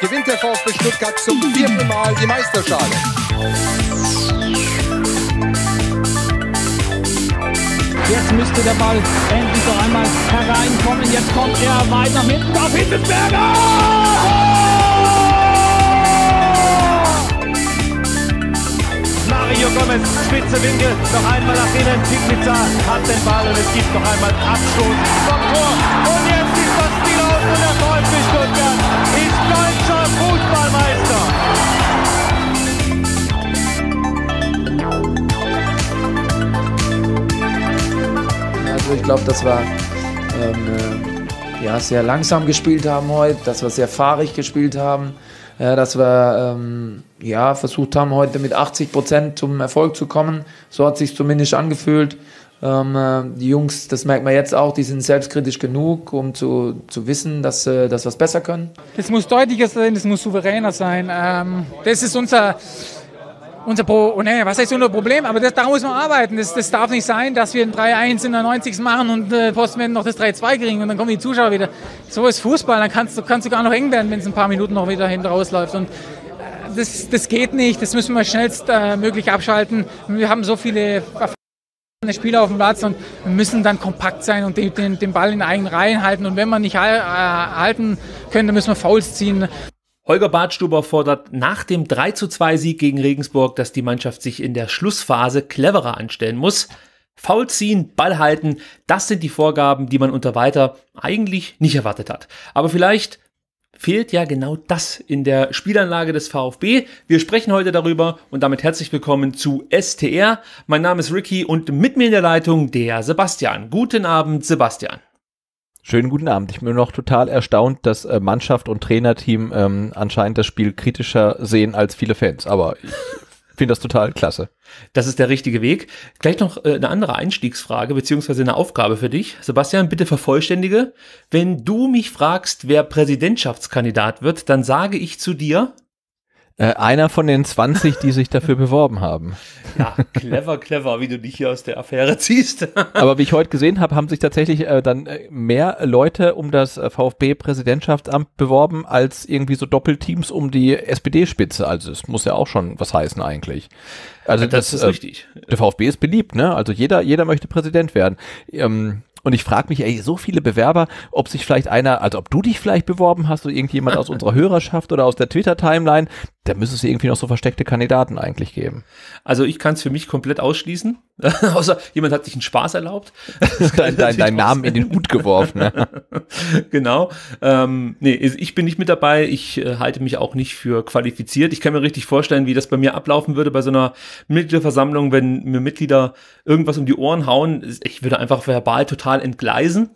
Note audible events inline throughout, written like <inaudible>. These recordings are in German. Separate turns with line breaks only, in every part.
gewinnt der VfB Stuttgart zum vierten Mal die Meisterschale. Jetzt müsste der Ball endlich noch einmal hereinkommen. Jetzt kommt er weiter nach hinten auf Hittelsberger!
Mario Gomez, spitze Winkel, noch einmal nach innen. Pizza hat den Ball und es gibt noch einmal Abstoß vom Tor.
Und jetzt ist das Spiel aus und der VfB Stuttgart ist neu Fußballmeister. Also ich glaube, das war
ähm, äh, ja, sehr langsam gespielt haben heute, dass wir sehr fahrig gespielt haben, äh, dass wir ähm, ja, versucht haben, heute mit 80 Prozent zum Erfolg zu kommen. So hat es sich zumindest angefühlt. Ähm, äh, die Jungs, das merkt man jetzt auch, die sind selbstkritisch genug, um zu, zu wissen, dass, äh, dass wir es besser können.
Das muss deutlicher sein, das muss souveräner sein. Ähm, das ist unser, unser Pro, oh nee, was heißt unser Problem? Aber das, daran muss man arbeiten. Das, das darf nicht sein, dass wir ein 3-1 in der 90. machen und äh, Postman noch das 3-2 kriegen und dann kommen die Zuschauer wieder. So ist Fußball, dann kannst du kannst sogar noch eng werden, wenn es ein paar Minuten noch wieder hinten rausläuft. Und äh, das, das geht nicht, das müssen wir schnellstmöglich äh, abschalten. Wir haben so viele Spieler auf dem Platz und müssen dann kompakt sein und den, den, den Ball in eigenen Reihen halten. Und wenn man nicht äh, halten können, müssen wir Fouls ziehen.
Holger Badstuber fordert nach dem 3 2 Sieg gegen Regensburg, dass die Mannschaft sich in der Schlussphase cleverer anstellen muss. Foul ziehen, Ball halten, das sind die Vorgaben, die man unter Weiter eigentlich nicht erwartet hat. Aber vielleicht fehlt ja genau das in der Spielanlage des VfB. Wir sprechen heute darüber und damit herzlich willkommen zu STR. Mein Name ist Ricky und mit mir in der Leitung der Sebastian. Guten Abend, Sebastian.
Schönen guten Abend. Ich bin noch total erstaunt, dass äh, Mannschaft und Trainerteam ähm, anscheinend das Spiel kritischer sehen als viele Fans. Aber finde das total klasse. Das ist der richtige Weg.
Gleich noch äh, eine andere Einstiegsfrage beziehungsweise eine Aufgabe für dich. Sebastian, bitte vervollständige. Wenn du mich fragst, wer Präsidentschaftskandidat wird, dann sage ich zu dir,
äh, einer von den 20, die sich dafür <laughs> beworben haben. Ja,
clever, clever, wie du dich hier aus der Affäre
ziehst. <laughs> Aber wie ich heute gesehen habe, haben sich tatsächlich äh, dann äh, mehr Leute um das äh, VfB-Präsidentschaftsamt beworben, als irgendwie so Doppelteams um die SPD-Spitze. Also es muss ja auch schon was heißen eigentlich. Also ja, das, das, ist äh, richtig. Äh, der VfB ist beliebt, ne? Also jeder, jeder möchte Präsident werden. Ähm, und ich frage mich, ey, so viele Bewerber, ob sich vielleicht einer, also ob du dich vielleicht beworben hast oder irgendjemand aus unserer Hörerschaft oder aus der Twitter-Timeline, da müsste es irgendwie noch so versteckte Kandidaten eigentlich geben. Also ich kann es für mich komplett ausschließen,
<laughs> außer jemand hat sich einen Spaß erlaubt. <laughs> dein, dein, deinen <laughs> Namen in den Hut geworfen. Ne? genau. Ähm, nee, ich bin nicht mit dabei. Ich äh, halte mich auch nicht für qualifiziert. Ich kann mir richtig vorstellen, wie das bei mir ablaufen würde bei so einer Mitgliederversammlung, wenn mir Mitglieder irgendwas um die Ohren hauen. Ich würde einfach verbal total entgleisen.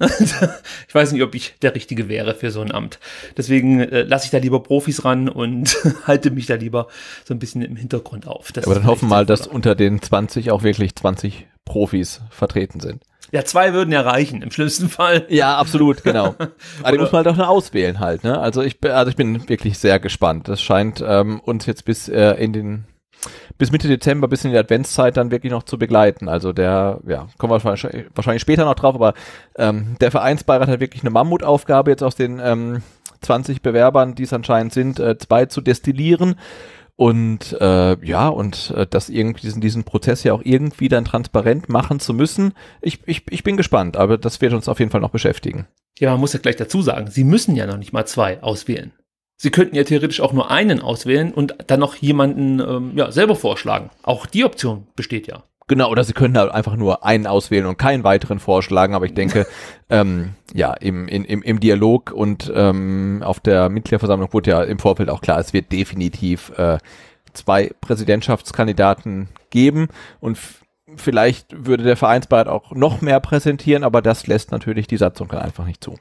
ich weiß nicht, ob ich der Richtige wäre für so ein Amt. Deswegen äh, lasse ich da lieber Profis ran und halte mich mich da lieber so ein bisschen im Hintergrund auf. Das Aber dann
hoffen wir mal, dass unter den 20 auch wirklich 20 Profis vertreten sind. Ja, zwei würden ja reichen, im schlimmsten Fall. Ja, absolut, genau. <laughs> Aber die muss man halt auch noch auswählen halt, ne? Also ich, also ich bin wirklich sehr gespannt. Das scheint ähm, uns jetzt bis äh, in den bis Mitte Dezember, bis in die Adventszeit dann wirklich noch zu begleiten. Also der, ja, kommen wir wahrscheinlich, wahrscheinlich später noch drauf, aber ähm, der Vereinsbeirat hat wirklich eine Mammutaufgabe jetzt aus den ähm, 20 Bewerbern, die es anscheinend sind, äh, zwei zu destillieren. Und äh, ja, und äh, das irgendwie diesen, diesen Prozess ja auch irgendwie dann transparent machen zu müssen. Ich, ich, ich bin gespannt, aber das wird uns auf jeden Fall noch beschäftigen. Ja,
man muss ja gleich dazu sagen, Sie müssen ja noch nicht mal zwei auswählen. Sie könnten ja theoretisch auch nur einen auswählen und dann noch jemanden ähm, ja, selber vorschlagen. Auch die Option besteht ja.
Genau, oder sie können halt einfach nur einen auswählen und keinen weiteren vorschlagen, aber ich denke, <laughs> ähm, ja, im, im, im Dialog und ähm, auf der Mitgliederversammlung wurde ja im Vorfeld auch klar, es wird definitiv äh, zwei Präsidentschaftskandidaten geben und Vielleicht würde der Vereinsbeirat auch noch mehr präsentieren, aber das lässt natürlich die Satzung einfach nicht zu.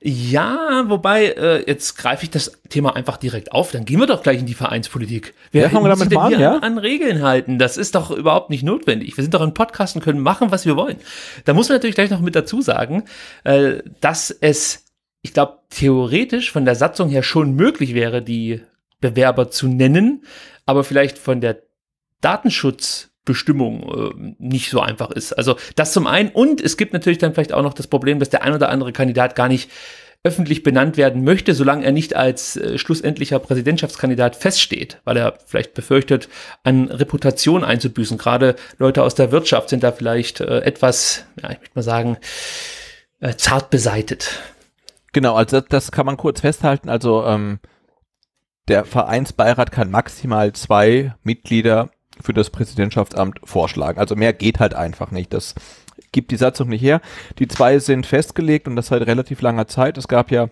Ja, wobei, äh,
jetzt greife ich das Thema einfach direkt auf, dann gehen wir doch gleich in die Vereinspolitik. Wir ja, wir damit hier ja? an Regeln halten. Das ist doch überhaupt nicht notwendig. Wir sind doch in Podcasten können machen, was wir wollen. Da muss man natürlich gleich noch mit dazu sagen, äh, dass es, ich glaube, theoretisch von der Satzung her schon möglich wäre, die Bewerber zu nennen, aber vielleicht von der Datenschutz Bestimmung äh, nicht so einfach ist. Also das zum einen. Und es gibt natürlich dann vielleicht auch noch das Problem, dass der ein oder andere Kandidat gar nicht öffentlich benannt werden möchte, solange er nicht als äh, schlussendlicher Präsidentschaftskandidat feststeht, weil er vielleicht befürchtet, an Reputation einzubüßen. Gerade Leute aus der Wirtschaft
sind da vielleicht äh, etwas, ja, ich möchte mal sagen, äh, zart beseitet. Genau, also das kann man kurz festhalten. Also ähm, der Vereinsbeirat kann maximal zwei Mitglieder für das Präsidentschaftsamt vorschlagen. Also mehr geht halt einfach nicht. Das gibt die Satzung nicht her. Die zwei sind festgelegt und das seit relativ langer Zeit. Es gab ja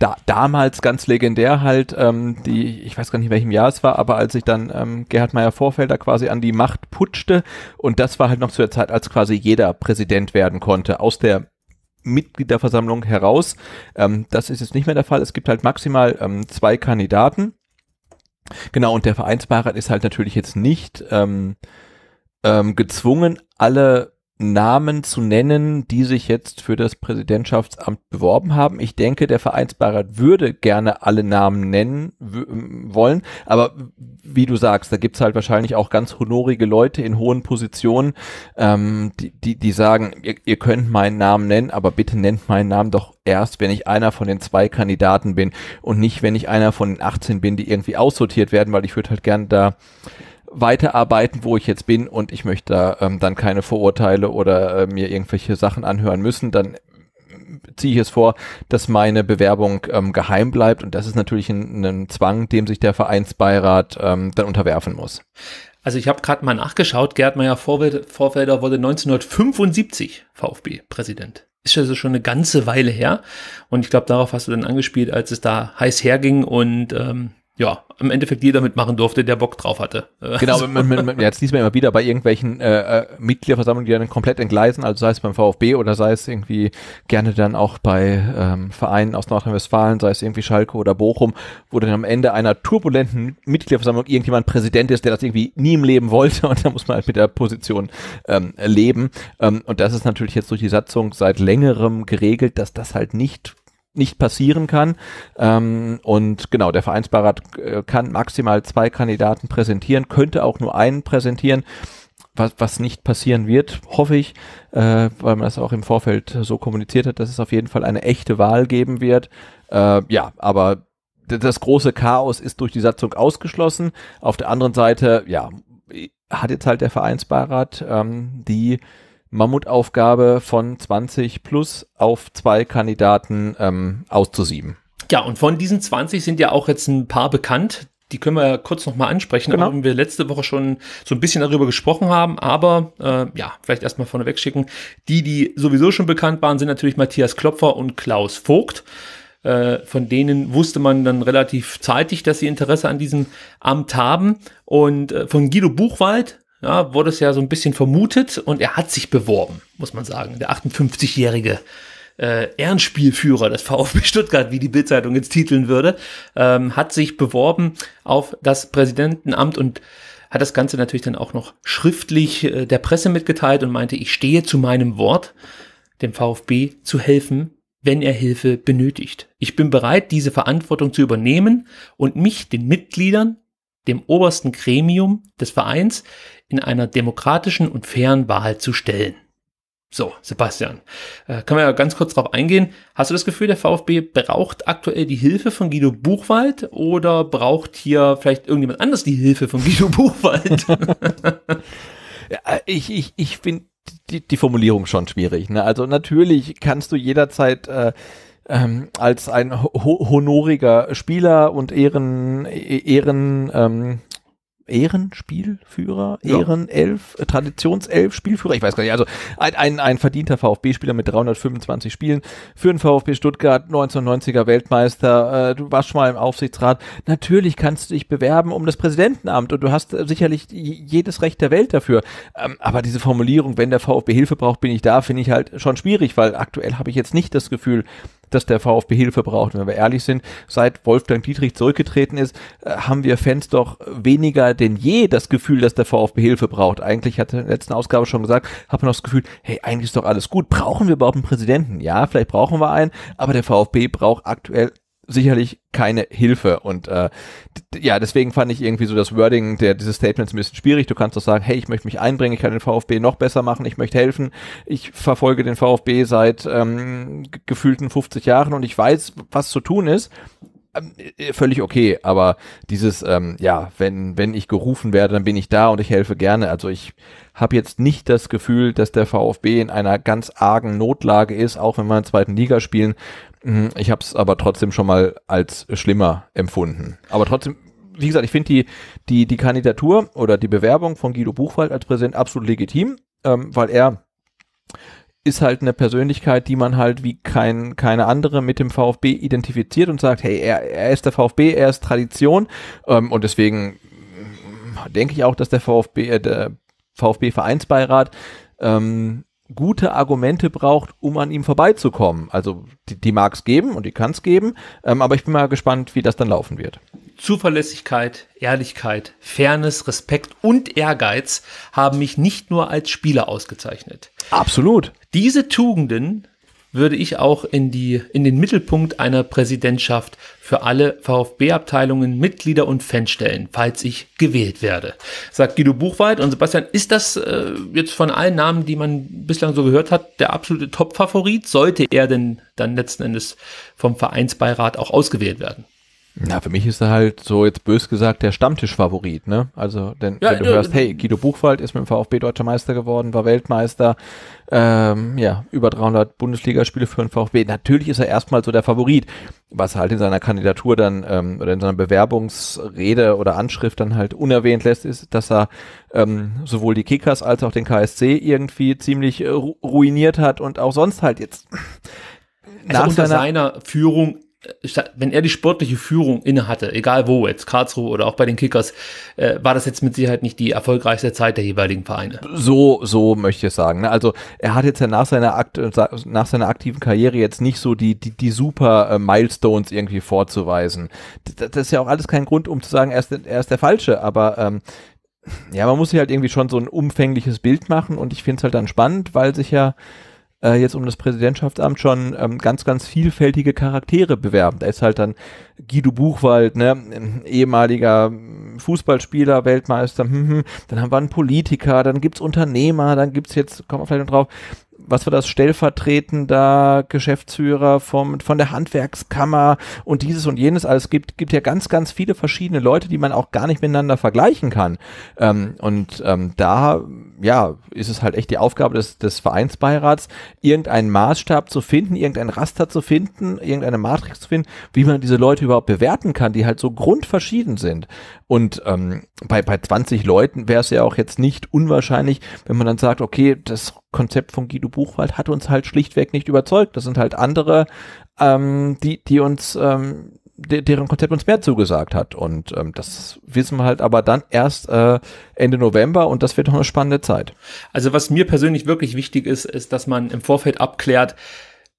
da, damals ganz legendär halt, ähm, die, ich weiß gar nicht, in welchem Jahr es war, aber als ich dann ähm, Gerhard Meyer Vorfelder quasi an die Macht putschte und das war halt noch zu der Zeit, als quasi jeder Präsident werden konnte, aus der Mitgliederversammlung heraus. Ähm, das ist jetzt nicht mehr der Fall. Es gibt halt maximal ähm, zwei Kandidaten Genau, und der Vereinsbeirat ist halt natürlich jetzt nicht ähm, ähm, gezwungen, alle Namen zu nennen, die sich jetzt für das Präsidentschaftsamt beworben haben. Ich denke, der Vereinsbeirat würde gerne alle Namen nennen ähm, wollen, aber wie du sagst, da gibt's halt wahrscheinlich auch ganz honorige Leute in hohen Positionen, ähm, die, die, die sagen, ihr, ihr könnt meinen Namen nennen, aber bitte nennt meinen Namen doch erst, wenn ich einer von den zwei Kandidaten bin und nicht, wenn ich einer von den 18 bin, die irgendwie aussortiert werden, weil ich würde halt gerne da weiterarbeiten, wo ich jetzt bin und ich möchte da ähm, dann keine Vorurteile oder äh, mir irgendwelche Sachen anhören müssen, dann ziehe ich es vor, dass meine Bewerbung ähm, geheim bleibt und das ist natürlich ein, ein Zwang, dem sich der Vereinsbeirat ähm, dann unterwerfen muss.
Also ich habe gerade mal
nachgeschaut, Gerd Meyer
Vorfelder wurde 1975 VfB-Präsident. Ist also schon eine ganze Weile her und ich glaube, darauf hast du dann angespielt, als es da heiß herging und ähm, ja, im Endeffekt jeder mitmachen durfte, der Bock drauf hatte. Äh, genau, also. man, man, man,
jetzt liest man immer wieder bei irgendwelchen äh, äh, Mitgliederversammlungen, die dann komplett entgleisen, also sei es beim VfB oder sei es irgendwie gerne dann auch bei ähm, Vereinen aus Nordrhein-Westfalen, sei es irgendwie Schalke oder Bochum, wo dann am Ende einer turbulenten Mitgliederversammlung irgendjemand Präsident ist, der das irgendwie nie im Leben wollte und da muss man halt mit der Position ähm, leben. Ähm, und das ist natürlich jetzt durch die Satzung seit längerem geregelt, dass das halt nicht nicht passieren kann. Ähm, und genau, der Vereinsbeirat äh, kann maximal zwei Kandidaten präsentieren, könnte auch nur einen präsentieren was, was nicht passieren wird, hoffe ich, äh, weil man das auch im Vorfeld so kommuniziert hat, dass es auf jeden Fall eine echte Wahl geben wird. Äh, ja, aber das große Chaos ist durch die Satzung ausgeschlossen. Auf der anderen Seite, ja, hat jetzt halt der Vereinsbeirat ähm, die Mammutaufgabe von 20 plus auf zwei Kandidaten ähm, auszusieben. Ja, und von diesen
20 sind ja auch jetzt ein paar bekannt. Die können wir ja kurz nochmal ansprechen, genau. auch wir letzte Woche schon so ein bisschen darüber gesprochen haben. Aber äh, ja, vielleicht erstmal vorneweg schicken. Die, die sowieso schon bekannt waren, sind natürlich Matthias Klopfer und Klaus Vogt. Äh, von denen wusste man dann relativ zeitig, dass sie Interesse an diesem Amt haben. Und äh, von Guido Buchwald ja, wurde es ja so ein bisschen vermutet und er hat sich beworben, muss man sagen. Der 58-jährige äh, Ehrenspielführer des VfB Stuttgart, wie die Bildzeitung jetzt titeln würde, ähm, hat sich beworben auf das Präsidentenamt und hat das Ganze natürlich dann auch noch schriftlich äh, der Presse mitgeteilt und meinte, ich stehe zu meinem Wort, dem VfB zu helfen, wenn er Hilfe benötigt. Ich bin bereit, diese Verantwortung zu übernehmen und mich den Mitgliedern, dem obersten Gremium des Vereins, in einer demokratischen und fairen Wahl zu stellen. So, Sebastian, äh, können wir ja ganz kurz darauf eingehen. Hast du das Gefühl, der VfB braucht aktuell die Hilfe von Guido Buchwald oder braucht
hier vielleicht irgendjemand anders die Hilfe von Guido Buchwald? <laughs> <laughs> ja, ich ich, ich finde die, die Formulierung schon schwierig. Ne? Also natürlich kannst du jederzeit... Äh, ähm, als ein ho honoriger Spieler und Ehren, e-, Ehren ähm, Ehrenspielführer, ja. Ehrenelf, äh, Traditionself, Spielführer, ich weiß gar nicht, also ein, ein, ein verdienter VfB-Spieler mit 325 Spielen für den VfB Stuttgart, 1990er Weltmeister, äh, du warst schon mal im Aufsichtsrat, natürlich kannst du dich bewerben um das Präsidentenamt und du hast äh, sicherlich jedes Recht der Welt dafür, ähm, aber diese Formulierung, wenn der VfB Hilfe braucht, bin ich da, finde ich halt schon schwierig, weil aktuell habe ich jetzt nicht das Gefühl, dass der VfB Hilfe braucht. wenn wir ehrlich sind, seit Wolfgang Dietrich zurückgetreten ist, äh, haben wir Fans doch weniger denn je das Gefühl, dass der VfB Hilfe braucht. Eigentlich hatte in der letzten Ausgabe schon gesagt, hat man das Gefühl, hey, eigentlich ist doch alles gut. Brauchen wir überhaupt einen Präsidenten? Ja, vielleicht brauchen wir einen, aber der VfB braucht aktuell sicherlich keine Hilfe. Und äh, ja, deswegen fand ich irgendwie so das Wording der, dieses Statements ein bisschen schwierig. Du kannst doch sagen, hey, ich möchte mich einbringen, ich kann den VfB noch besser machen, ich möchte helfen. Ich verfolge den VfB seit ähm, gefühlten 50 Jahren und ich weiß, was zu tun ist ähm, äh, völlig okay, aber dieses, ähm, ja, wenn, wenn ich gerufen werde, dann bin ich da und ich helfe gerne. Also ich habe jetzt nicht das Gefühl, dass der VfB in einer ganz argen Notlage ist, auch wenn wir in der zweiten Liga spielen. Mhm, ich habe es aber trotzdem schon mal als schlimmer empfunden. Aber trotzdem, wie gesagt, ich finde die, die, die Kandidatur oder die Bewerbung von Guido Buchwald als Präsident absolut legitim, ähm, weil er ist halt eine Persönlichkeit, die man halt wie kein, keine andere mit dem VfB identifiziert und sagt, hey, er, er ist der VfB, er ist Tradition ähm, und deswegen denke ich auch, dass der VfB, äh, der VfB Vereinsbeirat ähm, gute Argumente braucht, um an ihm vorbeizukommen. Also die, die mag es geben und die kann es geben, ähm, aber ich bin mal gespannt, wie das dann laufen wird. Zuverlässigkeit,
Ehrlichkeit, Fairness, Respekt und Ehrgeiz haben mich nicht nur als Spieler ausgezeichnet. Absolut. Diese Tugenden würde ich auch in, die, in den Mittelpunkt einer Präsidentschaft für alle VfB-Abteilungen Mitglieder und Fans stellen, falls ich gewählt werde. Sagt Guido Buchwald und Sebastian, ist das äh, jetzt von allen Namen, die man bislang so gehört hat, der absolute Top-Favorit? Sollte er denn dann letzten Endes vom Vereinsbeirat auch ausgewählt werden?
Na, für mich ist er halt so jetzt bös gesagt der Stammtischfavorit, ne? Also, denn ja, wenn du ja, hörst, äh, hey, Guido Buchwald ist mit dem VfB Deutscher Meister geworden, war Weltmeister, ähm, ja, über 300 Bundesligaspiele für den VfB. Natürlich ist er erstmal so der Favorit, was er halt in seiner Kandidatur dann ähm, oder in seiner Bewerbungsrede oder Anschrift dann halt unerwähnt lässt, ist, dass er ähm, sowohl die Kickers als auch den KSC irgendwie ziemlich äh, ruiniert hat und auch sonst halt jetzt also nach unter seiner,
seiner Führung äh, wenn er die sportliche Führung inne hatte, egal wo jetzt, Karlsruhe oder auch bei den Kickers, äh, war das jetzt mit Sicherheit nicht die erfolgreichste Zeit der jeweiligen Vereine. So,
so möchte ich es sagen. Ne? Also er hat jetzt ja nach seiner, Akt, äh, nach seiner aktiven Karriere jetzt nicht so die, die, die super äh, Milestones irgendwie vorzuweisen. Das, das, ist ja auch alles kein Grund, um zu sagen, er ist, er ist der Falsche, aber ähm, ja, man muss sich halt irgendwie schon so ein umfängliches Bild machen und ich finde es halt dann spannend, weil sich ja äh, jetzt um das Präsidentschaftsamt schon ähm, ganz, ganz vielfältige Charaktere bewerben. Da ist halt dann Guido Buchwald, ne, ehemaliger Fußballspieler, Weltmeister, hm, <laughs> hm. dann haben wir einen Politiker, dann gibt's Unternehmer, dann gibt's jetzt, kommen wir vielleicht noch drauf, was war das, stellvertretender Geschäftsführer vom, von der Handwerkskammer und dieses und jenes. Also es gibt, gibt ja ganz, ganz viele verschiedene Leute, die man auch gar nicht miteinander vergleichen kann. Ähm, und ähm, da, ja, ist es halt echt die Aufgabe des, des Vereinsbeirats, irgendeinen Maßstab zu finden, irgendein Raster zu finden, irgendeine Matrix zu finden, wie man diese Leute überhaupt bewerten kann, die halt so grundverschieden sind. Und ähm, bei, bei 20 Leuten wäre es ja auch jetzt nicht unwahrscheinlich, wenn man dann sagt, okay, das Konzept von Guido Buchwald hat uns halt schlichtweg nicht überzeugt. Das sind halt andere, ähm, die, die uns, ähm, de deren Konzept uns mehr zugesagt hat. Und ähm, das wissen wir halt aber dann erst äh, Ende November und das wird noch eine spannende Zeit.
Also was mir persönlich wirklich wichtig ist, ist, dass man im Vorfeld abklärt,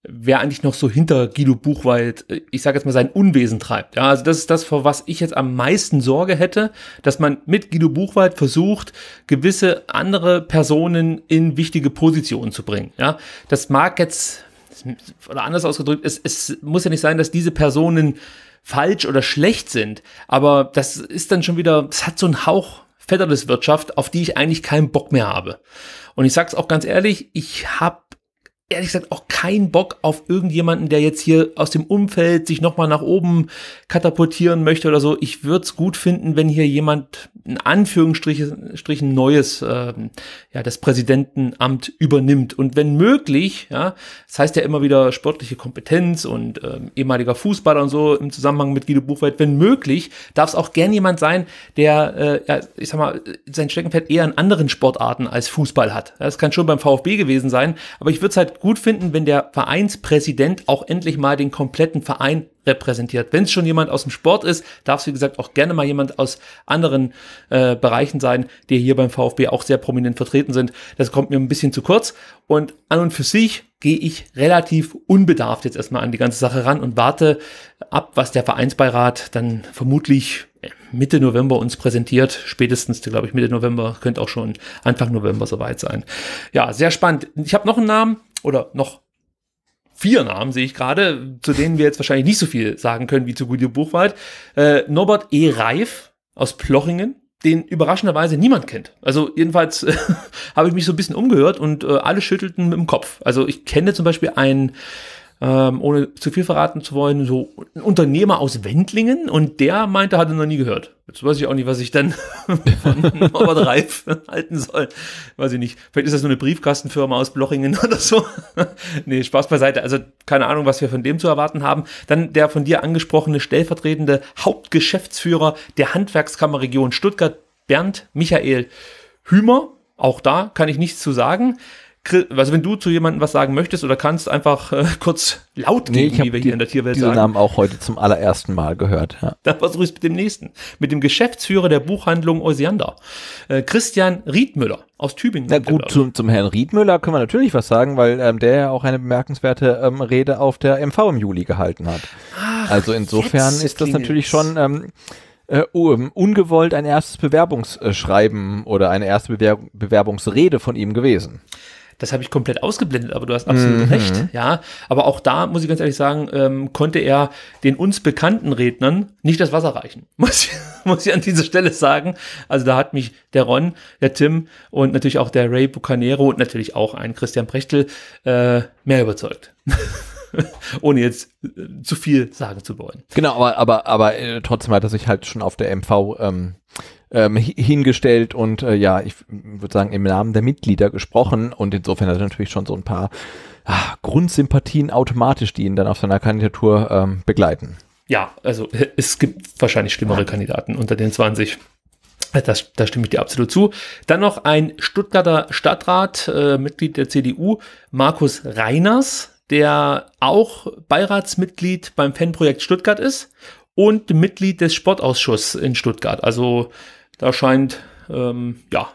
wer eigentlich noch so hinter Guido Buchwald, äh, ich sage jetzt mal, sein Unwesen treibt. Ja, also das ist das, vor was ich jetzt am meisten Sorge hätte, dass man mit Guido Buchwald versucht, gewisse andere Personen in wichtige Positionen zu bringen. Ja, das mag jetzt, oder anders ausgedrückt, es, es muss ja nicht sein, dass diese Personen falsch oder schlecht sind, aber das ist dann schon wieder, es hat so einen Hauch Wirtschaft, auf die ich eigentlich keinen Bock mehr habe. Und ich sag's auch ganz ehrlich, ich habe ehrlich gesagt auch keinen Bock auf irgendjemanden, der jetzt hier aus dem Umfeld sich nochmal nach oben katapultieren möchte oder so. Ich würde es gut finden, wenn hier jemand in Anführungsstrichen neues äh, ja, das Präsidentenamt übernimmt. Und wenn möglich, ja, das heißt ja immer wieder sportliche Kompetenz und äh, ehemaliger Fußballer und so im Zusammenhang mit Guido Buchwald, wenn möglich, darf es auch gern jemand sein, der, äh, ja, ich sag mal, sein Steckenpferd eher in anderen Sportarten als Fußball hat. Das kann schon beim VfB gewesen sein, aber ich würde es halt halt gut finden, wenn der Vereinspräsident auch endlich mal den kompletten Verein repräsentiert. Wenn es schon jemand aus dem Sport ist, darf es wie gesagt auch gerne mal jemand aus anderen äh, Bereichen sein, die hier beim VfB auch sehr prominent vertreten sind. Das kommt mir ein bisschen zu kurz. Und an und für sich gehe ich relativ unbedarft jetzt erstmal an die ganze Sache ran und warte ab, was der Vereinsbeirat dann vermutlich Mitte November uns präsentiert. Spätestens, glaube ich, Mitte November, könnte auch schon Anfang November soweit sein. Ja, sehr spannend. Ich habe noch einen Namen oder noch vier Namen sehe ich gerade, zu denen wir jetzt wahrscheinlich nicht so viel sagen können wie zu Gudio Buchwald. Äh, Norbert E. Reif aus Plochingen den überraschenderweise niemand kennt. Also jedenfalls <laughs> äh, habe ich mich so ein bisschen umgehört und äh, alle schüttelten mit dem Kopf. Also ich kenne zum Beispiel einen ähm, ohne zu viel verraten zu wollen, so ein Unternehmer aus Wendlingen und der meinte, hat er noch nie gehört. Jetzt weiß ich auch nicht, was ich dann <laughs> von Robert Reif halten soll. Weiß ich nicht. Vielleicht ist das nur eine Briefkastenfirma aus Blochingen <laughs> oder so. nee, Spaß beiseite. Also keine Ahnung, was wir von dem zu erwarten haben. Dann der von dir angesprochene stellvertretende Hauptgeschäftsführer der Handwerkskammerregion Stuttgart, Bernd Michael Hümer. Auch da kann ich nichts zu sagen also wenn du zu jemandem was sagen möchtest oder kannst, einfach äh, <laughs> kurz laut geben, nee, wie wir die, hier in der Tierwelt diesen sagen. Namen
auch heute zum allerersten Mal gehört. Ja.
Dann versuche ich es mit dem nächsten. Mit dem
Geschäftsführer der Buchhandlung Eusiander, äh, Christian Riedmüller aus Tübingen. Na gut, zum, zum Herrn Riedmüller können wir natürlich was sagen, weil ähm, der ja auch eine bemerkenswerte ähm, Rede auf der MV im Juli gehalten hat. Ach, also insofern ist das natürlich schon... Ähm, äh, oh, ähm, ungewollt ein erstes Bewerbungsschreiben oder eine erste Bewerbungsrede von ihm gewesen das habe ich komplett ausgeblendet, aber du hast absolut mhm. recht. Ja, aber auch da muss ich ganz ehrlich
sagen, ähm, konnte er den uns bekannten Rednern nicht das Wasser reichen. <laughs> Muss ich, muss ich an dieser Stelle sagen. Also da hat mich der Ron, der Tim und natürlich auch der Ray Bucanero und natürlich auch ein Christian Brechtel äh, mehr überzeugt. <laughs> ohne jetzt äh, zu viel sagen zu wollen.
Genau, aber, aber, aber äh, trotzdem hat er sich halt schon auf der MV ähm, ähm, hingestellt und äh, ja, ich würde sagen, im Namen der Mitglieder gesprochen und insofern hat er natürlich schon so ein paar ach, Grundsympathien automatisch, die ihn dann auf seiner Kandidatur ähm, begleiten. Ja, also äh, es gibt wahrscheinlich schlimmere Kandidaten unter
den 20. Äh, das, da stimme ich dir absolut zu. Dann noch ein Stuttgarter Stadtrat, äh, Mitglied der CDU, Markus Reiners, der auch Beiratsmitglied beim Fanprojekt Stuttgart ist und Mitglied des Sportausschusses in Stuttgart. Also da scheint, ähm, ja,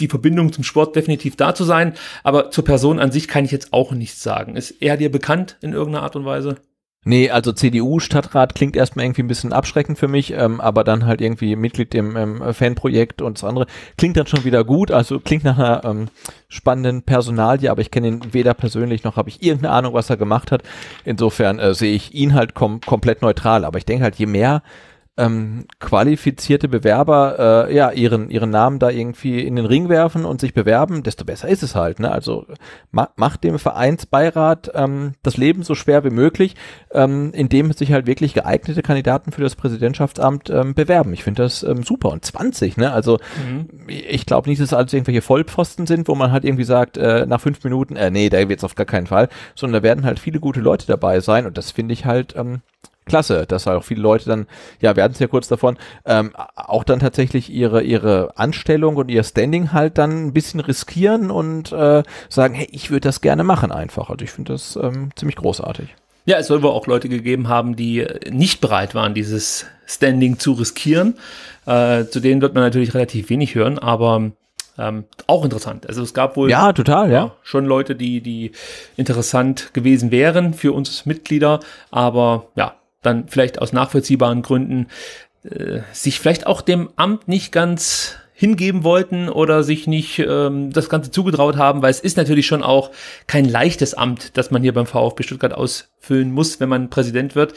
die Verbindung zum Sport definitiv da zu sein. Aber zur Person an sich kann ich jetzt auch nichts sagen. Ist er dir bekannt in irgendeiner Art und Weise?
Nee, also CDU-Stadtrat klingt erstmal irgendwie ein bisschen abschreckend für mich, ähm, aber dann halt irgendwie Mitglied im ähm, Fanprojekt und das andere. Klingt dann schon wieder gut, also klingt nach einer ähm, spannenden Personalie, aber ich kenne ihn weder persönlich noch habe ich irgendeine Ahnung, was er gemacht hat. Insofern äh, sehe ich ihn halt kom komplett neutral, aber ich denke halt, je mehr ähm, qualifizierte Bewerber äh, ja ihren ihren Namen da irgendwie in den Ring werfen und sich bewerben, desto besser ist es halt. Ne? Also ma macht dem Vereinsbeirat ähm, das Leben so schwer wie möglich, ähm, indem sich halt wirklich geeignete Kandidaten für das Präsidentschaftsamt ähm, bewerben. Ich finde das ähm, super und 20. Ne? Also mhm. ich glaube nicht, dass alles irgendwelche Vollpfosten sind, wo man halt irgendwie sagt äh, nach fünf Minuten, äh, nee, da wird's auf gar keinen Fall, sondern da werden halt viele gute Leute dabei sein und das finde ich halt ähm, klasse, dass halt auch viele Leute dann, ja, wir hatten es ja kurz davon, ähm, auch dann tatsächlich ihre, ihre Anstellung und ihr Standing halt dann ein bisschen riskieren und äh, sagen, hey, ich würde das gerne machen einfach. Also ich finde das ähm, ziemlich großartig.
Ja, es soll wohl auch Leute gegeben haben, die nicht bereit waren, dieses Standing zu riskieren. Äh, zu denen wird man natürlich relativ wenig hören, aber ähm, auch interessant. Also es gab wohl ja total ja schon Leute, die die interessant gewesen wären für uns Mitglieder, aber ja dann vielleicht aus nachvollziehbaren Gründen äh, sich vielleicht auch dem Amt nicht ganz hingeben wollten oder sich nicht ähm, das Ganze zugetraut haben, weil es ist natürlich schon auch kein leichtes Amt, das man hier beim VfB Stuttgart ausfüllen muss, wenn man Präsident wird.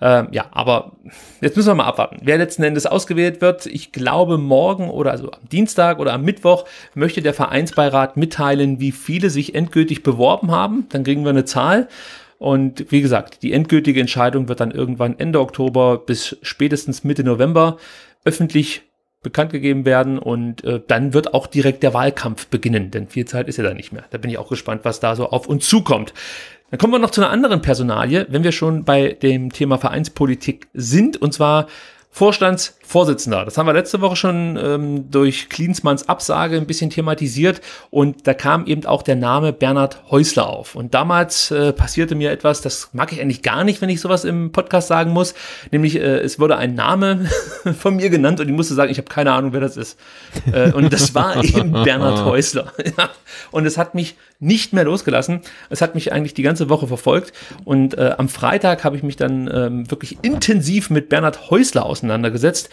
Ähm, ja, aber jetzt müssen wir mal abwarten, wer letzten Endes ausgewählt wird. Ich glaube, morgen oder also am Dienstag oder am Mittwoch möchte der Vereinsbeirat mitteilen, wie viele sich endgültig beworben haben. Dann kriegen wir eine Zahl. Und wie gesagt, die endgültige Entscheidung wird dann irgendwann Ende Oktober bis spätestens Mitte November öffentlich bekannt gegeben werden und äh, dann wird auch direkt der Wahlkampf beginnen, denn viel Zeit ist ja da nicht mehr. Da bin ich auch gespannt, was da so auf uns zukommt. Dann kommen wir noch zu einer anderen Personalie, wenn wir schon bei dem Thema Vereinspolitik sind, und zwar Vorstands Vorsitzender. Das haben wir letzte Woche schon ähm, durch Klinsmanns Absage ein bisschen thematisiert und da kam eben auch der Name Bernhard Häusler auf. Und damals äh, passierte mir etwas, das mag ich eigentlich gar nicht, wenn ich sowas im Podcast sagen muss, nämlich äh, es wurde ein Name <laughs> von mir genannt und ich musste sagen, ich habe keine Ahnung, wer das ist. Äh, und das war <laughs> eben Bernhard Häusler. <laughs> Und es hat mich nicht mehr losgelassen. Es hat mich eigentlich die ganze Woche verfolgt und äh, am Freitag habe ich mich dann ähm, wirklich intensiv mit Bernhard Häusler auseinandergesetzt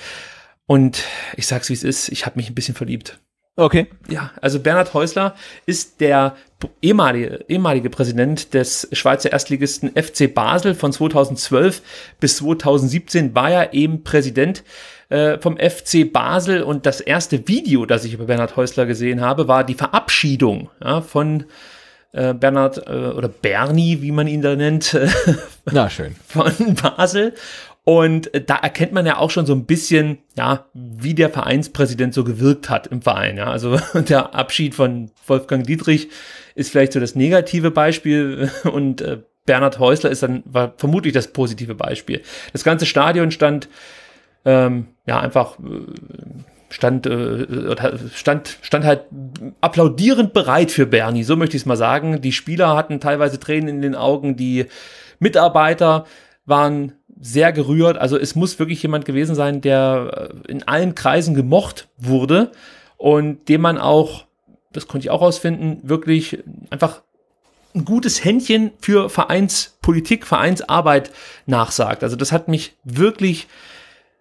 und ich sag's wie es ist, ich habe mich ein bisschen verliebt. Okay. Ja, also Bernhard Häusler ist der ehemalige, ehemalige Präsident des Schweizer Erstligisten FC Basel von 2012 bis 2017 war er eben Präsident äh, vom FC Basel und das erste Video, das ich über Bernhard Häusler gesehen habe, war die Verabschiedung ja, von äh, Bernhard äh, oder Bernie, wie man ihn da nennt, <laughs> na schön, von Basel und äh, da erkennt man ja auch schon so ein bisschen, ja, wie der Vereinspräsident so gewirkt hat im Verein. Ja. Also <laughs> der Abschied von Wolfgang Dietrich ist vielleicht so das negative Beispiel <laughs> und äh, Bernhard Häusler ist dann war vermutlich das positive Beispiel. Das ganze Stadion stand ähm, ja einfach äh, stand äh, äh stand stand halt applaudierend bereit für Bernie. So möchte ich es mal sagen. Die Spieler hatten teilweise Tränen in den Augen, die Mitarbeiter waren sehr gerührt. Also es muss wirklich jemand gewesen sein, der äh, in allen Kreisen gemocht wurde und dem man auch, das konnte ich auch rausfinden, wirklich einfach ein gutes Händchen für Vereinspolitik, Vereinsarbeit nachsagt. Also das hat mich wirklich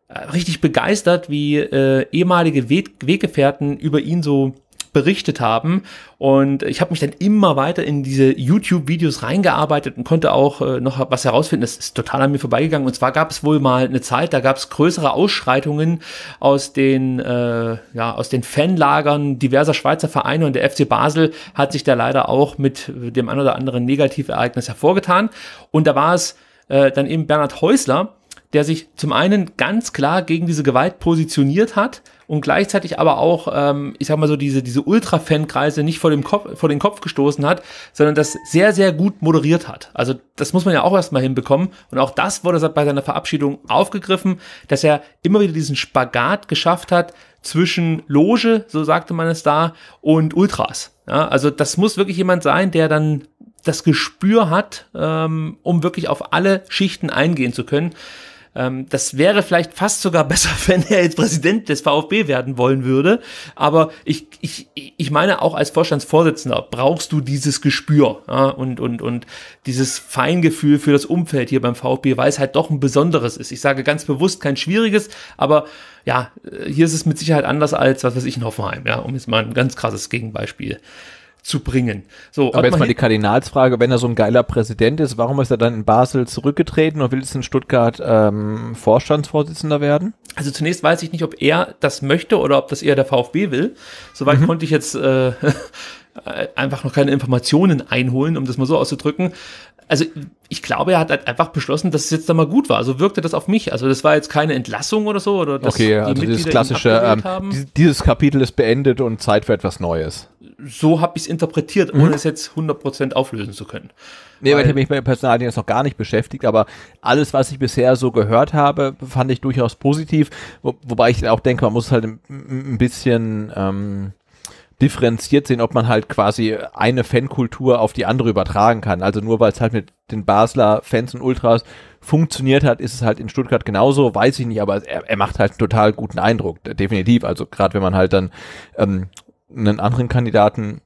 äh, richtig begeistert, wie äh, ehemalige We Weggefährten über ihn so berichtet haben. Und ich habe mich dann immer weiter in diese YouTube-Videos reingearbeitet und konnte auch äh, noch was herausfinden. Das ist total an mir vorbeigegangen. Und zwar gab es wohl mal eine Zeit, da gab es größere Ausschreitungen aus den, äh, ja, aus den Fanlagern diverser Schweizer Vereine. Und der FC Basel hat sich da leider auch mit dem ein oder anderen Negativereignis hervorgetan. Und da war es äh, dann eben Bernhard Häusler, der sich zum einen ganz klar gegen diese Gewalt positioniert hat, und gleichzeitig aber auch, ähm, ich sag mal so, diese, diese ultra fan kreise nicht vor, dem Kopf, vor den Kopf gestoßen hat, sondern das sehr, sehr gut moderiert hat. Also das muss man ja auch erstmal hinbekommen. Und auch das wurde bei seiner Verabschiedung aufgegriffen, dass er immer wieder diesen Spagat geschafft hat zwischen Loge, so sagte man es da, und Ultras. Ja, also das muss wirklich jemand sein, der dann das Gespür hat, ähm, um wirklich auf alle Schichten eingehen zu können. Ähm, das wäre vielleicht fast sogar <laughs> besser, wenn er jetzt Präsident des VfB werden wollen würde. Aber ich, ich, ich meine, auch als Vorstandsvorsitzender brauchst du dieses Gespür ja, und, und, und dieses Feingefühl für das Umfeld hier beim VfB, weil es halt doch ein besonderes ist. Ich sage ganz bewusst kein schwieriges, aber ja, äh, hier ist es mit Sicherheit anders als, was weiß ich, in Hoffenheim, ja, um jetzt mal ein ganz krasses Gegenbeispiel äh,
zu bringen. So, Aber jetzt mal die Kardinalsfrage, wenn er so ein geiler Präsident ist, warum ist er dann in Basel zurückgetreten und will jetzt in Stuttgart ähm, Vorstandsvorsitzender werden? Also zunächst weiß
ich nicht, ob er das möchte oder ob das eher der VfB will. Soweit mhm. konnte ich jetzt äh, <laughs> Äh, einfach noch keine Informationen einholen, um das mal so auszudrücken. Also ich glaube, er hat halt einfach beschlossen, dass es jetzt da mal gut war. Also wirkte das auf mich. Also das war jetzt keine Entlassung oder so. Oder dass okay, die also Mitglieder dieses klassische, ähm,
dieses Kapitel ist beendet und Zeit für etwas Neues. So habe ich es interpretiert, mhm. ohne mhm. es jetzt 100% auflösen zu können. Nee, weil, weil ich mich mit Personalien jetzt noch gar nicht beschäftigt, aber alles, was ich bisher so gehört habe, fand ich durchaus positiv. Wo, wobei ich auch denke, man muss halt ein, ein bisschen... Ähm, differenziert sehen, ob man halt quasi eine Fankultur auf die andere übertragen kann. Also nur weil es halt mit den Basler Fans und Ultras funktioniert hat, ist es halt in Stuttgart genauso, weiß ich nicht, aber er, er macht halt einen total guten Eindruck, definitiv. Also gerade wenn man halt dann ähm, einen anderen Kandidaten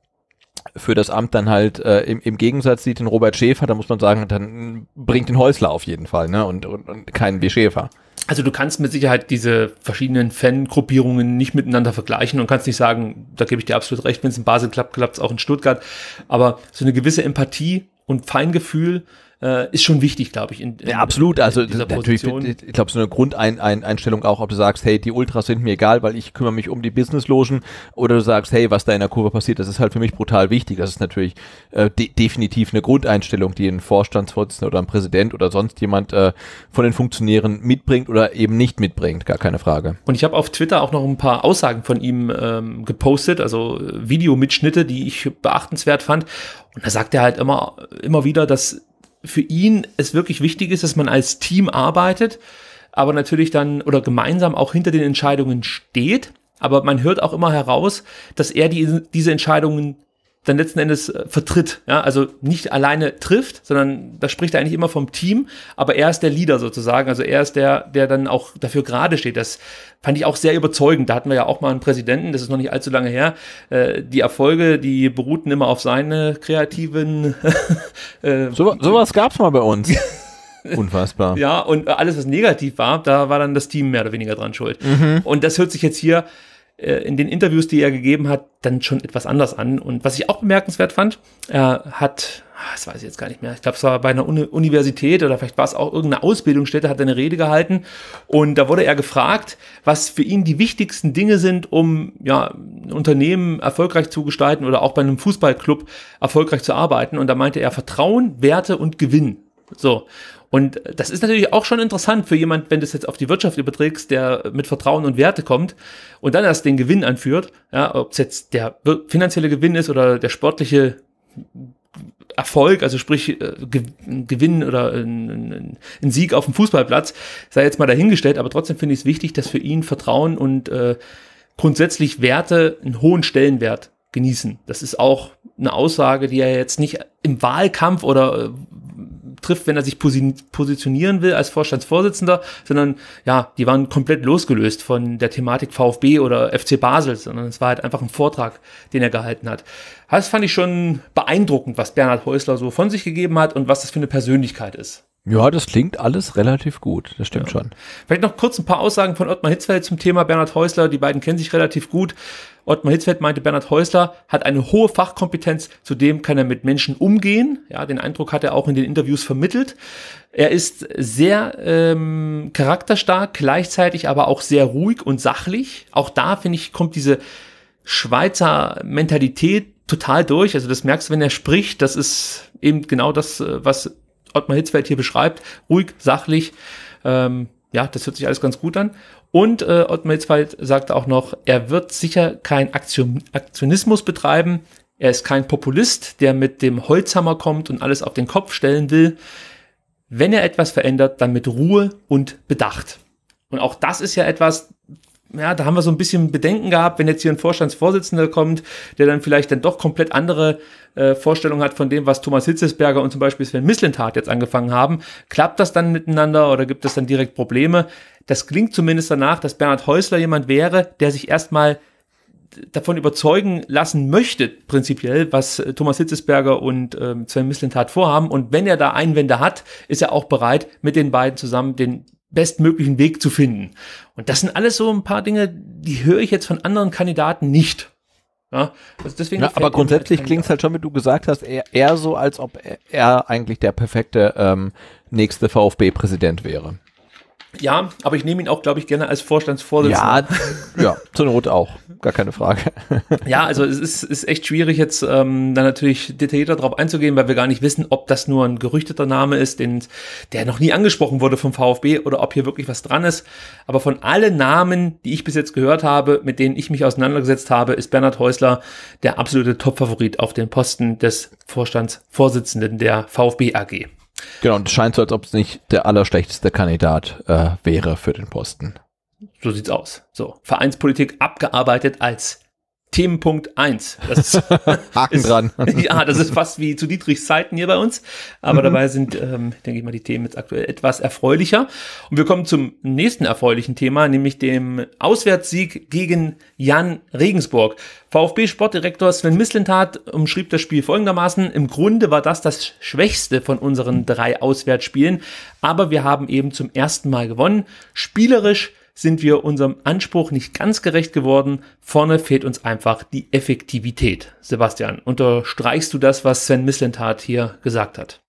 für das Amt dann halt äh, im, im Gegensatz sieht, den Robert Schäfer, da muss man sagen, dann bringt den Häusler auf jeden Fall, ne? Und, und, und keinen wie Schäfer. Also du kannst mit Sicherheit diese verschiedenen
Fangruppierungen nicht miteinander vergleichen und kannst nicht sagen, da gebe ich dir absolut recht, wenn es in Basel klappt, klappt es auch in Stuttgart. Aber so eine gewisse Empathie und Feingefühl äh, ist schon wichtig, glaube ich. In,
in, ja, absolut. Also natürlich, ich glaube, so eine Grundeinstellung auch, ob du sagst, hey, die Ultras sind mir egal, weil ich kümmere mich um die Businesslogen, oder du sagst, hey, was da in der Kurve passiert, das ist halt für mich brutal wichtig. Das ist natürlich äh, de definitiv eine Grundeinstellung, die ein Vorstandsvorsitzender oder ein Präsident oder sonst jemand äh, von den Funktionären mitbringt oder eben nicht mitbringt, gar keine Frage.
Und ich habe auf Twitter auch noch ein paar Aussagen von ihm ähm, gepostet, also äh, Videomitschnitte, die ich beachtenswert fand. Und da sagt er halt immer, immer wieder, dass für ihn es wirklich wichtig ist, dass man als Team arbeitet, aber natürlich dann oder gemeinsam auch hinter den Entscheidungen steht. Aber man hört auch immer heraus, dass er die, diese Entscheidungen dann letzten Endes äh, vertritt. Ja? Also nicht alleine trifft, sondern da spricht er eigentlich immer vom Team, aber er ist der Leader sozusagen. Also er ist der, der dann auch dafür gerade steht. Das fand ich auch sehr überzeugend. Da hatten wir ja auch mal einen Präsidenten, das ist noch nicht allzu lange her. Äh, die Erfolge, die beruhten immer auf seine kreativen. <laughs> Äh,
so, sowas gab's mal bei uns. <laughs> Unfassbar.
Ja, und alles, was negativ war, da war dann das Team mehr oder weniger dran schuld. Mhm. Und das hört sich jetzt hier äh, in den Interviews, die er gegeben hat, dann schon etwas anders an. Und was ich auch bemerkenswert fand, er hat, ah, das weiß ich jetzt gar nicht mehr, ich glaube, es war bei einer Uni Universität oder vielleicht war es auch irgendeine Ausbildungsstätte, hat er eine Rede gehalten und da wurde er gefragt, was für ihn die wichtigsten Dinge sind, um ja, ein Unternehmen erfolgreich zu gestalten oder auch bei einem Fußballclub erfolgreich zu arbeiten. Und da meinte er Vertrauen, Werte und Gewinn. So. Und das ist natürlich auch schon interessant für jemand, wenn du es jetzt auf die Wirtschaft überträgst, der mit Vertrauen und Werte kommt und dann erst den Gewinn anführt, ja, ob es jetzt der finanzielle Gewinn ist oder der sportliche Erfolg, also sprich äh, Gewinn oder ein, äh, ein Sieg auf dem Fußballplatz, sei jetzt mal dahingestellt, aber trotzdem finde ich es wichtig, dass für ihn Vertrauen und äh, grundsätzlich Werte einen hohen Stellenwert genießen. Das ist auch eine Aussage, die er jetzt nicht im Wahlkampf oder äh, trifft, wenn er sich positionieren will als Vorstandsvorsitzender, sondern ja, die waren komplett losgelöst von der Thematik VfB oder FC Basel, sondern es war halt einfach ein Vortrag, den er gehalten hat. Das fand ich schon beeindruckend, was Bernhard Häusler so von sich gegeben hat und was das für eine Persönlichkeit ist.
Ja, das klingt alles relativ gut, das stimmt ja. schon.
Vielleicht noch kurz ein paar Aussagen von Ottmar Hitzfeld zum Thema Bernhard Häusler. Die beiden kennen sich relativ gut. Ottmar Hitzfeld meinte, Bernhard Häusler hat eine hohe Fachkompetenz, zudem kann er mit Menschen umgehen. Ja, den Eindruck hat er auch in den Interviews vermittelt. Er ist sehr ähm, charakterstark, gleichzeitig aber auch sehr ruhig und sachlich. Auch da, finde ich, kommt diese Schweizer Mentalität total durch. Also das merkst du, wenn er spricht, das ist eben genau das, äh, was Ottmar Hitzfeld hier beschreibt. Ruhig, sachlich. Ähm, ja, das hört sich alles ganz gut an. Und äh, Ottmar Hitzfeld sagte auch noch, er wird sicher kein Aktion Aktionismus betreiben. Er ist kein Populist, der mit dem Holzhammer kommt und alles auf den Kopf stellen will. Wenn er etwas verändert, dann mit Ruhe und Bedacht. Und auch das ist ja etwas, ja, da haben wir so ein bisschen Bedenken gehabt, wenn jetzt hier ein Vorstandsvorsitzender kommt, der dann vielleicht dann doch komplett andere äh, Vorstellungen hat von dem, was Thomas Hitzesberger und zum Beispiel Sven Mislintat jetzt angefangen haben. Klappt das dann miteinander oder gibt es dann direkt Probleme? Das klingt zumindest danach, dass Bernhard Häusler jemand wäre, der sich erstmal davon überzeugen lassen möchte, prinzipiell, was äh, Thomas Hitzesberger und ähm, Sven Mislintat vorhaben. Und wenn er da Einwände hat, ist er auch bereit, mit den beiden zusammen den bestmöglichen Weg zu finden. Und das sind alles so ein paar Dinge, die höre ich jetzt von anderen Kandidaten nicht. Ja, also deswegen ja, aber grundsätzlich klingt
es halt schon, wie du gesagt hast, eher, eher so, als ob er, er eigentlich der perfekte ähm, nächste VfB-Präsident wäre.
Ja, aber ich nehme ihn auch, glaube ich, gerne als Vorstandsvorsitzender. Ja,
ja, zur Not auch, gar keine Frage.
Ja, also es ist, ist echt schwierig jetzt ähm, da natürlich detaillierter drauf einzugehen, weil wir gar nicht wissen, ob das nur ein gerüchteter Name ist, den, der noch nie angesprochen wurde vom VfB oder ob hier wirklich was dran ist. Aber von allen Namen, die ich bis jetzt gehört habe, mit denen ich mich auseinandergesetzt habe, ist Bernhard Häusler der absolute Topfavorit auf den Posten des Vorstandsvorsitzenden der VfB AG.
Genau, und es scheint so, als ob es nicht der allerschlechteste Kandidat äh, wäre für den Posten.
So sieht's aus. So, Vereinspolitik abgearbeitet als Themenpunkt 1. <laughs> Haken ist, dran. <laughs> ja, das ist fast wie zu Dietrichs Zeiten hier bei uns. Aber mhm. dabei sind, ähm, denke ich mal, die Themen jetzt aktuell etwas erfreulicher. Und wir kommen zum nächsten erfreulichen Thema, nämlich dem Auswärtssieg gegen Jan Regensburg. VfB-Sportdirektor Sven Mislintat umschrieb das Spiel folgendermaßen. Im Grunde war das das schwächste von unseren drei Auswärtsspielen. Aber wir haben eben zum ersten Mal gewonnen. Spielerisch sind wir unserem Anspruch nicht ganz gerecht geworden. Vorne fehlt uns einfach die Effektivität. Sebastian, unterstreichst du das, was Sven Mislintat hier gesagt hat?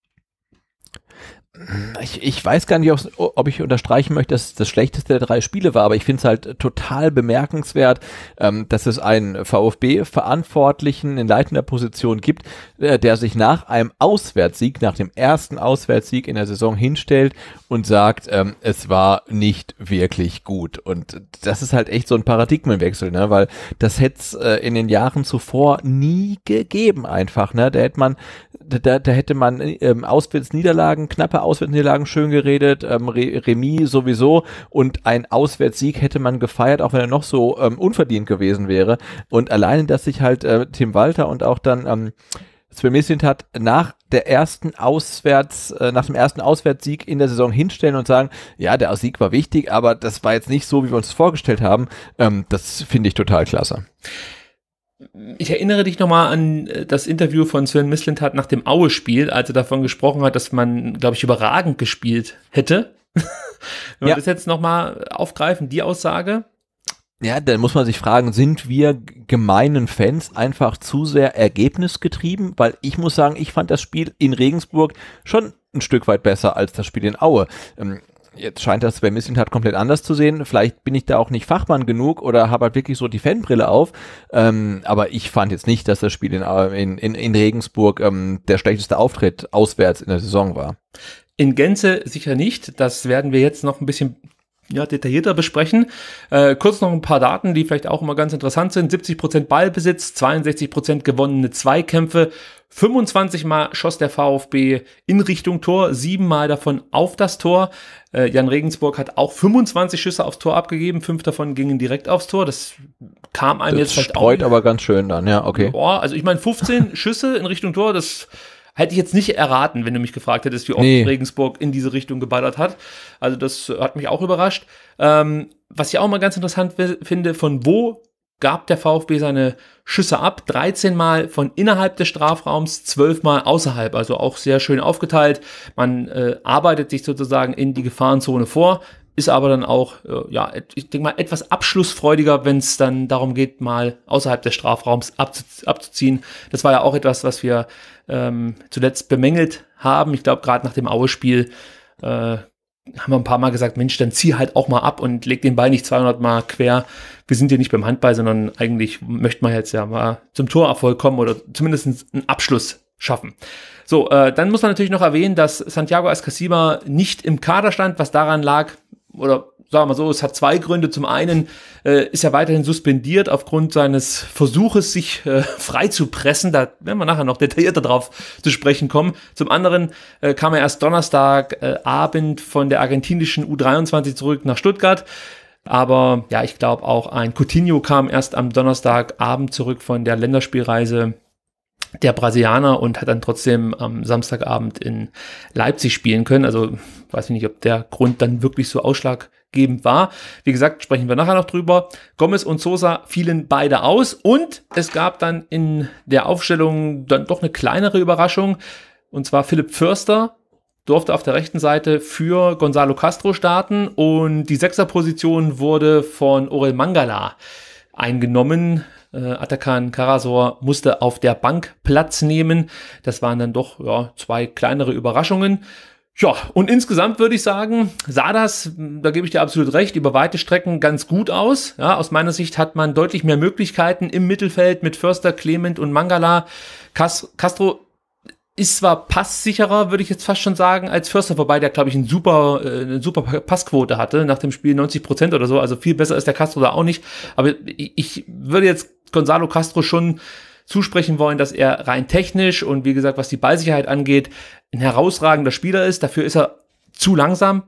ich, ich weiß gar nicht, ob ich unterstreichen möchte, dass es das schlechteste der drei Spiele war, aber ich finde es halt total bemerkenswert, ähm, dass es einen VfB-Verantwortlichen in leitender Position gibt, äh, der sich nach einem Auswärtssieg, nach dem ersten Auswärtssieg in der Saison hinstellt und sagt, ähm, es war nicht wirklich gut. Und das ist halt echt so ein Paradigmenwechsel, ne? weil das hätte es äh, in den Jahren zuvor nie gegeben einfach. Ne? Da hätte man, da, da hätte man ähm, Auswärtsniederlagen, knappe Auswärtsniederlagen Auswärtsniederlagen schön geredet, ähm, Remis sowieso und ein Auswärtssieg hätte man gefeiert, auch wenn er noch so ähm, unverdient gewesen wäre. Und alleine, dass sich halt äh, Tim Walter und auch dann ähm, Svemesint hat nach der ersten Auswärts, äh, nach dem ersten Auswärtssieg in der Saison hinstellen und sagen, ja, der Sieg war wichtig, aber das war jetzt nicht so, wie wir uns vorgestellt haben. Ähm, das finde ich total klasse
ich erinnere dich nochmal an äh, das Interview von Sven Mislintat nach dem Aue-Spiel, als er davon gesprochen hat, dass man, glaube ich, überragend
gespielt hätte. <laughs> Wenn ja. wir das jetzt nochmal aufgreifen, die Aussage. Ja, dann muss man sich fragen, sind wir gemeinen Fans einfach zu sehr ergebnisgetrieben? Weil ich muss sagen, ich fand das Spiel in Regensburg schon ein Stück weit besser als das Spiel in Aue. Ähm, jetzt scheint das bei Missing Hat komplett anders zu sehen. Vielleicht bin ich da auch nicht Fachmann genug oder habe halt wirklich so die Fanbrille auf. Ähm, aber ich fand jetzt nicht, dass das Spiel in, in, in, in Regensburg ähm, der schlechteste Auftritt auswärts in der Saison war. In Gänze
sicher nicht. Das werden wir jetzt noch ein bisschen ja, detaillierter besprechen. Äh, kurz noch ein paar Daten, die vielleicht auch immer ganz interessant sind. 70% Ballbesitz, 62% gewonnene Zweikämpfe, 25 Mal schoss der VfB in Richtung Tor, sieben Mal davon auf das Tor. Äh, Jan Regensburg hat auch 25 Schüsse aufs Tor abgegeben, fünf davon gingen direkt aufs Tor. Das kam einem das jetzt vielleicht streut auch. aber
ganz schön dann, ja, okay.
Boah, also ich meine 15 <laughs> Schüsse in Richtung Tor, das hätte ich jetzt nicht erraten, wenn du mich gefragt hättest, wie oft nee. Regensburg in diese Richtung geballert hat. Also das hat mich auch überrascht. Ähm, was ich auch mal ganz interessant finde, von wo gab der VfB seine Schüsse ab, 13 Mal von innerhalb des Strafraums, 12 Mal außerhalb, also auch sehr schön aufgeteilt. Man äh, arbeitet sich sozusagen in die Gefahrenzone vor, ist aber dann auch, äh, ja, ich denke mal, etwas abschlussfreudiger, wenn es dann darum geht, mal außerhalb des Strafraums abzu abzuziehen. Das war ja auch etwas, was wir ähm, zuletzt bemängelt haben. Ich glaube, gerade nach dem Aue-Spiel äh, haben wir ein paar Mal gesagt, Mensch, dann zieh halt auch mal ab und leg den Ball nicht 200 Mal quer. Wir sind hier nicht beim Handball, sondern eigentlich möchte man jetzt ja mal zum Torerfolg kommen oder zumindest einen Abschluss schaffen. So, äh, dann muss man natürlich noch erwähnen, dass Santiago Ascasiba nicht im Kader stand, was daran lag, oder sagen wir so, es hat zwei Gründe. Zum einen äh, ist er weiterhin suspendiert aufgrund seines Versuches, sich äh, <laughs> frei zu pressen. Da werden wir nachher noch detaillierter drauf zu sprechen kommen. Zum anderen äh, kam er erst Donnerstagabend äh, von der argentinischen U23 zurück nach Stuttgart. Aber ja, ich glaube auch ein Coutinho kam erst am Donnerstagabend zurück von der Länderspielreise der Brasilianer und hat dann trotzdem am Samstagabend in Leipzig spielen können. Also weiß ich nicht, ob der Grund dann wirklich so ausschlaggebend war. Wie gesagt, sprechen wir nachher noch drüber. Gomez und Sosa fielen beide aus und es gab dann in der Aufstellung dann doch eine kleinere Überraschung. Und zwar Philipp Förster durfte auf der rechten Seite für Gonzalo Castro starten und die Sechserposition wurde von Orel Mangala eingenommen. Äh, Atakan Karasor musste auf der Bank Platz nehmen. Das waren dann doch ja, zwei kleinere Überraschungen. Ja, und insgesamt würde ich sagen, sah das, hm, da gebe ich dir absolut recht, über weite Strecken ganz gut aus. Ja, aus meiner Sicht hat man deutlich mehr Möglichkeiten im Mittelfeld mit Förster, Clement und Mangala. Castro ist zwar passsicherer, würde ich jetzt fast schon sagen, als Förster, wobei der, glaube ich, ein super, äh, eine super Passquote hatte nach dem Spiel 90 Prozent oder so. Also viel besser ist der Castro da auch nicht. Aber ich, ich würde jetzt Gonzalo Castro schon zusprechen wollen, dass er rein technisch und wie gesagt, was die Ballsicherheit angeht, ein herausragender Spieler ist. Dafür ist er zu langsam,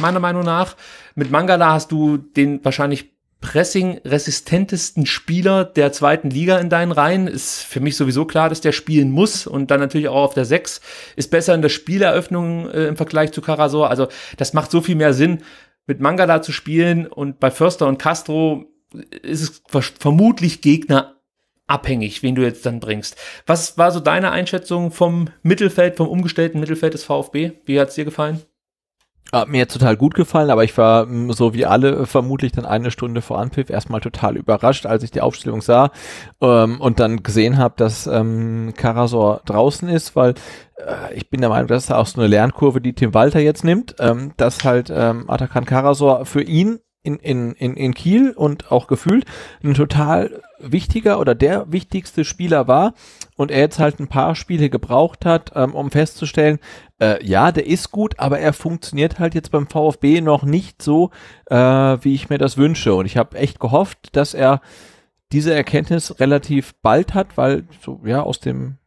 meiner Meinung nach. Mit Mangala hast du den wahrscheinlich pressing-resistentesten Spieler der zweiten Liga in deinen Reihen. Ist für mich sowieso klar, dass der spielen muss und dann natürlich auch auf der 6. Ist besser in der Spieleröffnung äh, im Vergleich zu Carasor. Also das macht so viel mehr Sinn, mit Mangala zu spielen und bei Förster und Castro ist es vermutlich Gegner abhängig, wen du jetzt dann bringst. Was war so deine Einschätzung vom Mittelfeld, vom umgestellten Mittelfeld des VfB? Wie hat's dir gefallen?
Hat mir total gut gefallen, aber ich war mm, so wie alle äh, vermutlich dann eine Stunde vor Anpfiff erstmal total überrascht, als ich die Aufstellung sah ähm, und dann gesehen habe, dass ähm, Karasor draußen ist, weil äh, ich bin der Meinung, das ist auch so eine Lernkurve, die Tim Walter jetzt nimmt, ähm, dass halt ähm, Atakan Karasor für ihn in, in, in, in Kiel und auch gefühlt ein total wichtiger oder der wichtigste Spieler war und er jetzt halt ein paar Spiele gebraucht hat, ähm, um festzustellen, äh, ja, der ist gut, aber er funktioniert halt jetzt beim VfB noch nicht so, äh, wie ich mir das wünsche. Und ich habe echt gehofft, dass er diese Erkenntnis relativ bald hat, weil so ja aus dem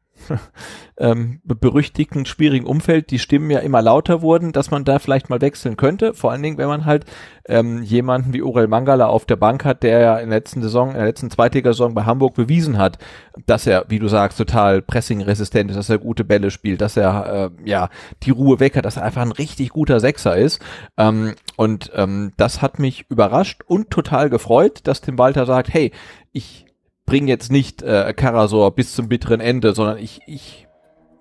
<laughs> ähm, berüchtigten, schwierigen Umfeld die Stimmen ja immer lauter wurden, dass man da vielleicht mal wechseln könnte. Vor allen Dingen, wenn man halt ähm, jemanden wie Urel Mangala auf der Bank hat, der ja in der letzten Saison, in der letzten Zweitligasaison bei Hamburg bewiesen hat, dass er, wie du sagst, total pressingresistent ist, dass er gute Bälle spielt, dass er äh, ja die Ruhe weg hat, dass er einfach ein richtig guter Sechser ist. Ähm, und ähm, das hat mich überrascht und total gefreut, dass Tim Walter sagt, hey, ich bringe jetzt nicht äh, Karasor bis zum bitteren Ende, sondern ich, ich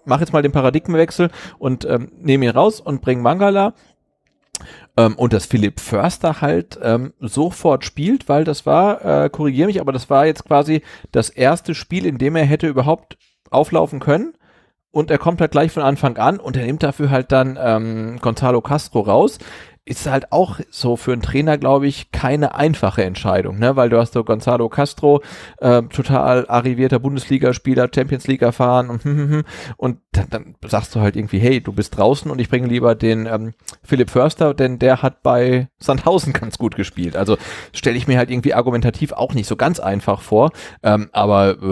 mache jetzt mal den Paradigmenwechsel und ähm, nehme ihn raus und bringe Mangala ähm, und dass Philipp Förster halt ähm, sofort spielt, weil das war, äh, korrigiere mich, aber das war jetzt quasi das erste Spiel, in dem er hätte überhaupt auflaufen können. Und er kommt halt gleich von Anfang an und er nimmt dafür halt dann ähm, Gonzalo Castro raus, ist halt auch so für einen Trainer, glaube ich, keine einfache Entscheidung, ne? weil du hast so Gonzalo Castro, äh, total arrivierter Bundesligaspieler, Champions League erfahren und, hm, hm, hm, und dann, dann, sagst du halt irgendwie, hey, du bist draußen und ich bringe lieber den ähm, Philipp Förster, denn der hat bei Sandhausen ganz gut gespielt. Also stelle ich mir halt irgendwie argumentativ auch nicht so ganz einfach vor, ähm, aber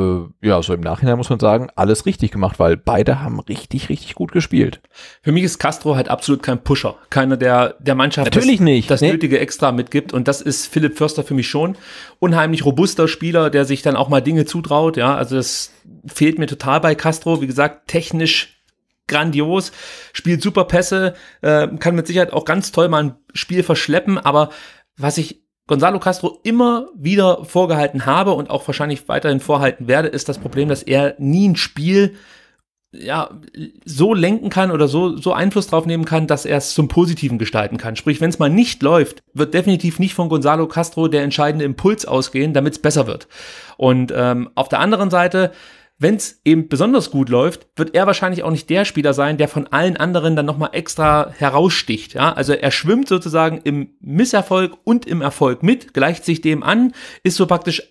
äh, ja, so im Nachhinein muss man sagen, alles richtig gemacht, weil beide haben richtig, richtig gut gespielt. Für mich ist Castro halt absolut kein
Pusher, keiner, der, der Mannschaft Natürlich das, nicht. das nee. nötige Extra mitgibt. Und das ist Philipp Förster für mich schon. Unheimlich robuster Spieler, der sich dann auch mal Dinge zutraut. Ja, also das fehlt mir total bei Castro. Wie gesagt, technisch grandios, spielt super Pässe, äh, kann mit Sicherheit auch ganz toll mal ein Spiel verschleppen, aber was ich Gonzalo Castro immer wieder vorgehalten habe und auch wahrscheinlich weiterhin vorhalten werde, ist das Problem, dass er nie ein Spiel ja, so lenken kann oder so, so Einfluss drauf nehmen kann, dass er es zum Positiven gestalten kann. Sprich, wenn es mal nicht läuft, wird definitiv nicht von Gonzalo Castro der entscheidende Impuls ausgehen, damit es besser wird. Und ähm, auf der anderen Seite, wenn es eben besonders gut läuft, wird er wahrscheinlich auch nicht der Spieler sein, der von allen anderen dann nochmal extra heraussticht. Ja? Also er schwimmt sozusagen im Misserfolg und im Erfolg mit, gleicht sich dem an, ist so praktisch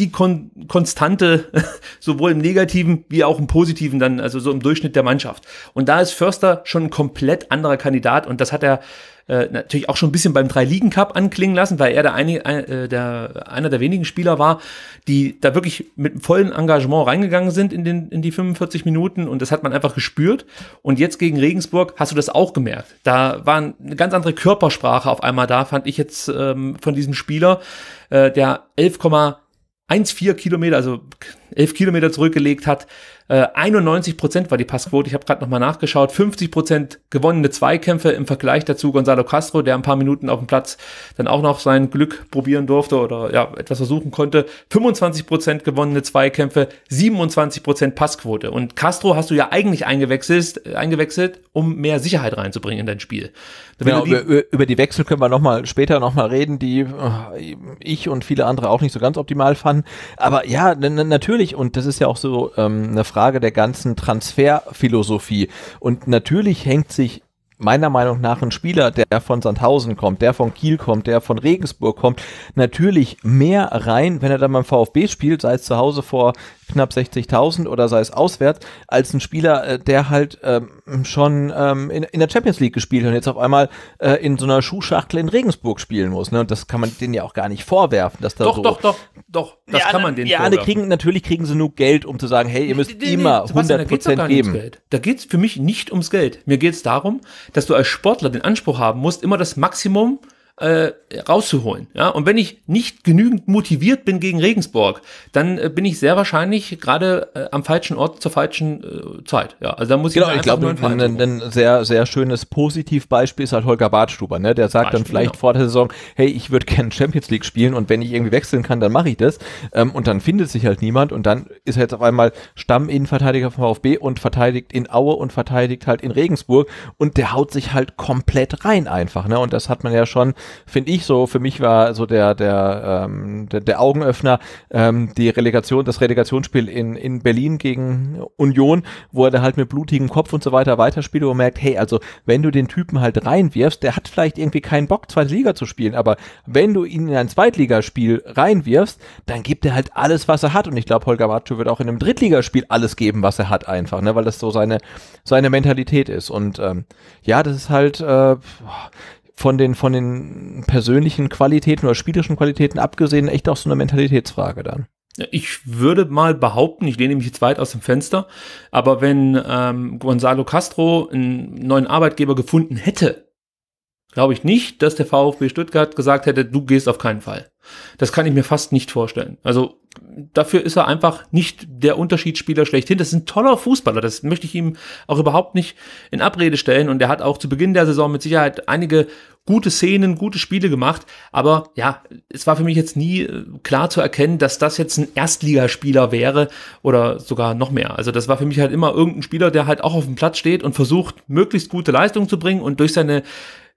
die Kon Konstante, <laughs> sowohl im Negativen wie auch im Positiven dann, also so im Durchschnitt der Mannschaft. Und da ist Förster schon ein komplett anderer Kandidat und das hat er äh, natürlich auch schon ein bisschen beim Drei-Ligen-Cup anklingen lassen, weil er der, eine, äh, der einer der wenigen Spieler war, die da wirklich mit vollem Engagement reingegangen sind in, den, in die 45 Minuten und das hat man einfach gespürt. Und jetzt gegen Regensburg hast du das auch gemerkt. Da war eine ganz andere Körpersprache auf einmal da, fand ich jetzt ähm, von diesem Spieler, äh, der 11, 1,4 Kilometer, also 11 Kilometer zurückgelegt hat. Äh, 91 Prozent war die Passquote. Ich habe gerade nochmal nachgeschaut. 50 Prozent gewonnene Zweikämpfe im Vergleich dazu Gonzalo Castro, der ein paar Minuten auf dem Platz dann auch noch sein Glück probieren durfte oder ja etwas versuchen konnte. 25 Prozent gewonnene Zweikämpfe, 27 Prozent Passquote. Und Castro hast du ja eigentlich eingewechselt, eingewechselt, um mehr Sicherheit reinzubringen in dein Spiel.
Genau, über, über, die Wechsel können wir noch mal später noch mal reden, die äh, ich und viele andere auch nicht so ganz optimal fanden. Aber ja, natürlich, und das ist ja auch so ähm, eine Frage der ganzen Transferphilosophie. Und natürlich hängt sich meiner Meinung nach ein Spieler, der von Sandhausen kommt, der von Kiel kommt, der von Regensburg kommt, natürlich mehr rein, wenn er dann beim VfB spielt, sei es zu Hause vor knapp 60.000 oder sei es auswärts, als ein Spieler, äh, der halt ähm, schon ähm, in, in der Champions League gespielt hat und jetzt auf einmal äh, in so einer Schuhschachtel in Regensburg spielen muss. Ne? Und das kann man denen ja auch gar nicht vorwerfen, dass da doch, so. Doch, doch,
doch, das ja, kann man denen ja, vorwerfen. Ja, kriegen,
natürlich kriegen sie nur Geld, um zu sagen, hey, ihr müsst nee, nee, immer nee, 100 Prozent geben. Geld.
Da es für mich nicht ums Geld. Mir geht es darum, dass du als Sportler den Anspruch haben musst, immer das Maximum äh, rauszuholen. Ja? Und wenn ich nicht genügend motiviert bin gegen Regensburg, dann äh, bin ich sehr wahrscheinlich gerade äh, am falschen Ort zur
falschen äh, Zeit. Ja, also da muss genau, ich, ich glaube, ein, ein, ein sehr sehr schönes Positivbeispiel ist halt Holger Badstuber, ne? Der sagt Beispiel, dann vielleicht genau. vor der Saison, hey, ich würde gerne Champions League spielen und wenn ich irgendwie wechseln kann, dann mache ich das. Ähm, und dann findet sich halt niemand und dann ist er jetzt auf einmal Stamminnenverteidiger vom VfB und verteidigt in Aue und verteidigt halt in Regensburg und der haut sich halt komplett rein einfach, ne? Und das hat man ja schon finde ich so, für mich war so der, der, ähm, der, der Augenöffner ähm, die Relegation, das Relegationsspiel in, in Berlin gegen Union, wo er da halt mit blutigem Kopf und so weiter weiterspielt und merkt, hey, also wenn du den Typen halt reinwirfst, der hat vielleicht irgendwie keinen Bock, zweite Liga zu spielen, aber wenn du ihn in ein Zweitligaspiel reinwirfst, dann gibt er halt alles, was er hat. Und ich glaube, Holger Matschu wird auch in einem Drittligaspiel alles geben, was er hat, einfach, ne? weil das so seine, seine Mentalität ist. Und ähm, ja, das ist halt, äh, von den, von den persönlichen Qualitäten oder spielerischen Qualitäten abgesehen echt auch so eine Mentalitätsfrage dann.
Ich würde mal behaupten, ich lehne mich jetzt weit aus dem Fenster, aber wenn ähm, Gonzalo Castro einen neuen Arbeitgeber gefunden hätte, glaube ich nicht, dass der VfB Stuttgart gesagt hätte, du gehst auf keinen Fall. Das kann ich mir fast nicht vorstellen. Also dafür ist er einfach nicht der Unterschiedsspieler schlechthin. Das ist ein toller Fußballer. Das möchte ich ihm auch überhaupt nicht in Abrede stellen. Und er hat auch zu Beginn der Saison mit Sicherheit einige gute Szenen, gute Spiele gemacht. Aber ja, es war für mich jetzt nie äh, klar zu erkennen, dass das jetzt ein Erstligaspieler wäre oder sogar noch mehr. Also das war für mich halt immer irgendein Spieler, der halt auch auf dem Platz steht und versucht, möglichst gute Leistungen zu bringen und durch seine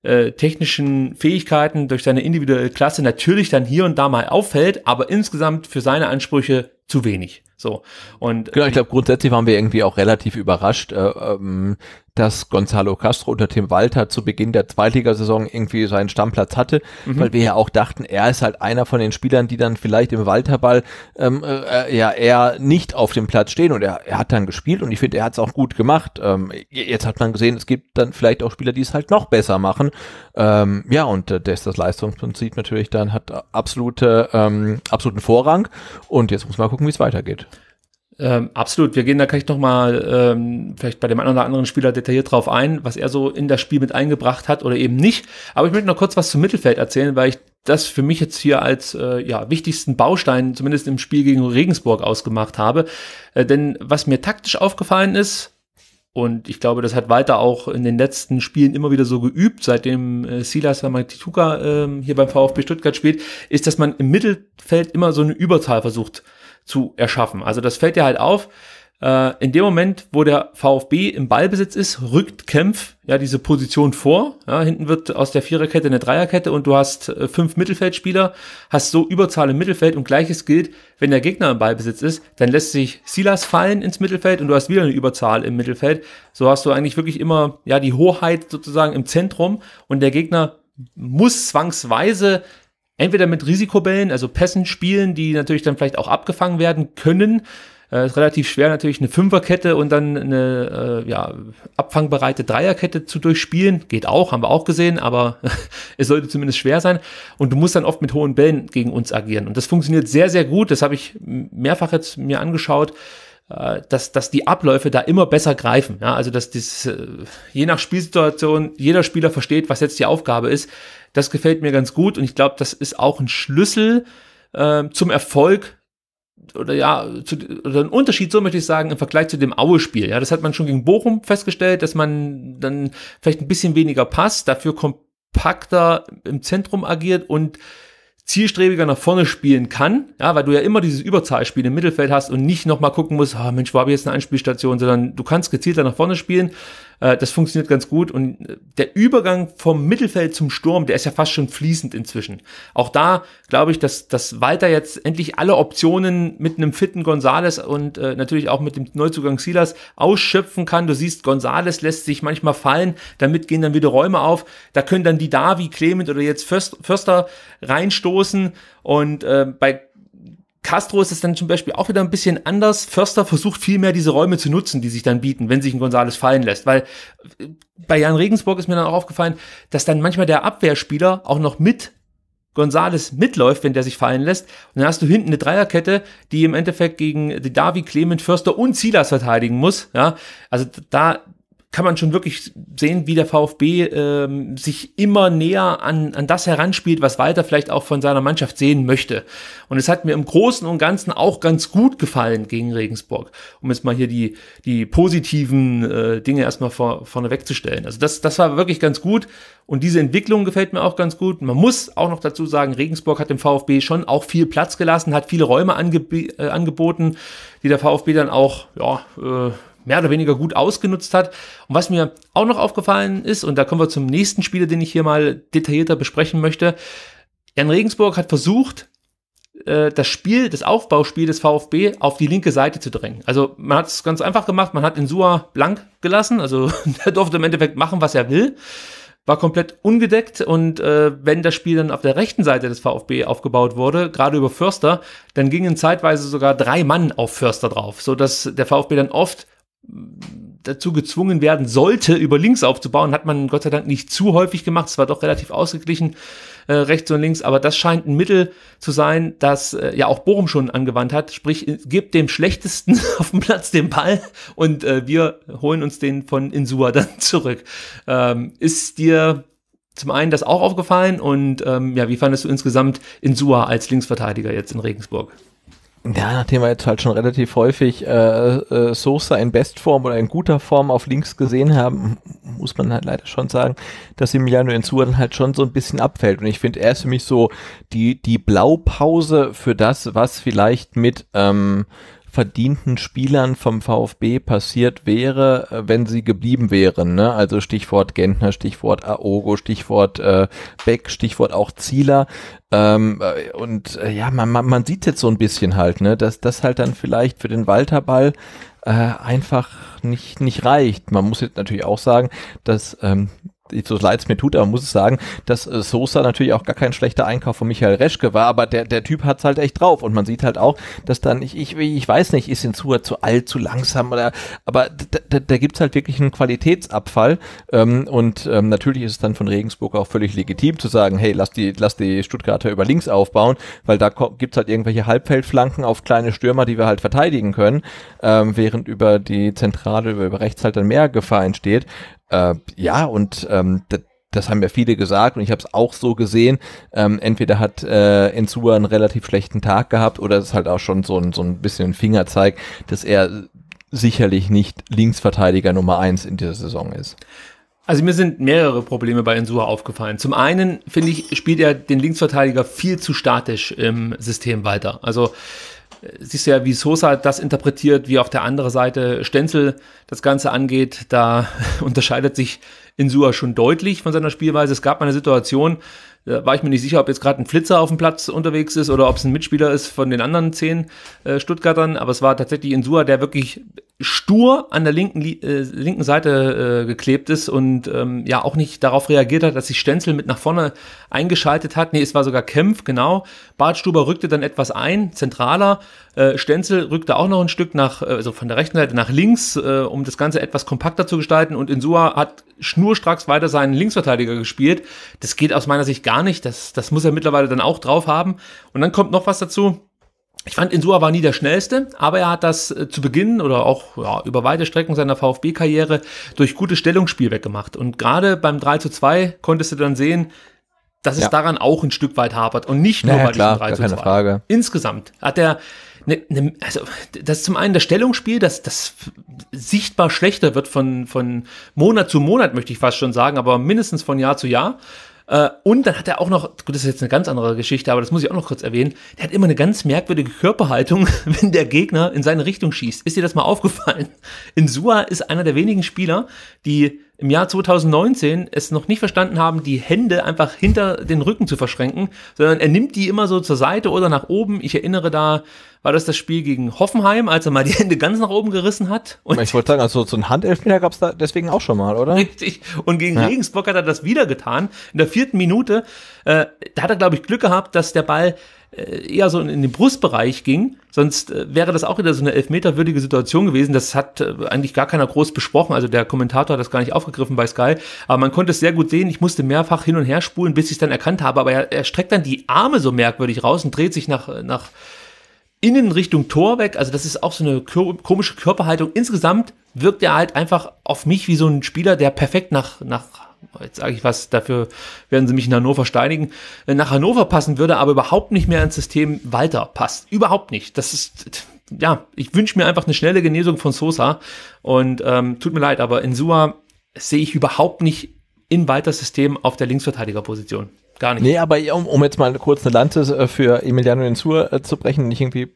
äh, technischen Fähigkeiten, durch seine individuelle Klasse natürlich dann hier und da mal
auffällt, aber insgesamt für seine Ansprüche zu wenig. So. Und genau, ich glaube, grundsätzlich waren wir irgendwie auch relativ überrascht, äh, ähm, dass Gonzalo Castro unter Tim Walter zu Beginn der Zweitligasaison irgendwie seinen Stammplatz hatte, mhm. weil wir ja auch dachten, er ist halt einer von den Spielern, die dann vielleicht im Walterball ähm, äh, ja eher nicht auf dem Platz stehen und er, er hat dann gespielt und ich finde, er hat es auch gut gemacht. Ähm, jetzt hat man gesehen, es gibt dann vielleicht auch Spieler, die es halt noch besser machen. Ähm, ja, und äh, das, das Leistungsprinzip natürlich dann hat absolute, ähm, absoluten Vorrang und jetzt muss man gucken, wie es weitergeht.
Ähm, absolut, wir gehen da gleich nochmal ähm, vielleicht bei dem einen oder anderen Spieler detailliert drauf ein, was er so in das Spiel mit eingebracht hat oder eben nicht. Aber ich möchte noch kurz was zum Mittelfeld erzählen, weil ich das für mich jetzt hier als äh, ja, wichtigsten Baustein zumindest im Spiel gegen Regensburg ausgemacht habe. Äh, denn was mir taktisch aufgefallen ist, und ich glaube, das hat Walter auch in den letzten Spielen immer wieder so geübt, seitdem äh, Silas Lamatituka äh, hier beim VfB Stuttgart spielt, ist, dass man im Mittelfeld immer so eine Überzahl versucht zu erschaffen. Also das fällt dir halt auf. Äh, in dem Moment, wo der VfB im Ballbesitz ist, rückt Kempf ja diese Position vor. Ja, hinten wird aus der Viererkette eine Dreierkette und du hast äh, fünf Mittelfeldspieler, hast so Überzahl im Mittelfeld und gleiches gilt, wenn der Gegner im Ballbesitz ist, dann lässt sich Silas fallen ins Mittelfeld und du hast wieder eine Überzahl im Mittelfeld. So hast du eigentlich wirklich immer ja die Hoheit sozusagen im Zentrum und der Gegner muss zwangsweise entweder mit Risikobällen, also Pässen spielen, die natürlich dann vielleicht auch abgefangen werden können. Äh, ist relativ schwer natürlich eine Fünferkette und dann eine äh, ja, abfangbereite Dreierkette zu durchspielen. Geht auch, haben wir auch gesehen, aber <laughs> es sollte zumindest schwer sein. Und du musst dann oft mit hohen Bällen gegen uns agieren. Und das funktioniert sehr, sehr gut. Das habe ich mehrfach jetzt mir angeschaut. Äh, dass, dass die Abläufe da immer besser greifen. Ja, also dass das äh, je nach Spielsituation jeder Spieler versteht, was jetzt die Aufgabe ist. Das gefällt mir ganz gut und ich glaube, das ist auch ein Schlüssel äh, zum Erfolg oder ja, zu, oder ein Unterschied, so möchte ich sagen, im Vergleich zu dem Aue-Spiel. Ja, das hat man schon gegen Bochum festgestellt, dass man dann vielleicht ein bisschen weniger passt, dafür kompakter im Zentrum agiert und zielstrebiger nach vorne spielen kann, ja, weil du ja immer dieses Überzahlspiel im Mittelfeld hast und nicht nochmal gucken musst, ah, Mensch, wo habe ich jetzt eine Einspielstation, sondern du kannst gezielter nach vorne spielen. Äh, das funktioniert ganz gut. Und äh, der Übergang vom Mittelfeld zum Sturm, der ist ja fast schon fließend inzwischen. Auch da glaube ich, dass, dass Walter jetzt endlich alle Optionen mit einem fitten Gonzales und äh, natürlich auch mit dem Neuzugang Silas ausschöpfen kann. Du siehst, Gonzales lässt sich manchmal fallen, damit gehen dann wieder Räume auf. Da können dann die da wie Clement oder jetzt Förster reinstoßen. Und äh, bei Castro ist es dann zum Beispiel auch wieder ein bisschen anders. Förster versucht viel mehr diese Räume zu nutzen, die sich dann bieten, wenn sich ein Gonzales fallen lässt. Weil äh, bei Jan Regensburg ist mir dann auch aufgefallen, dass dann manchmal der Abwehrspieler auch noch mit Gonzales mitläuft, wenn der sich fallen lässt. Und dann hast du hinten eine Dreierkette, die im Endeffekt gegen Davi, Clement, Förster und Silas verteidigen muss. Ja, also da kann man schon wirklich sehen, wie der VfB ähm, sich immer näher an, an das heranspielt, was Walter vielleicht auch von seiner Mannschaft sehen möchte. Und es hat mir im Großen und Ganzen auch ganz gut gefallen gegen Regensburg, um jetzt mal hier die, die positiven äh, Dinge erstmal vor, vorne wegzustellen. Also das, das war wirklich ganz gut und diese Entwicklung gefällt mir auch ganz gut. Man muss auch noch dazu sagen, Regensburg hat dem VfB schon auch viel Platz gelassen, hat viele Räume angeb äh, angeboten, die der VfB dann auch, ja, äh, mehr oder weniger gut ausgenutzt hat. Und was mir auch noch aufgefallen ist, und da kommen wir zum nächsten Spieler, den ich hier mal detaillierter besprechen möchte. Jan Regensburg hat versucht, äh, das Spiel, das Aufbauspiel des VfB auf die linke Seite zu drängen. Also man hat es ganz einfach gemacht, man hat in Sua blank gelassen, also <laughs> der durfte im Endeffekt machen, was er will, war komplett ungedeckt und äh, wenn das Spiel dann auf der rechten Seite des VfB aufgebaut wurde, gerade über Förster, dann gingen zeitweise sogar drei Mann auf Förster drauf, so dass der VfB dann oft dazu gezwungen werden sollte, über links aufzubauen, hat man Gott sei Dank nicht zu häufig gemacht. Es war doch relativ ausgeglichen, äh, rechts und links. Aber das scheint ein Mittel zu sein, das äh, ja auch Bochum schon angewandt hat. Sprich, gibt dem Schlechtesten <laughs> auf dem Platz den Ball und äh, wir holen uns den von Insua dann <laughs> zurück. Ähm, ist dir zum einen das auch aufgefallen und ähm, ja, wie fandest du insgesamt Insua als Linksverteidiger
jetzt in Regensburg? Ja, nachdem wir jetzt halt schon relativ häufig äh, äh, Sosa in Bestform oder in guter Form auf links gesehen haben, muss man halt leider schon sagen, dass Emiliano Enzua dann halt schon so ein bisschen abfällt. Und ich finde, er ist für mich so die, die Blaupause für das, was vielleicht mit ähm, verdienten Spielern vom VfB passiert wäre, äh, wenn sie geblieben wären. Ne? Also Stichwort Gentner, Stichwort Aogo, Stichwort äh, Beck, Stichwort auch Zieler. Ähm, äh, und äh, ja, man, man, man sieht jetzt so ein bisschen halt, ne, dass das halt dann vielleicht für den Walterball äh, einfach nicht, nicht reicht. Man muss jetzt natürlich auch sagen, dass ähm, so leid es mir tut, aber muss es sagen, dass äh, Sosa natürlich auch gar kein schlechter Einkauf von Michael Reschke war, aber der, der Typ hat's halt echt drauf und man sieht halt auch, dass dann, ich, ich, ich weiß nicht, ist Insua zu alt, zu langsam oder, aber da, da, da gibt's halt wirklich einen Qualitätsabfall ähm, und ähm, natürlich ist es dann von Regensburg auch völlig legitim zu sagen, hey, lass die, lass die Stuttgarter über links aufbauen, weil da gibt's halt irgendwelche Halbfeldflanken auf kleine Stürmer, die wir halt verteidigen können, ähm, während über die Zentrale, über, über rechts halt dann mehr Gefahr entsteht. Äh, ja, und ähm, das haben ja viele gesagt und ich habe es auch so gesehen. Ähm, entweder hat äh, Enzua einen relativ schlechten Tag gehabt oder es ist halt auch schon so ein, so ein bisschen ein Fingerzeig, dass er äh, sicherlich nicht Linksverteidiger Nummer eins in dieser Saison ist.
Also mir sind mehrere Probleme bei Insua aufgefallen. Zum einen, finde ich, spielt er den Linksverteidiger viel zu statisch im System weiter. Also siehst du ja, wie Sosa das interpretiert, wie auf der anderen Seite Stenzel das Ganze angeht. Da <laughs> unterscheidet sich Insua schon deutlich von seiner Spielweise. Es gab mal eine Situation, da war ich mir nicht sicher, ob jetzt gerade ein Flitzer auf dem Platz unterwegs ist oder ob es ein Mitspieler ist von den anderen zehn äh, Stuttgartern. Aber es war tatsächlich Insua, der wirklich stur an der linken, äh, linken Seite äh, geklebt ist und ähm, ja auch nicht darauf reagiert hat, dass sich Stenzel mit nach vorne eingeschaltet hat. Nee, es war sogar Kempf, genau. Bartstuber rückte dann etwas ein, zentraler. Äh, Stenzel rückte auch noch ein Stück nach, äh, also von der rechten Seite nach links, äh, um das Ganze etwas kompakter zu gestalten. Und Insua hat schnurstracks weiter seinen Linksverteidiger gespielt. Das geht aus meiner Sicht gar nicht. Das, das muss er mittlerweile dann auch drauf haben. Und dann kommt noch was dazu ich fand, Insua war nie der schnellste, aber er hat das äh, zu Beginn oder auch ja, über weite Strecken seiner VfB-Karriere durch gutes Stellungsspiel weggemacht. Und gerade beim 3 zu 2 konntest du dann sehen, dass ja. es daran auch ein Stück weit hapert. Und nicht nur naja, bei klar, diesem 3 zu 2. Keine Frage. Insgesamt hat er Ne, ne, also das ist zum einen das Stellungsspiel, das, das sichtbar schlechter wird von, von Monat zu Monat, möchte ich fast schon sagen, aber mindestens von Jahr zu Jahr. Äh, und dann hat er auch noch, gut, das ist jetzt eine ganz andere Geschichte, aber das muss ich auch noch kurz erwähnen, der hat immer eine ganz merkwürdige Körperhaltung, <laughs> wenn der Gegner in seine Richtung schießt. Ist dir das mal aufgefallen? Insua ist einer der wenigen Spieler, die im Jahr 2019 es noch nicht verstanden haben, die Hände einfach hinter den Rücken zu verschränken, sondern er nimmt die immer so zur Seite oder nach oben. Ich erinnere da, war das das Spiel gegen Hoffenheim, als er mal die Hände ganz nach oben gerissen hat. Und ich wollte sagen, also so ein Handelfmeter gab es da deswegen auch schon mal, oder? Richtig. Und gegen ja. Regensburg hat er das wieder getan. In der vierten Minute, äh, da hat er, glaube ich, Glück gehabt, dass der Ball eher äh, so in den Brustbereich ging. Sonst äh, wäre das auch wieder so eine elfmeterwürdige Situation gewesen. Das hat äh, eigentlich gar keiner groß besprochen. Also der Kommentator hat das gar nicht aufgegriffen bei Sky. Aber man konnte es sehr gut sehen. Ich musste mehrfach hin und her spulen, bis ich es dann erkannt habe. Aber er, er, streckt dann die Arme so merkwürdig raus und dreht sich nach, nach innen Richtung Tor weg. Also das ist auch so eine komische Körperhaltung. Insgesamt wirkt er halt einfach auf mich wie so ein Spieler, der perfekt nach, nach jetzt sage ich was, dafür werden sie mich in Hannover steinigen, nach Hannover passen würde, aber überhaupt nicht mehr ins System Walter passt. Überhaupt nicht. Das ist, ja, ich wünsche mir einfach eine schnelle Genesung von Sosa und ähm, tut mir leid, aber in Sua sehe ich überhaupt nicht in Walters System auf
der Linksverteidigerposition. Gar nicht. Nee, aber um, um jetzt mal kurz eine Lanze äh, für Emiliano in Sua äh, zu brechen, nicht irgendwie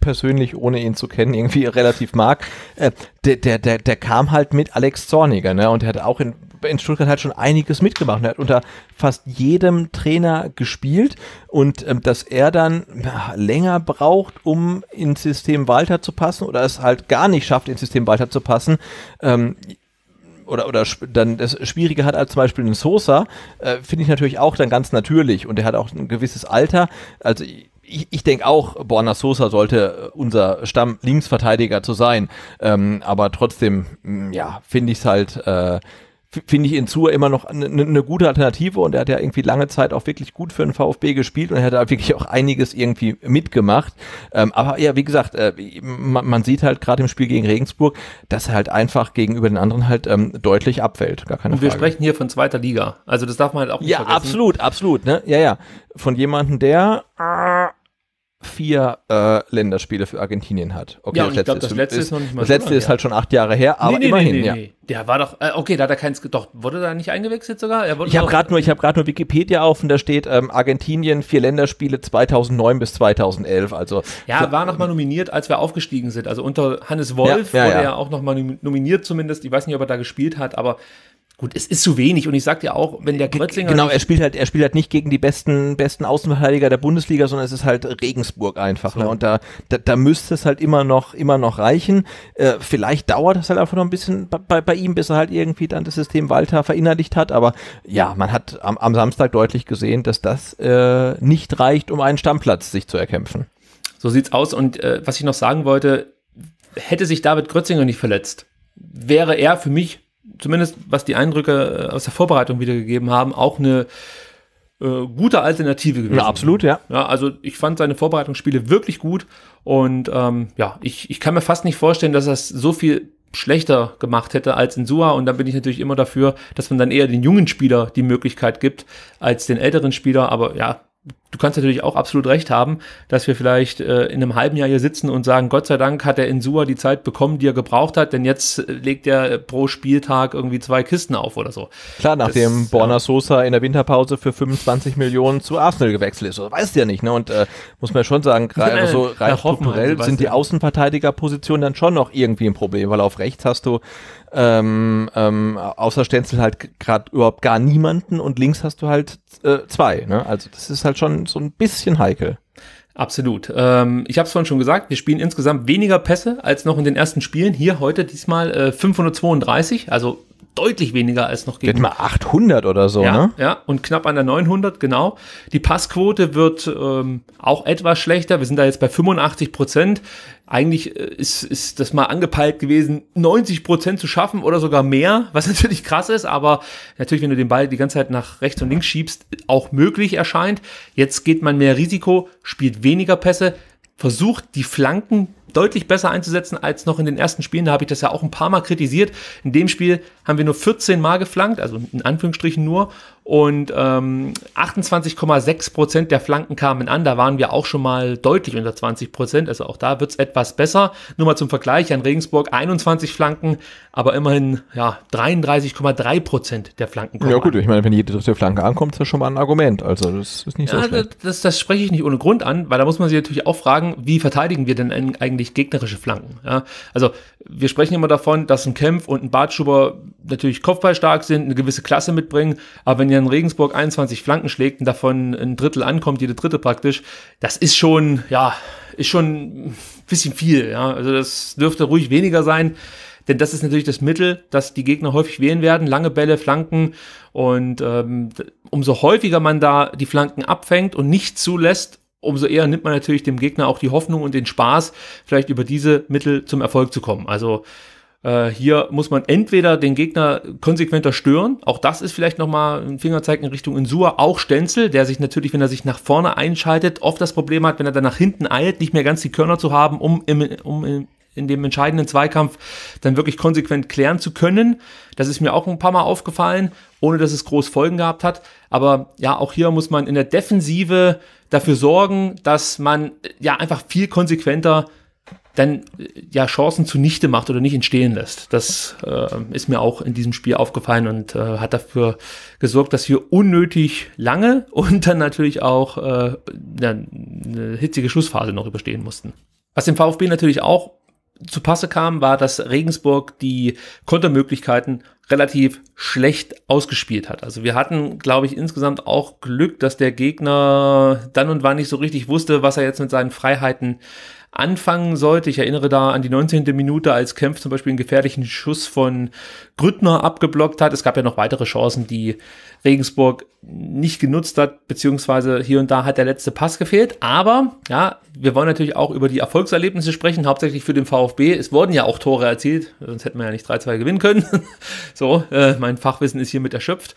persönlich, ohne ihn zu kennen, <laughs> irgendwie relativ mag. Äh, der, der, der, der kam halt mit Alex Zorniger, ne? Und er hat auch in in Stuttgart halt schon einiges mitgemacht er hat unter fast jedem Trainer gespielt und ähm, dass er dann na, länger braucht, um ins System Walter zu passen oder es halt gar nicht schafft, ins System Walter zu passen, ähm, oder oder dann das Schwierige hat als zum Beispiel einen Sosa, äh, finde ich natürlich auch dann ganz natürlich und der hat auch ein gewisses Alter. Also ich, ich denke auch, Borna Sosa sollte äh, unser Stamm-Linksverteidiger zu sein. Ähm, aber trotzdem, ja, finde ich es halt äh, finde ich Insua immer noch eine ne gute Alternative und er hat ja irgendwie lange Zeit auch wirklich gut für den VfB gespielt und er hat da wirklich auch einiges irgendwie mitgemacht. Ähm, aber ja, wie gesagt, äh, man, man, sieht halt gerade im Spiel gegen Regensburg, dass er halt einfach gegenüber den anderen halt ähm, deutlich abfällt. Gar keine und wir Frage.
sprechen hier von zweiter Liga. Also das darf
man halt auch nicht ja, vergessen. Ja, absolut, absolut. Ne? Ja, ja. Von jemandem, der... Äh, vier äh, Länderspiele für Argentinien hat. Okay, ja, das, letzte, glaub, das ist, letzte ist, ist Das letzte ist halt schon acht Jahre her, aber nee, nee, immerhin, nee, ja.
Der war doch, äh, okay, da hat er keins, doch, wurde da nicht eingewechselt sogar? ich habe gerade
nur, hab nur Wikipedia auf und da steht ähm, Argentinien, vier Länderspiele 2009 bis 2011, also. Ja, so, war nochmal nominiert, als wir aufgestiegen sind, also unter Hannes Wolf ja, ja, wurde er
auch nochmal nominiert zumindest, ich weiß nicht, ob er da gespielt hat, aber Gut, es ist zu wenig und ich sag dir auch, wenn der äh, Grötzinger.
Genau, er spielt halt, er spielt halt nicht gegen die besten, besten Außenverteidiger der Bundesliga, sondern es ist halt Regensburg einfach. Ne? So. Ne? Und da, da, da müsste es halt immer noch, immer noch reichen. Äh, vielleicht dauert es halt einfach noch ein bisschen bei, bei ihm, bis er halt irgendwie dann das System Walter verinnerlicht hat. Aber ja, man hat am, am Samstag deutlich gesehen, dass das äh, nicht reicht, um einen Stammplatz sich zu erkämpfen. So sieht's aus. Und äh, was ich noch sagen wollte, hätte sich David Grötzinger nicht verletzt,
wäre er für mich zumindest was die Eindrücke äh, aus der Vorbereitung wiedergegeben haben, auch eine äh, gute Alternative gewesen. Ja, absolut, ja. ja. Also ich fand seine Vorbereitungsspiele wirklich gut und ähm, ja, ich, ich kann mir fast nicht vorstellen, dass das so viel schlechter gemacht hätte als in Sua. Und da bin ich natürlich immer dafür, dass man dann eher den jungen Spieler die Möglichkeit gibt als den älteren Spieler. Aber ja, du kannst natürlich auch absolut recht haben, dass wir vielleicht äh, in einem halben Jahr hier sitzen und sagen, Gott sei Dank hat der Insua die Zeit bekommen, die er gebraucht hat, denn jetzt
äh, legt er äh, pro Spieltag irgendwie zwei Kisten auf oder so. Klar, nachdem das, Borna Sosa in der Winterpause für 25 Millionen zu Arsenal gewechselt ist, also, weißt du ja nicht, ne? Und äh, muss man ja schon sagen, gerade <laughs> so also, rein strukturell sind die Außenverteidigerpositionen dann schon noch irgendwie ein Problem, weil auf rechts hast du ähm, ähm, außer Stenzel halt gerade überhaupt gar niemanden und links hast du halt äh, zwei. Ne? Also das ist halt schon so ein bisschen heikel. Absolut.
Ähm, ich habe es vorhin schon gesagt, wir spielen insgesamt weniger Pässe als noch in den ersten Spielen. Hier heute diesmal äh, 532, also deutlich weniger als noch gegen. mal
800 oder so, ja, ne?
Ja, und knapp an der 900, genau. Die Passquote wird ähm, auch etwas schlechter. Wir sind da jetzt bei 85 Prozent. Eigentlich äh, ist, ist das mal angepeilt gewesen, 90 Prozent zu schaffen oder sogar mehr, was <laughs> natürlich krass ist, aber natürlich, wenn du den Ball die ganze Zeit nach rechts und links schiebst, auch möglich erscheint. Jetzt geht man mehr Risiko, spielt weniger Pässe, versucht die Flanken deutlich besser einzusetzen als noch in den ersten Spielen. Da habe ich das ja auch ein paar Mal kritisiert. In dem Spiel haben wir nur 14 Mal geflankt, also in Anführungsstrichen nur, und ähm, 28,6 Prozent der Flanken kamen an. Da waren wir auch schon mal deutlich unter 20 Prozent. Also auch da wird es etwas besser. Nur mal zum Vergleich an Regensburg 21 Flanken, aber immerhin ja 33,3 Prozent der Flanken kommen. Ja gut,
an. ich meine, wenn jede dritte Flanke ankommt, ist das schon mal ein Argument. Also das ist nicht ja, so schlecht.
Das, das spreche ich nicht ohne Grund an, weil da muss man sich natürlich auch fragen, wie verteidigen wir denn eigentlich gegnerische Flanken? Ja, also wir sprechen immer davon, dass ein Kempf und ein Bartschuber natürlich Kopfballstark sind, eine gewisse Klasse mitbringen, aber wenn ihr in Regensburg 21 Flanken schlägt und davon ein Drittel ankommt, jede dritte praktisch, das ist schon, ja, ist schon ein bisschen viel. Ja. Also das dürfte ruhig weniger sein. Denn das ist natürlich das Mittel, das die Gegner häufig wählen werden. Lange Bälle, Flanken. Und ähm, umso häufiger man da die Flanken abfängt und nicht zulässt, umso eher nimmt man natürlich dem Gegner auch die Hoffnung und den Spaß, vielleicht über diese Mittel zum Erfolg zu kommen. Also äh, hier muss man entweder den Gegner konsequenter stören, auch das ist vielleicht nochmal ein Fingerzeig in Richtung Insua, auch Stenzel, der sich natürlich, wenn er sich nach vorne einschaltet, oft das Problem hat, wenn er dann nach hinten eilt, nicht mehr ganz die Körner zu haben, um, im, um im, in dem entscheidenden Zweikampf dann wirklich konsequent klären zu können. Das ist mir auch ein paar Mal aufgefallen, ohne dass es groß Folgen gehabt hat. Aber ja, auch hier muss man in der Defensive dafür sorgen, dass man ja einfach viel konsequenter dann äh, ja Chancen zunichte macht oder nicht entstehen lässt. Das äh, ist mir auch in diesem Spiel aufgefallen und äh, hat dafür gesorgt, dass wir unnötig lange <laughs> und dann natürlich auch äh, eine hitzige Schlussphase noch überstehen mussten. Was dem VfB natürlich auch zu Passe kam, war, dass Regensburg die Kontermöglichkeiten relativ schlecht ausgespielt hat. Also wir hatten, glaube ich, insgesamt auch Glück, dass der Gegner dann und wann nicht so richtig wusste, was er jetzt mit seinen Freiheiten anfangen sollte. Ich erinnere da an die 19. Minute, als Kempf zum Beispiel einen gefährlichen Schuss von Grüttner abgeblockt hat. Es gab ja noch weitere Chancen, die Regensburg nicht genutzt hat, beziehungsweise hier und da hat der letzte Pass gefehlt. Aber ja, wir wollen natürlich auch über die Erfolgserlebnisse sprechen, hauptsächlich für den VfB. Es wurden ja auch Tore erzielt, sonst hätten wir ja nicht 3-2 gewinnen können. <laughs> so, äh, mein Fachwissen ist hiermit erschöpft.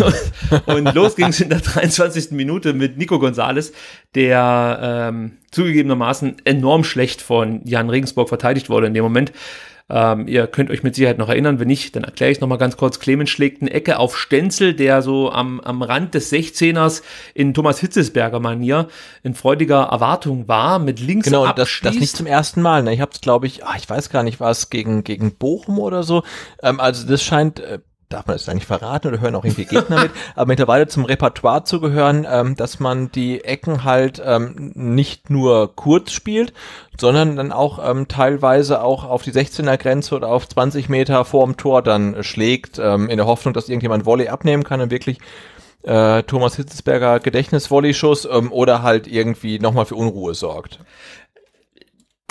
<laughs> und los ging es in der 23. Minute mit Nico Gonzales, der ähm, zugegebenermaßen enorm schlecht von Jan Regensburg verteidigt wurde in dem Moment. Ähm, ihr könnt euch mit Sicherheit noch erinnern, wenn nicht, dann erkläre ich es nochmal ganz kurz. Clemens schlägt eine Ecke auf Stenzel, der so am, am Rand des 16ers in Thomas Hitzesberger Manier in freudiger Erwartung war,
mit links Genau, abschließt. das, das nicht zum ersten Mal. Ne? Ich habe es, glaube ich, ach, ich weiß gar nicht, war es gegen, gegen Bochum oder so. Ähm, also das scheint... Äh darf man das eigentlich verraten oder hören auch irgendwie Gegner mit, <laughs> aber mittlerweile zum Repertoire zu gehören, ähm, dass man die Ecken halt ähm, nicht nur kurz spielt, sondern dann auch ähm, teilweise auch auf die 16er Grenze oder auf 20 Meter vorm Tor dann äh, schlägt, ähm, in der Hoffnung, dass irgendjemand Volley abnehmen kann und wirklich äh, Thomas Hitzesberger Gedächtnisvolley-Schuss ähm, oder halt irgendwie nochmal für Unruhe sorgt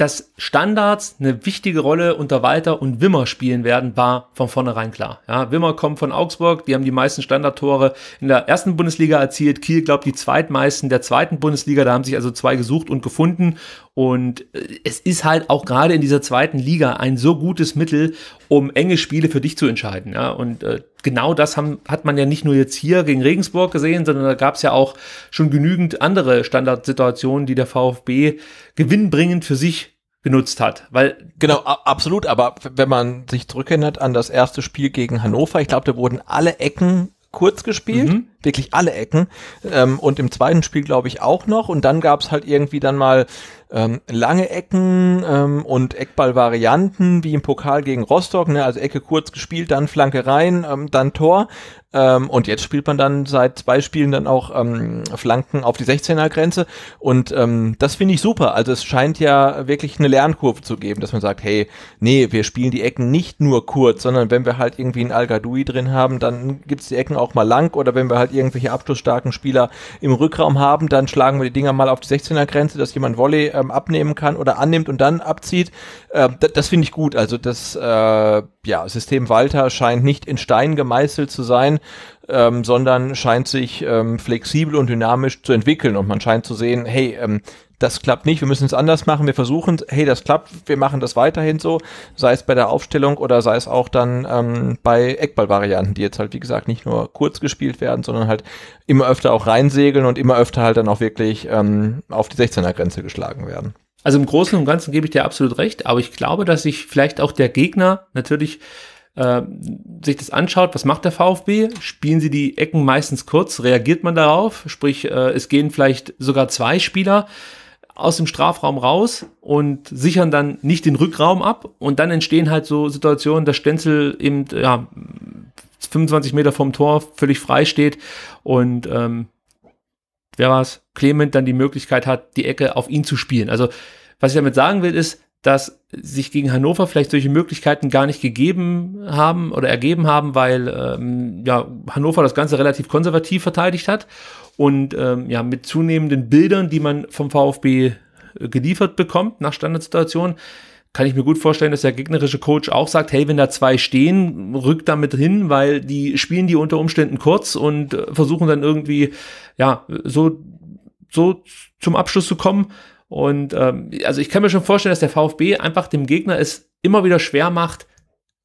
dass Standards eine wichtige Rolle unter Walter und Wimmer
spielen werden, war von vornherein klar. Ja, Wimmer kommt von Augsburg, die haben die meisten Standardtore in der ersten Bundesliga erzielt. Kiel, glaubt die zweitmeisten der zweiten Bundesliga. Da haben sich also zwei gesucht und gefunden. Und äh, es ist halt auch gerade in dieser zweiten Liga ein so gutes Mittel, um enge Spiele für dich zu entscheiden. Ja, und äh, genau das haben, hat man ja nicht nur jetzt hier gegen Regensburg gesehen, sondern da gab es ja auch schon genügend andere Standardsituationen, die der VfB
gewinnbringend für sich genutzt hat, weil genau absolut, aber wenn man sich zurückerinnert an das erste Spiel gegen Hannover, ich glaube, da wurden alle Ecken kurz gespielt. Mhm wirklich alle Ecken. Ähm, und im zweiten Spiel glaube ich auch noch. Und dann gab es halt irgendwie dann mal ähm, lange Ecken ähm, und Eckballvarianten, wie im Pokal gegen Rostock, ne? also Ecke kurz gespielt, dann Flanke rein, ähm, dann Tor. Ähm, und jetzt spielt man dann seit zwei Spielen dann auch ähm, Flanken auf die 16er-Grenze. Und ähm, das finde ich super. Also es scheint ja wirklich eine Lernkurve zu geben, dass man sagt, hey, nee, wir spielen die Ecken nicht nur kurz, sondern wenn wir halt irgendwie ein Al-Gadoui drin haben, dann gibt's die Ecken auch mal lang. Oder wenn wir halt halt irgendwelche abschlussstarken Spieler im Rückraum haben, dann schlagen wir die Dinger mal auf die 16er Grenze, dass jemand Volley ähm, abnehmen kann oder annimmt und dann abzieht. Äh, das finde ich gut. Also das äh, ja, System Walter scheint nicht in Stein gemeißelt zu sein, ähm, sondern scheint sich ähm, flexibel und dynamisch zu entwickeln und man scheint zu sehen, hey, ähm, das klappt nicht, wir müssen es anders machen, wir versuchen es, hey, das klappt, wir machen das weiterhin so, sei es bei der Aufstellung oder sei es auch dann ähm, bei Eckballvarianten, die jetzt halt, wie gesagt, nicht nur kurz gespielt werden, sondern halt immer öfter auch reinsegeln und immer öfter halt dann auch wirklich ähm, auf die 16er-Grenze geschlagen werden. Also im Großen und Ganzen gebe ich dir absolut recht, aber ich glaube, dass sich vielleicht auch der Gegner natürlich
äh, sich das anschaut, was macht der VfB? Spielen sie die Ecken meistens kurz? Reagiert man darauf? Sprich, äh, es gehen vielleicht sogar zwei Spieler aus dem Strafraum raus und sichern dann nicht den Rückraum ab. Und dann entstehen halt so Situationen, dass Stenzel eben ja, 25 Meter vom Tor völlig frei steht und ähm, wer war's? Clement dann die Möglichkeit hat, die Ecke auf ihn zu spielen. Also was ich damit sagen will, ist, dass sich gegen Hannover vielleicht solche Möglichkeiten gar nicht gegeben haben oder ergeben haben, weil ähm, ja, Hannover das Ganze relativ konservativ verteidigt hat und ähm, ja, mit zunehmenden Bildern, die man vom VfB äh, geliefert bekommt nach Standardsituation, kann ich mir gut vorstellen, dass der gegnerische Coach auch sagt, hey, wenn da zwei stehen, rückt damit hin, weil die spielen die unter Umständen kurz und äh, versuchen dann irgendwie, ja, so, so zum Abschluss zu kommen. Und ähm, also ich kann mir schon vorstellen, dass der VfB einfach dem Gegner es immer wieder schwer macht,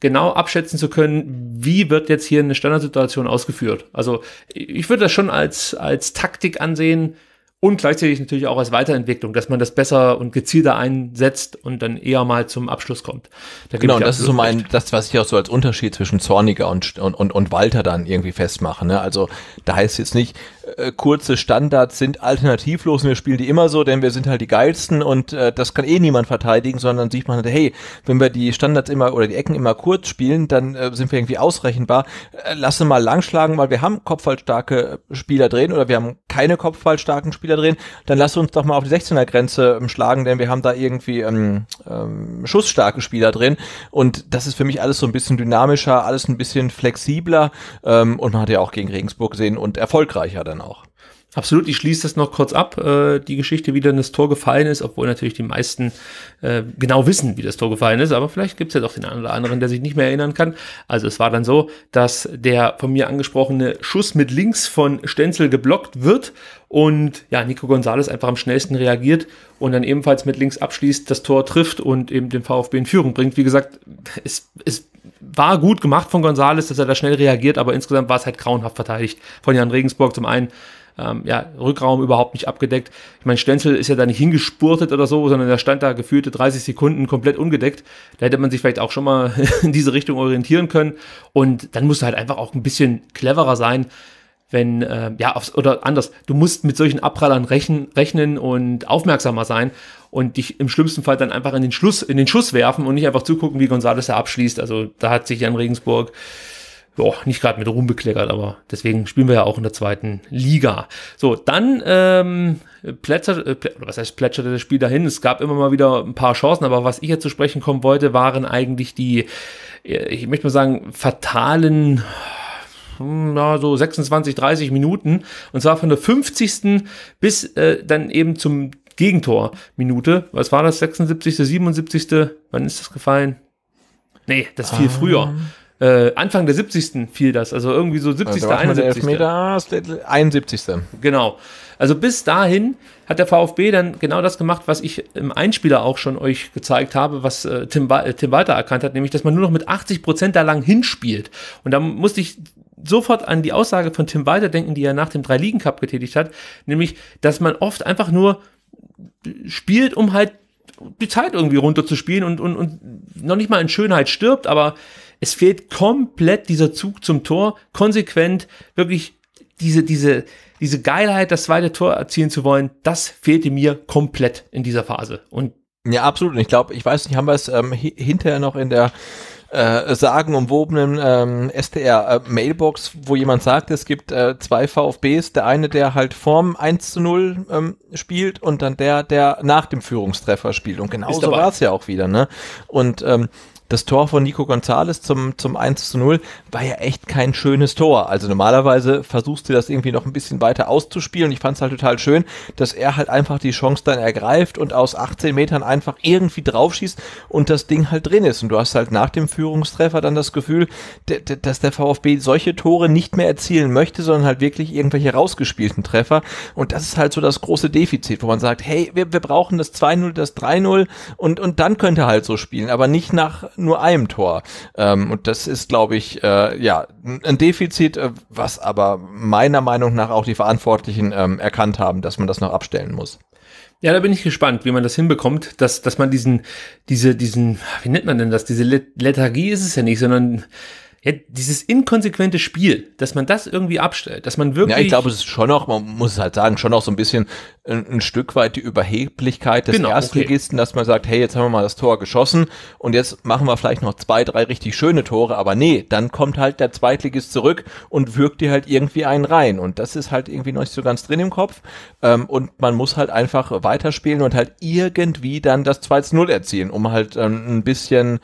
genau abschätzen zu können, wie wird jetzt hier eine Standardsituation ausgeführt. Also ich würde das schon als, als Taktik ansehen und gleichzeitig natürlich auch als Weiterentwicklung, dass man das besser und gezielter einsetzt und dann eher mal zum Abschluss kommt. Da genau, das ist so mein,
das, was ich auch so als Unterschied zwischen Zorniger und, und, und, Walter dann irgendwie festmache. Ne? Also da heißt es jetzt nicht, äh, kurze Standards sind alternativlos und wir spielen die immer so, denn wir sind halt die geilsten und äh, das kann eh niemand verteidigen, sondern sieht man halt, hey, wenn wir die Standards immer oder die Ecken immer kurz spielen, dann äh, sind wir irgendwie ausrechenbar. Äh, lasse mal langschlagen, weil wir haben kopfballstarke Spieler drin oder wir haben keine kopfballstarken Spieler drin, dann lass uns doch mal auf die 16er Grenze ähm, schlagen, denn wir haben da irgendwie ähm, ähm, schussstarke Spieler drin und das ist für mich alles so ein bisschen dynamischer, alles ein bisschen flexibler ähm, und man hat ja auch gegen Regensburg gesehen und erfolgreicher dann dann auch. Absolut, ich schließe das noch kurz ab, äh, die Geschichte, wie dann das Tor gefallen ist,
obwohl natürlich die meisten äh, genau wissen, wie das Tor gefallen ist, aber vielleicht gibt es ja doch den einen oder anderen, der sich nicht mehr erinnern kann. Also es war dann so, dass der von mir angesprochene Schuss mit links von Stenzel geblockt wird und ja, Nico Gonzalez einfach am schnellsten reagiert und dann ebenfalls mit links abschließt, das Tor trifft und eben den VfB in Führung bringt. Wie gesagt, es, es war gut gemacht von Gonzales, dass er da schnell reagiert, aber insgesamt war es halt grauenhaft verteidigt von Jan Regensburg. Zum einen ähm, ja, Rückraum überhaupt nicht abgedeckt. Ich meine, Stenzel ist ja da nicht hingespurtet oder so, sondern der stand da gefühlte 30 Sekunden komplett ungedeckt. Da hätte man sich vielleicht auch schon mal <laughs> in diese Richtung orientieren können. Und dann musst du halt einfach auch ein bisschen cleverer sein wenn, äh, ja, aufs, oder anders, du musst mit solchen Abprallern rechnen, rechnen und aufmerksamer sein und dich im schlimmsten Fall dann einfach in den Schluss, in den Schuss werfen und nicht einfach zugucken, wie Gonzales da abschließt. Also da hat sich Jan Regensburg ja, nicht gerade mit Ruhm bekleckert, aber deswegen spielen wir ja auch in der zweiten Liga. So, dann ähm, plätscherte, äh, was heißt plätscherte das Spiel dahin? Es gab immer mal wieder ein paar Chancen, aber was ich jetzt zu sprechen kommen wollte, waren eigentlich die, äh, ich möchte mal sagen, fatalen na, so 26, 30 Minuten. Und zwar von der 50. bis äh, dann eben zum Gegentor Minute. Was war das? 76., 77. Wann ist das gefallen? Nee, das viel um. Ah. früher. Äh, Anfang der 70. fiel das, also irgendwie so 70. Also 71. Elfmeter, 71. Ah, genau. Also bis dahin hat der VfB dann genau das gemacht, was ich im Einspieler auch schon euch gezeigt habe, was äh, Tim, äh, Tim Walter erkannt hat, nämlich, dass man nur noch mit 80 Prozent da lang hinspielt. Und da musste ich sofort an die Aussage von Tim Walter denken, die er nach dem Drei-Ligen-Cup getätigt hat, nämlich, dass man oft einfach nur spielt, um halt die Zeit irgendwie runterzuspielen und, und, und noch nicht mal in Schönheit stirbt, aber es fehlt komplett dieser Zug zum Tor, konsequent, wirklich diese, diese, diese Geilheit, das zweite Tor erzielen zu wollen, das fehlte mir komplett in dieser
Phase. Und ja, absolut. Und ich glaube, ich weiß nicht, haben wir es ähm, hinterher noch in der äh, sagenumwobenen ähm, SDR-Mailbox, äh, wo jemand sagt, es gibt äh, zwei VfBs, der eine, der halt vorm 1 zu 0 ähm, spielt und dann der, der nach dem Führungstreffer spielt. Und genau so war es ja auch wieder. Ne? Und ähm, das Tor von Nico Gonzalez zum, zum 1 zu 0 war ja echt kein schönes Tor. Also normalerweise versuchst du das irgendwie noch ein bisschen weiter auszuspielen. Ich fand es halt total schön, dass er halt einfach die Chance dann ergreift und aus 18 Metern einfach irgendwie draufschießt und das Ding halt drin ist. Und du hast halt nach dem Führungstreffer dann das Gefühl, dass der VfB solche Tore nicht mehr erzielen möchte, sondern halt wirklich irgendwelche rausgespielten Treffer. Und das ist halt so das große Defizit, wo man sagt, hey, wir, wir brauchen das 2-0, das 3-0 und, und dann könnte halt so spielen, aber nicht nach nur einem Tor. Ähm, und das ist, glaube ich, äh, ja, ein Defizit, äh, was aber meiner Meinung nach auch die Verantwortlichen ähm, erkannt haben, dass man das noch abstellen muss. Ja, da bin ich gespannt, wie man das
hinbekommt, dass, dass man diesen, diese, diesen, wie nennt man denn das? Diese Lethargie ist es ja nicht, sondern ja, dieses inkonsequente Spiel, dass man das irgendwie abstellt, dass man wirklich. Ja, ich glaube, es
ist schon noch, man muss es halt sagen, schon noch so ein bisschen ein, ein Stück weit die Überheblichkeit des genau, Erstligisten, okay. dass man sagt, hey, jetzt haben wir mal das Tor geschossen und jetzt machen wir vielleicht noch zwei, drei richtig schöne Tore, aber nee, dann kommt halt der Zweitligist zurück und wirkt dir halt irgendwie einen rein. Und das ist halt irgendwie noch nicht so ganz drin im Kopf. Ähm, und man muss halt einfach weiterspielen und halt irgendwie dann das 2-0 erzielen, um halt ähm, ein bisschen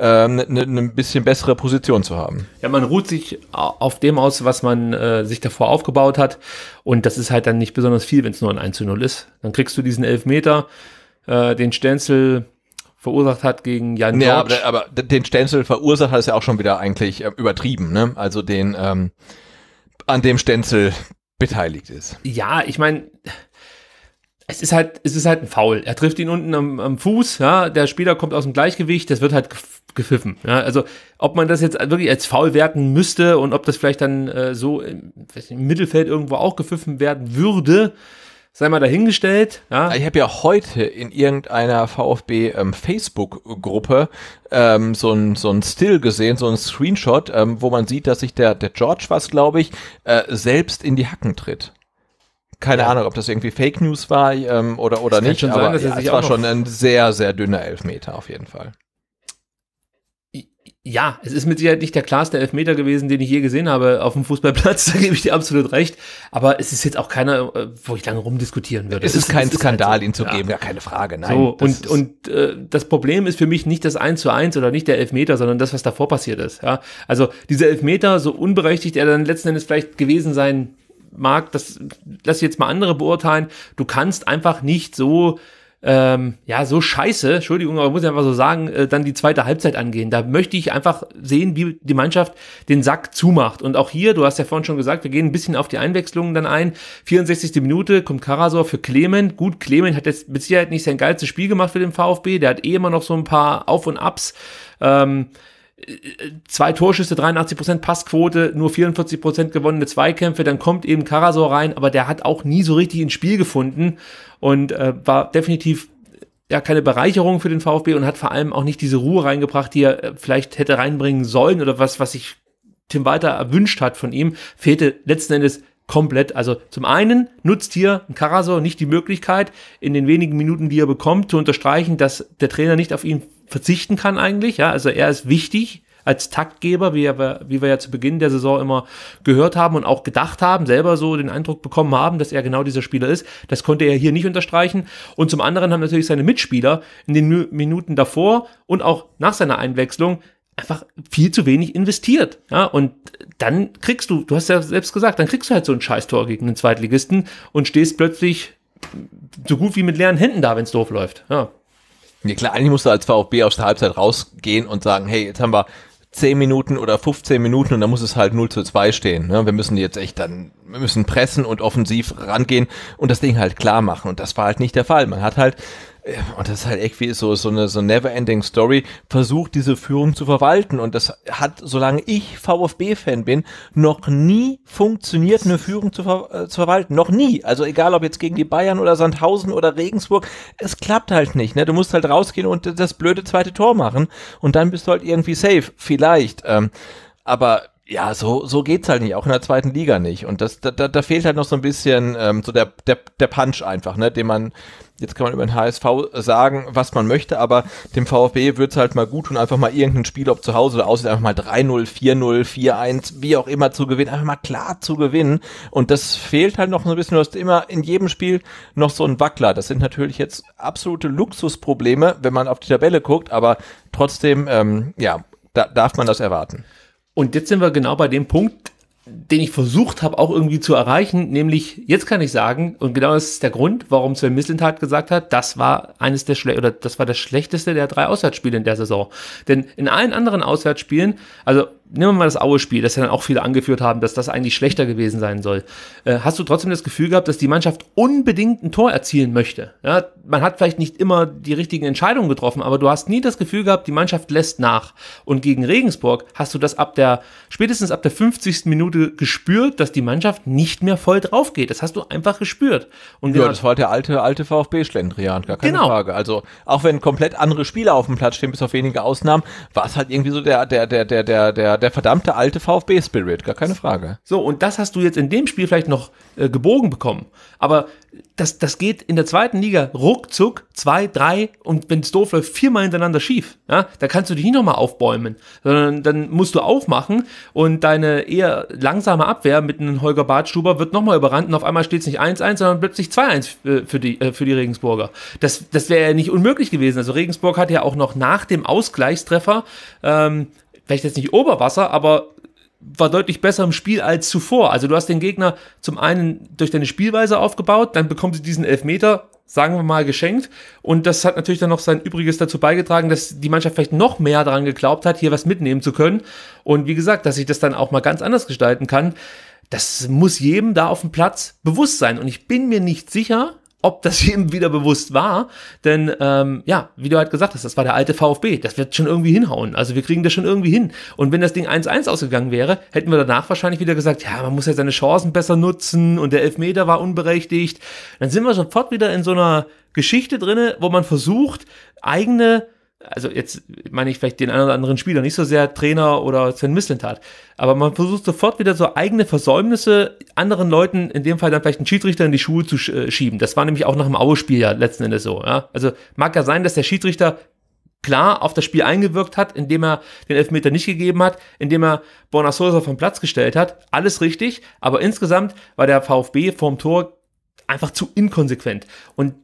eine ähm, ne, ne, ne bisschen bessere Position zu haben. Ja, man ruht sich auf dem aus, was man äh, sich davor aufgebaut
hat. Und das ist halt dann nicht besonders viel, wenn es nur ein 1 zu 0 ist. Dann kriegst du diesen Elfmeter, äh, den Stenzel verursacht hat gegen Jan Ja, aber,
aber, den Stenzel verursacht hat es ja auch schon wieder eigentlich äh, übertrieben, ne? Also den, ähm, an dem Stenzel beteiligt ist. Ja, ich meine, es ist halt, es ist halt ein Foul. Er trifft
ihn unten am, am Fuß, ja, der Spieler kommt aus dem Gleichgewicht, das wird halt gepfiffen. Ja, also ob man das jetzt wirklich als Foul werten müsste und ob das vielleicht dann äh, so im, im, Mittelfeld irgendwo
auch gepfiffen werden würde, sei mal dahingestellt. Ja. Ich habe ja heute in irgendeiner VfB ähm, Facebook-Gruppe ähm, so ein so ein Still gesehen, so ein Screenshot, ähm, wo man sieht, dass sich der der George was glaube ich äh, selbst in die Hacken tritt keine ja. Ahnung, ob das irgendwie Fake News war ähm, oder, oder nicht. Schon aber sein, dass ja, es war schon ein sehr, sehr dünner Elfmeter auf jeden Fall. Ja,
es ist mit Sicherheit nicht der klarste Elfmeter gewesen, den ich je gesehen habe auf dem Fußballplatz, <laughs> da gebe ich dir absolut recht. Aber es ist jetzt auch keiner, äh, wo ich lange rumdiskutieren würde. Es ist, kein es ist Skandal, halt so. ihn zu geben, ja. ja, keine Frage, nein. So, und und äh, das Problem ist für mich nicht das 1 zu 1 oder nicht der Elfmeter, sondern das, was davor passiert ist. Ja? Also dieser Elfmeter, so unberechtigt er dann letzten Endes vielleicht gewesen sein mag, das lass jetzt mal andere beurteilen. Du kannst einfach nicht so ähm, ja, so scheiße, Entschuldigung, aber muss ich einfach so sagen, äh, dann die zweite Halbzeit angehen. Da möchte ich einfach sehen, wie die Mannschaft den Sack zumacht. Und auch hier, du hast ja vorhin schon gesagt, wir gehen ein bisschen auf die Einwechslungen dann ein. 64. Minute kommt Karasor für Clement. Gut, Clement hat jetzt mit Sicherheit nicht sein geilstes Spiel gemacht für den VfB. Der hat eh immer noch so ein paar Auf und Abs. Ähm, zwei Torschüsse, 83% Passquote, nur 44% gewonnene Zweikämpfe, dann kommt eben Karasor rein, aber der hat auch nie so richtig ins Spiel gefunden und äh, war definitiv ja keine Bereicherung für den VfB und hat vor allem auch nicht diese Ruhe reingebracht, die er äh, vielleicht hätte reinbringen sollen oder was, was sich Tim Walter erwünscht hat von ihm, fehlte letzten Endes komplett. Also zum einen nutzt hier ein Karasor nicht die Möglichkeit, in den wenigen Minuten, die er bekommt, zu unterstreichen, dass der Trainer nicht auf ihn verzichten kann eigentlich. Ja, also er ist wichtig als Taktgeber, wie wir, wie wir ja zu Beginn der Saison immer gehört haben und auch gedacht haben, selber so den Eindruck bekommen haben, dass er genau dieser Spieler ist. Das konnte er hier nicht unterstreichen. Und zum anderen haben natürlich seine Mitspieler in den Minuten davor und auch nach seiner Einwechslung einfach viel zu wenig investiert. Ja, und dann kriegst du, du hast ja selbst gesagt, dann kriegst du halt so ein Scheißtor gegen den Zweitligisten und stehst plötzlich so gut wie mit leeren Händen da, wenn es doof läuft.
Ja. Ja klar, eigentlich musst du als halt VfB aus der Halbzeit rausgehen und sagen, hey, jetzt haben wir 10 Minuten oder 15 Minuten und dann muss es halt 0 zu 2 stehen. Ne? Wir müssen jetzt echt dann, wir müssen pressen und offensiv rangehen und das Ding halt klar machen. Und das war halt nicht der Fall. Man hat halt und das ist halt echt wie so, so eine so never-ending Story, versucht diese Führung zu verwalten. Und das hat, solange ich VfB-Fan bin, noch nie funktioniert, eine Führung zu, ver äh, zu verwalten. Noch nie. Also egal, ob jetzt gegen die Bayern oder Sandhausen oder Regensburg, es klappt halt nicht. Ne? Du musst halt rausgehen und das blöde zweite Tor machen. Und dann bist du halt irgendwie safe. Vielleicht. Ähm, aber ja, so, so geht's halt nicht, auch in der zweiten Liga nicht. Und das, da, da, da fehlt halt noch so ein bisschen ähm, so der, der, der Punch einfach, ne, den man, jetzt kann man über den HSV sagen, was man möchte, aber dem VfB wird's halt mal gut tun, einfach mal irgendein Spiel, ob zu Hause oder aus, einfach mal 3-0, 4-0, 4-1, wie auch immer zu gewinnen, einfach mal klar zu gewinnen. Und das fehlt halt noch so ein bisschen, du hast immer in jedem Spiel noch so ein Wackler. Das sind natürlich jetzt absolute Luxusprobleme, wenn man auf die Tabelle guckt, aber trotzdem, ähm, ja, da darf man das erwarten. Und jetzt sind wir genau bei dem Punkt, den ich versucht habe, auch irgendwie zu erreichen,
nämlich jetzt kann ich sagen, und genau das ist der Grund, warum Sven Mislintat gesagt hat, das war eines der Schle oder das war das schlechteste der drei Auswärtsspiele in der Saison. Denn in allen anderen Auswärtsspielen, also nehmen wir mal das Aue-Spiel, das ja dann auch viele angeführt haben, dass das eigentlich schlechter gewesen sein soll. Äh, hast du trotzdem das Gefühl gehabt, dass die Mannschaft unbedingt ein Tor erzielen möchte? Ja, man hat vielleicht nicht immer die richtigen Entscheidungen getroffen, aber du hast nie das Gefühl gehabt, die Mannschaft lässt nach. Und gegen Regensburg hast du das ab der, spätestens ab der 50. Minute gespürt, dass die Mannschaft nicht mehr voll
drauf geht. Das hast du einfach gespürt. Und ja, das war der alte, alte VfB-Schlendrian, gar keine genau. Frage. Also, auch wenn komplett andere Spieler auf dem Platz stehen, bis auf wenige Ausnahmen, war es halt irgendwie so der, der, der, der, der, der, der verdammte alte VfB-Spirit, gar keine Frage. So, und das hast du jetzt in dem Spiel vielleicht noch
äh, gebogen bekommen. Aber das, das geht in der zweiten Liga ruckzuck, zwei, drei und wenn es doof läuft, viermal hintereinander schief. Ja? Da kannst du dich nicht nochmal aufbäumen, sondern dann musst du aufmachen und deine eher langsame Abwehr mit einem Holger Bartstuber wird nochmal überrannt und auf einmal steht es nicht 1-1, sondern plötzlich 2-1 äh, für die, äh, für die Regensburger. Das, das wäre ja nicht unmöglich gewesen. Also Regensburg hat ja auch noch nach dem Ausgleichstreffer ähm, vielleicht jetzt nicht Oberwasser, aber war deutlich besser im Spiel als zuvor. Also du hast den Gegner zum einen durch deine Spielweise aufgebaut, dann bekommst du diesen Elfmeter, sagen wir mal, geschenkt. Und das hat natürlich dann noch sein Übriges dazu beigetragen, dass die Mannschaft vielleicht noch mehr daran geglaubt hat, hier was mitnehmen zu können. Und wie gesagt, dass ich das dann auch mal ganz anders gestalten kann, das muss jedem da auf dem Platz bewusst sein. Und ich bin mir nicht sicher, ob das jedem <laughs> wieder bewusst war. Denn ähm, ja, wie du halt gesagt hast, das war der alte VfB. Das wird schon irgendwie hinhauen. Also wir kriegen das schon irgendwie hin. Und wenn das Ding 1-1 ausgegangen wäre, hätten wir danach wahrscheinlich wieder gesagt, ja, man muss ja seine Chancen besser nutzen und der Elfmeter war unberechtigt. Dann sind wir sofort wieder in so einer Geschichte drinne, wo man versucht, eigene also jetzt meine ich vielleicht den einen oder anderen Spieler, nicht so sehr Trainer oder Sven Mislintat, aber man versucht sofort wieder so eigene Versäumnisse anderen Leuten, in dem Fall dann vielleicht einen Schiedsrichter in die Schuhe zu äh, schieben. Das war nämlich auch nach dem Aue-Spiel ja letzten Endes so. Ja? Also mag ja sein, dass der Schiedsrichter klar auf das Spiel eingewirkt hat, indem er den Elfmeter nicht gegeben hat, indem er Borna Sosa vom Platz gestellt hat. Alles richtig, aber insgesamt war der VfB vorm Tor einfach zu inkonsequent. Und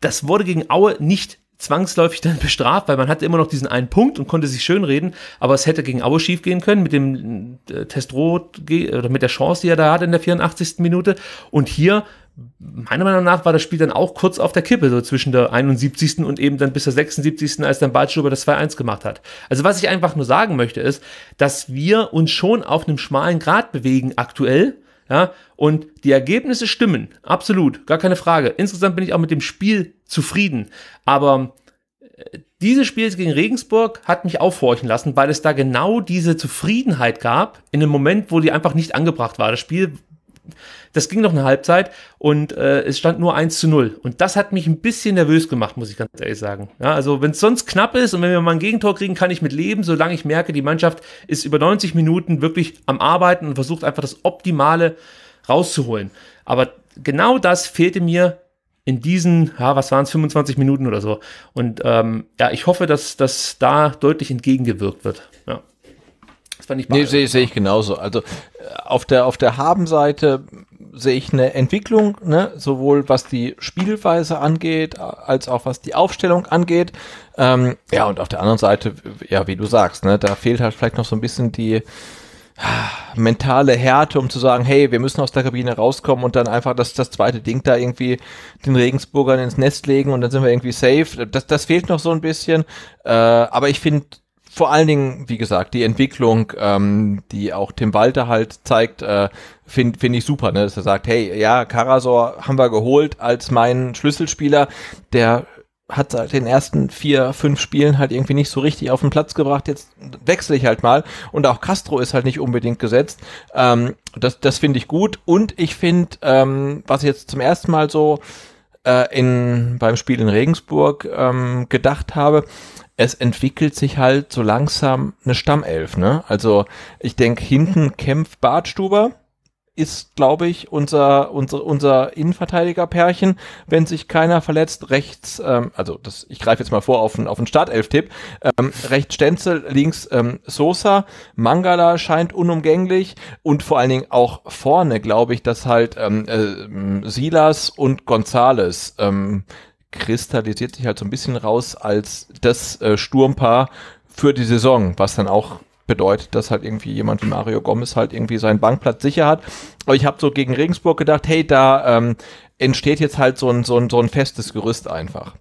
das wurde gegen Aue nicht zwangsläufig dann bestraft, weil man hatte immer noch diesen einen Punkt und konnte sich schönreden, aber es hätte gegen Aue schief gehen können mit dem äh, Testrot oder mit der Chance, die er da hatte in der 84. Minute. Und hier, meiner Meinung nach, war das Spiel dann auch kurz auf der Kippe, so zwischen der 71. und eben dann bis zur 76. als dann Badstuber das 2-1 gemacht hat. Also was ich einfach nur sagen möchte ist, dass wir uns schon auf einem schmalen Grat bewegen aktuell, ja, und die Ergebnisse stimmen, absolut, gar keine Frage. Insgesamt bin ich auch mit dem Spiel zufrieden. Aber äh, dieses Spiel gegen Regensburg hat mich aufhorchen lassen, weil es da genau diese Zufriedenheit gab, in einem Moment, wo die einfach nicht angebracht war. Das Spiel das ging noch eine Halbzeit und äh, es stand nur 1 zu 0. Und das hat mich ein bisschen nervös gemacht, muss ich ganz ehrlich sagen. Ja, also wenn es sonst knapp ist und wenn wir mal ein Gegentor kriegen, kann ich mit leben, solange ich merke, die Mannschaft ist über 90 Minuten wirklich am Arbeiten und versucht einfach das Optimale rauszuholen. Aber genau das fehlte mir in diesen, ja, was waren es, 25 Minuten oder so. Und ähm, ja, ich hoffe, dass das da deutlich entgegengewirkt wird. Ja.
Das fand ich beide. Nee, sehe seh ich genauso. Also äh, auf der, auf der Haben-Seite sehe ich eine Entwicklung, ne? sowohl was die Spielweise angeht, als auch was die Aufstellung angeht. Ähm, ja, und auf der anderen Seite, ja, wie du sagst, ne? da fehlt halt vielleicht noch so ein bisschen die ah, mentale Härte, um zu sagen, hey, wir müssen aus der Kabine rauskommen und dann einfach das, das zweite Ding da irgendwie den Regensburgern ins Nest legen und dann sind wir irgendwie safe. Das, das fehlt noch so ein bisschen. Äh, aber ich finde, vor allen Dingen, wie gesagt, die Entwicklung, ähm, die auch Tim Walter halt zeigt, äh, finde find ich super, ne? dass er sagt, hey, ja, Karasor haben wir geholt als meinen Schlüsselspieler, der hat seit den ersten vier, fünf Spielen halt irgendwie nicht so richtig auf den Platz gebracht. Jetzt wechsle ich halt mal. Und auch Castro ist halt nicht unbedingt gesetzt. Ähm, das das finde ich gut. Und ich finde, ähm, was ich jetzt zum ersten Mal so äh, in, beim Spiel in Regensburg ähm, gedacht habe, es entwickelt sich halt so langsam eine Stammelf. Ne? Also ich denke, hinten kämpft Bartstuber ist, glaube ich, unser, unser, unser Innenverteidiger-Pärchen, wenn sich keiner verletzt, rechts, ähm, also das, ich greife jetzt mal vor auf den, auf den Startelf-Tipp, ähm, rechts Stenzel, links ähm, Sosa, Mangala scheint unumgänglich und vor allen Dingen auch vorne, glaube ich, dass halt ähm, äh, Silas und Gonzales ähm, kristallisiert sich halt so ein bisschen raus als das äh, Sturmpaar für die Saison, was dann auch bedeutet, dass halt irgendwie jemand wie Mario Gomez halt irgendwie seinen Bankplatz sicher hat. Aber ich habe so gegen Regensburg gedacht, hey, da ähm, entsteht jetzt halt so ein, so, ein, so ein festes Gerüst einfach.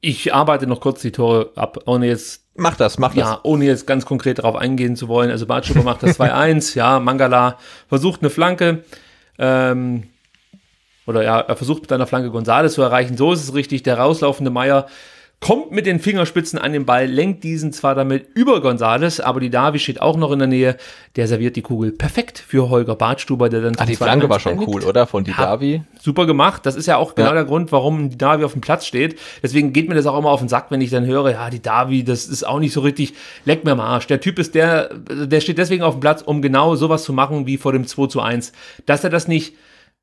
Ich arbeite noch kurz die Tore ab, ohne jetzt. Mach das, mach das. Ja, ohne jetzt ganz konkret darauf eingehen
zu wollen. Also Bartschuber macht das 2-1, <laughs> ja, Mangala versucht eine Flanke. Ähm, oder ja, er versucht mit seiner Flanke Gonzales zu erreichen. So ist es richtig. Der rauslaufende Meier kommt mit den Fingerspitzen an den Ball, lenkt diesen zwar damit über Gonzales, aber die Davi steht auch noch in der Nähe. Der serviert die Kugel perfekt für Holger Bartstuber, der dann. Ah, die Flanke war schon cool, oder? Von die Davi. Ja, super gemacht. Das ist ja auch genau ja. der Grund, warum die Davi auf dem Platz steht. Deswegen geht mir das auch immer auf den Sack, wenn ich dann höre, ja, die Davi, das ist auch nicht so richtig, leck mir am Arsch. Der Typ ist der, der steht deswegen auf dem Platz, um genau sowas zu machen wie vor dem 2 zu 1. Dass er das nicht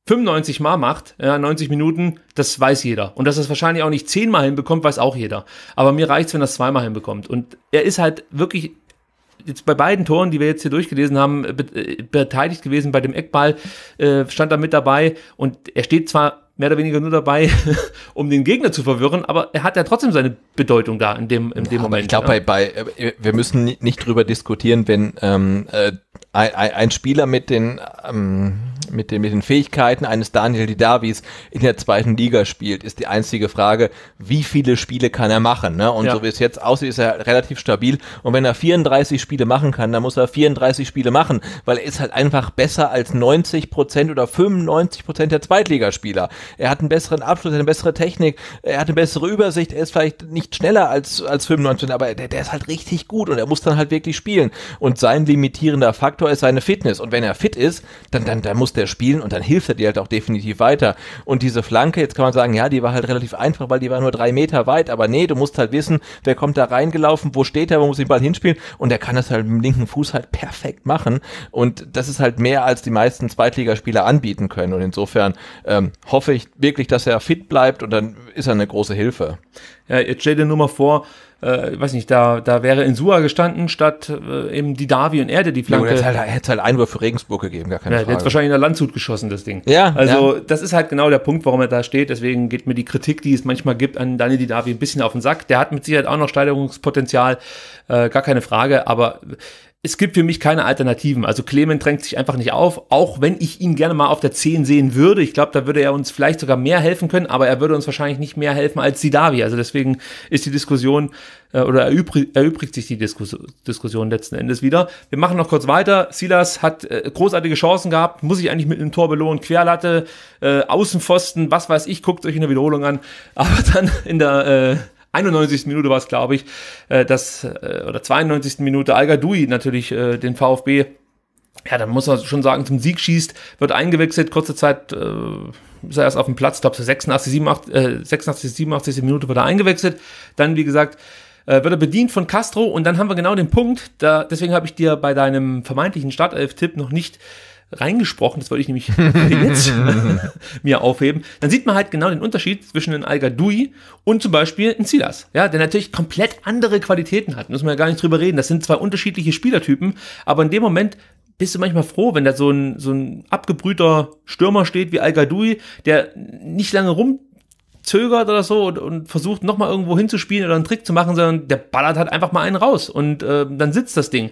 95 Mal macht, ja, 90 Minuten, das weiß jeder. Und dass er es wahrscheinlich auch nicht 10 Mal hinbekommt, weiß auch jeder. Aber mir reicht es, wenn er es zweimal hinbekommt. Und er ist halt wirklich jetzt bei beiden Toren, die wir jetzt hier durchgelesen haben, äh, beteiligt gewesen. Bei dem Eckball äh, stand er mit dabei und er steht zwar mehr oder weniger nur dabei, <laughs> um den Gegner zu verwirren, aber er hat ja trotzdem seine
Bedeutung da in dem, in dem ja, Moment. Ich glaube, ja. bei, bei, äh, wir müssen nicht drüber diskutieren, wenn ähm, äh, ein, ein Spieler mit den ähm, mit den, mit den Fähigkeiten eines Daniel Didavis in der zweiten Liga spielt, ist die einzige Frage, wie viele Spiele kann er machen. Ne? Und ja. so wie es jetzt aussieht, ist er relativ stabil. Und wenn er 34 Spiele machen kann, dann muss er 34 Spiele machen, weil er ist halt einfach besser als 90 Prozent oder 95 Prozent der Zweitligaspieler. Er hat einen besseren Abschluss, eine bessere Technik, er hat eine bessere Übersicht, er ist vielleicht nicht schneller als, als 95, aber der, der ist halt richtig gut und er muss dann halt wirklich spielen. Und sein limitierender Faktor ist seine Fitness. Und wenn er fit ist, dann, dann, dann muss der der spielen und dann hilft er dir halt auch definitiv weiter. Und diese Flanke, jetzt kann man sagen, ja, die war halt relativ einfach, weil die war nur drei Meter weit, aber nee, du musst halt wissen, wer kommt da reingelaufen, wo steht er, wo muss ich den Ball hinspielen und er kann das halt mit dem linken Fuß halt perfekt machen und das ist halt mehr, als die meisten Zweitligaspieler anbieten können und insofern ähm, hoffe ich wirklich, dass er fit bleibt und dann ist er eine große Hilfe.
Ja, jetzt stell dir nur mal vor, äh, weiß nicht, da, da wäre Insua gestanden, statt äh, eben die Davi und Erde die Flanke. Ja, er hätte halt, er halt einen für Regensburg gegeben, gar keine ja, Frage. Der hätte wahrscheinlich in der Landshut geschossen, das Ding. Ja. Also, ja. das ist halt genau der Punkt, warum er da steht. Deswegen geht mir die Kritik, die es manchmal gibt, an Dani Davi ein bisschen auf den Sack. Der hat mit Sicherheit auch noch Steigerungspotenzial, äh, gar keine Frage, aber es gibt für mich keine Alternativen. Also Clement drängt sich einfach nicht auf, auch wenn ich ihn gerne mal auf der 10 sehen würde. Ich glaube, da würde er uns vielleicht sogar mehr helfen können, aber er würde uns wahrscheinlich nicht mehr helfen als Sidavi. Also deswegen ist die Diskussion äh, oder erübrigt, erübrigt sich die Diskus Diskussion letzten Endes wieder. Wir machen noch kurz weiter. Silas hat äh, großartige Chancen gehabt, muss ich eigentlich mit einem Tor belohnen, Querlatte, äh, Außenpfosten, was weiß ich, guckt euch in der Wiederholung an. Aber dann in der äh, 91. Minute war es, glaube ich, äh, das, äh, oder 92. Minute Al-Gadoui natürlich äh, den VfB ja, dann muss man schon sagen, zum Sieg schießt, wird eingewechselt, kurze Zeit äh, ist er erst auf dem Platz, ich glaube, so 86, 87, äh, 86, 87 Minute wird er eingewechselt. Dann, wie gesagt, äh, wird er bedient von Castro und dann haben wir genau den Punkt, da, deswegen habe ich dir bei deinem vermeintlichen Startelf-Tipp noch nicht reingesprochen, das wollte ich nämlich <laughs> jetzt <laughs> mir aufheben, dann sieht man halt genau den Unterschied zwischen einem al und zum Beispiel einem Silas, ja, der natürlich komplett andere Qualitäten hat, muss man ja gar nicht drüber reden, das sind zwei unterschiedliche Spielertypen, aber in dem Moment bist du manchmal froh, wenn da so ein, so ein abgebrühter Stürmer steht wie al der nicht lange rum zögert oder so und, und versucht nochmal irgendwo hinzuspielen oder einen Trick zu machen, sondern der ballert halt einfach mal einen raus und äh, dann sitzt das Ding.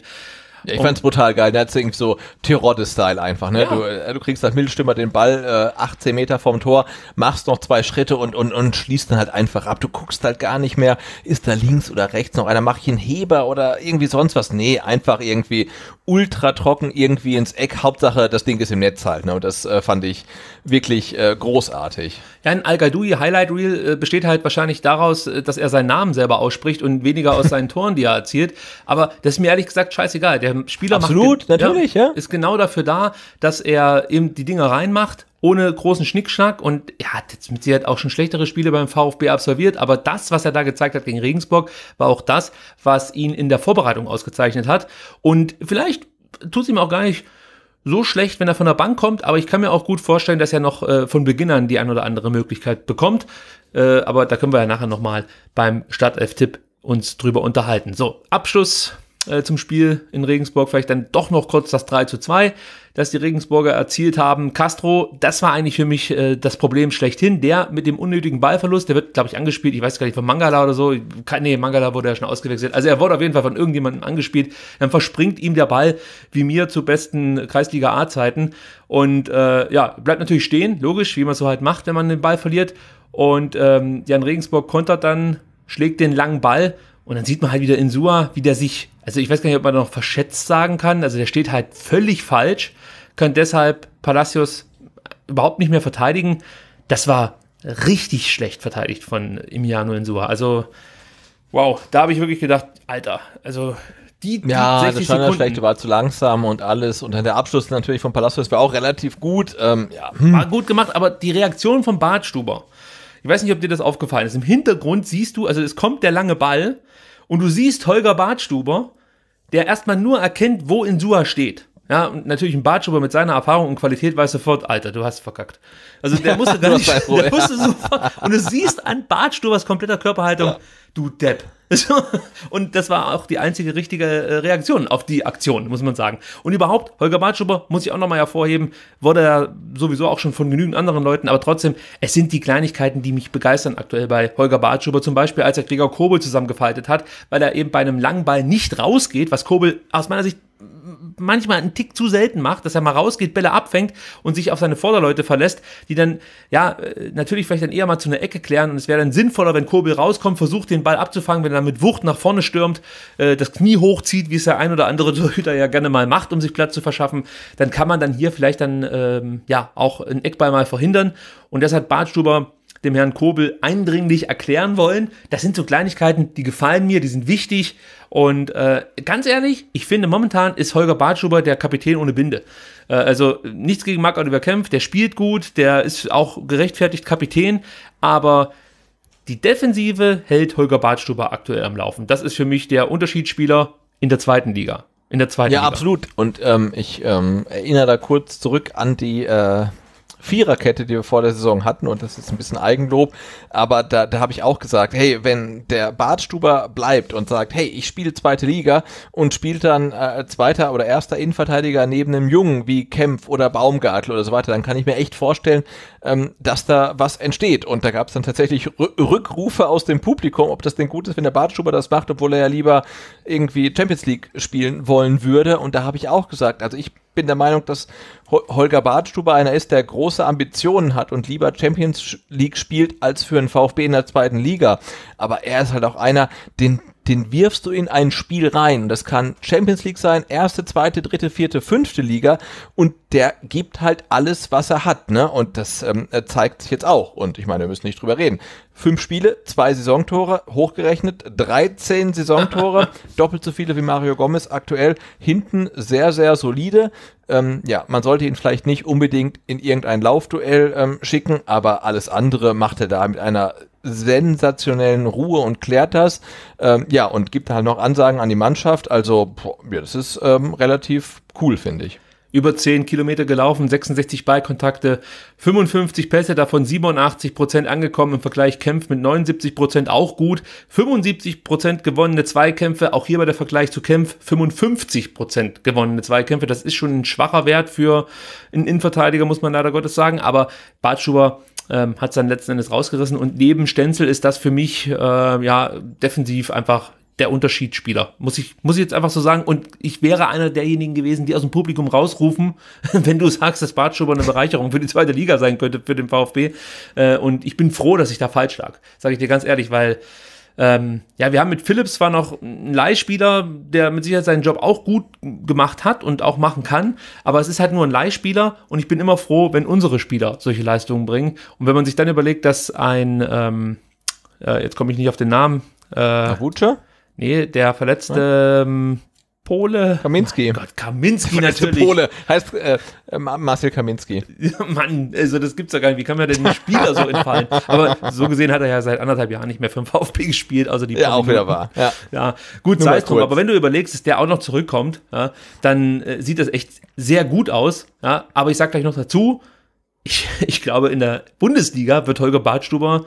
Ja, ich fand's brutal geil. Der hat irgendwie so Tirode-Style einfach. Ne? Ja. Du, äh, du kriegst als halt Mittelstimmer den Ball äh, 18 Meter vom Tor, machst noch zwei Schritte und, und, und schließt dann halt einfach ab. Du guckst halt gar nicht mehr, ist da links oder rechts noch einer, mach ich einen Heber oder irgendwie sonst was. Nee, einfach irgendwie ultra trocken irgendwie ins Eck. Hauptsache, das Ding ist im Netz halt. Ne? Und das äh, fand ich wirklich äh, großartig. Ja, ein Al-Gadoui Highlight Reel äh, besteht halt wahrscheinlich daraus, äh,
dass er seinen Namen selber ausspricht und weniger aus seinen <laughs> Toren, die er erzielt. Aber das ist mir ehrlich gesagt scheißegal. Der der ähm, Spieler Absolut, macht, natürlich, ja, ja. Ist genau dafür da, dass er eben die Dinger reinmacht, ohne großen Schnickschnack. Und er hat jetzt mit Sicherheit auch schon schlechtere Spiele beim VfB absolviert. Aber das, was er da gezeigt hat gegen Regensburg, war auch das, was ihn in der Vorbereitung ausgezeichnet hat. Und vielleicht tut es ihm auch gar nicht so schlecht, wenn er von der Bank kommt, aber ich kann mir auch gut vorstellen, dass er noch äh, von Beginnern die ein oder andere Möglichkeit bekommt. Äh, aber da können wir ja nachher nochmal beim Startelf-Tipp uns drüber unterhalten. So, Abschluss äh, zum Spiel in Regensburg. Vielleicht dann doch noch kurz das 3 zu 2, das die Regensburger erzielt haben. Castro, das war eigentlich für mich äh, das Problem schlechthin. Der mit dem unnötigen Ballverlust, der wird, glaube ich, angespielt. Ich weiß gar nicht, von Mangala oder so. nee, Mangala wurde ja schon ausgewechselt. Also er wurde auf jeden Fall von irgendjemandem angespielt. Dann verspringt ihm der Ball, wie mir zu besten Kreisliga A-Zeiten. Und äh, ja, bleibt natürlich stehen, logisch, wie man so halt macht, wenn man den Ball verliert. Und ähm, Jan Regensburg kontert dann, schlägt den langen Ball und dann sieht man halt wieder Insua, wie der sich, also ich weiß gar nicht, ob man noch verschätzt sagen kann, also der steht halt völlig falsch, kann deshalb Palacios überhaupt nicht mehr verteidigen. Das war richtig schlecht verteidigt von Imiano Insua. Also,
wow, da habe ich wirklich gedacht, Alter, also die, die ja, 60 das also Sekunden. schlechte war zu langsam und alles. Und dann der Abschluss natürlich von Palacios war auch relativ gut. Ähm, ja. Hm. War gut gemacht, aber die Reaktion von Bartstuber, ich weiß nicht, ob dir das aufgefallen ist. Im Hintergrund siehst du,
also es kommt der lange Ball und du siehst Holger Bartstuber, der erstmal nur erkennt, wo Insua steht. Ja, und natürlich ein Bartschuber mit seiner Erfahrung und Qualität weiß sofort, Alter, du hast verkackt. Also der <laughs> musste gar nicht, <laughs> der musste sofort, und du siehst an Bartschubers kompletter Körperhaltung, ja. du Depp. <laughs> und das war auch die einzige richtige äh, Reaktion auf die Aktion, muss man sagen. Und überhaupt, Holger Bartschuber, muss ich auch nochmal hervorheben, wurde ja sowieso auch schon von genügend anderen Leuten, aber trotzdem, es sind die Kleinigkeiten, die mich begeistern aktuell bei Holger Bartschuber, zum Beispiel als er Gregor Kobel zusammengefaltet hat, weil er eben bei einem langen Ball nicht rausgeht, was Kobel aus meiner Sicht manchmal einen Tick zu selten macht, dass er mal rausgeht, Bälle abfängt und sich auf seine Vorderleute verlässt, die dann, ja, äh, natürlich vielleicht dann eher mal zu einer Ecke klären und es wäre dann sinnvoller, wenn Kobel rauskommt, versucht den Ball abzufangen, wenn er dann mit Wucht nach vorne stürmt, äh, das Knie hochzieht, wie es der ein oder andere <laughs> Torhüter ja gerne mal macht, um sich Platz zu verschaffen, dann kann man dann hier vielleicht dann, ähm, ja, auch einen Eckball mal verhindern und deshalb Bartstuber dem Herrn Kobel eindringlich erklären wollen. Das sind so Kleinigkeiten, die gefallen mir, die sind wichtig. Und äh, ganz ehrlich, ich finde, momentan ist Holger Bartschuber der Kapitän ohne Binde. Äh, also nichts gegen Marc-Oliver Kempf, der spielt gut, der ist auch gerechtfertigt Kapitän, aber die Defensive hält Holger Bartschuber aktuell am Laufen. Das ist für mich der Unterschiedsspieler in der zweiten Liga. In der zweiten
ja, Liga. Ja, absolut. Und ähm, ich ähm, erinnere da kurz zurück an die äh, Viererkette, die wir vor der Saison hatten, und das ist ein bisschen Eigenlob, aber da, da habe ich auch gesagt, hey, wenn der Bartstuber bleibt und sagt, hey, ich spiele zweite Liga und spielt dann äh, zweiter oder erster Innenverteidiger neben einem Jungen wie Kempf oder Baumgartel oder so weiter, dann kann ich mir echt vorstellen, ähm, dass da was entsteht. Und da gab es dann tatsächlich R Rückrufe aus dem Publikum, ob das denn gut ist, wenn der Bartstuber das macht, obwohl er ja lieber irgendwie Champions League spielen wollen würde. Und da habe ich auch gesagt, also ich bin der Meinung, dass Holger Badstuber einer ist, der große Ambitionen hat und lieber Champions League spielt als für einen VfB in der zweiten Liga. Aber er ist halt auch einer, den den wirfst du in ein Spiel rein. Das kann Champions League sein, erste, zweite, dritte, vierte, fünfte Liga und der gibt halt alles, was er hat, ne? Und das ähm, äh, zeigt sich jetzt auch. Und ich meine, wir müssen nicht drüber reden. Fünf Spiele, zwei Saisontore, hochgerechnet, 13 Saisontore, <laughs> doppelt so viele wie Mario Gomez aktuell. Hinten sehr, sehr solide. Ähm, ja, man sollte ihn vielleicht nicht unbedingt in irgendein Laufduell ähm, schicken, aber alles andere macht er da mit einer sensationellen Ruhe und klärt das. Ähm, ja, und gibt halt noch Ansagen an die Mannschaft. Also, boah, ja, das ist ähm, relativ cool, finde ich. Über 10 Kilometer gelaufen, 66 Ballkontakte,
55 Pässe, davon 87 Prozent angekommen. Im Vergleich Kempf mit 79 Prozent auch gut. 75 Prozent gewonnene Zweikämpfe, auch hier bei der Vergleich zu Kempf 55 Prozent gewonnene Zweikämpfe. Das ist schon ein schwacher Wert für einen Innenverteidiger, muss man leider Gottes sagen. Aber Bartschuber ähm, hat es dann letzten Endes rausgerissen. Und neben Stenzel ist das für mich äh, ja defensiv einfach der Unterschiedsspieler. Muss ich, muss ich jetzt einfach so sagen. Und ich wäre einer derjenigen gewesen, die aus dem Publikum rausrufen, <laughs> wenn du sagst, dass Bartschuber eine Bereicherung für die zweite Liga sein könnte, für den VfB. Äh, und ich bin froh, dass ich da falsch lag. Sage ich dir ganz ehrlich, weil ähm, ja, wir haben mit Phillips zwar noch einen Leihspieler, der mit Sicherheit seinen Job auch gut gemacht hat und auch machen kann, aber es ist halt nur ein Leihspieler und ich bin immer froh, wenn unsere Spieler solche Leistungen bringen. Und wenn man sich dann überlegt, dass ein, ähm, äh, jetzt komme ich nicht auf den Namen,
äh, Abuja? Nee, der verletzte, ähm, Pole. Kaminski. Oh Gott, Kaminski natürlich. Pole heißt äh, äh Marcel Kaminski. <laughs>
Mann, also das gibt's ja gar nicht. Wie kann man denn den Spieler so entfallen? Aber so gesehen hat er ja seit anderthalb Jahren nicht mehr für den VfB gespielt, also die Ja, auch ne? wieder war. Ja, ja gut, sei es drum. Aber wenn du überlegst, dass der auch noch zurückkommt, ja, dann äh, sieht das echt sehr gut aus. Ja, aber ich sag gleich noch dazu, ich, <laughs> ich glaube, in der Bundesliga wird Holger Bartstuber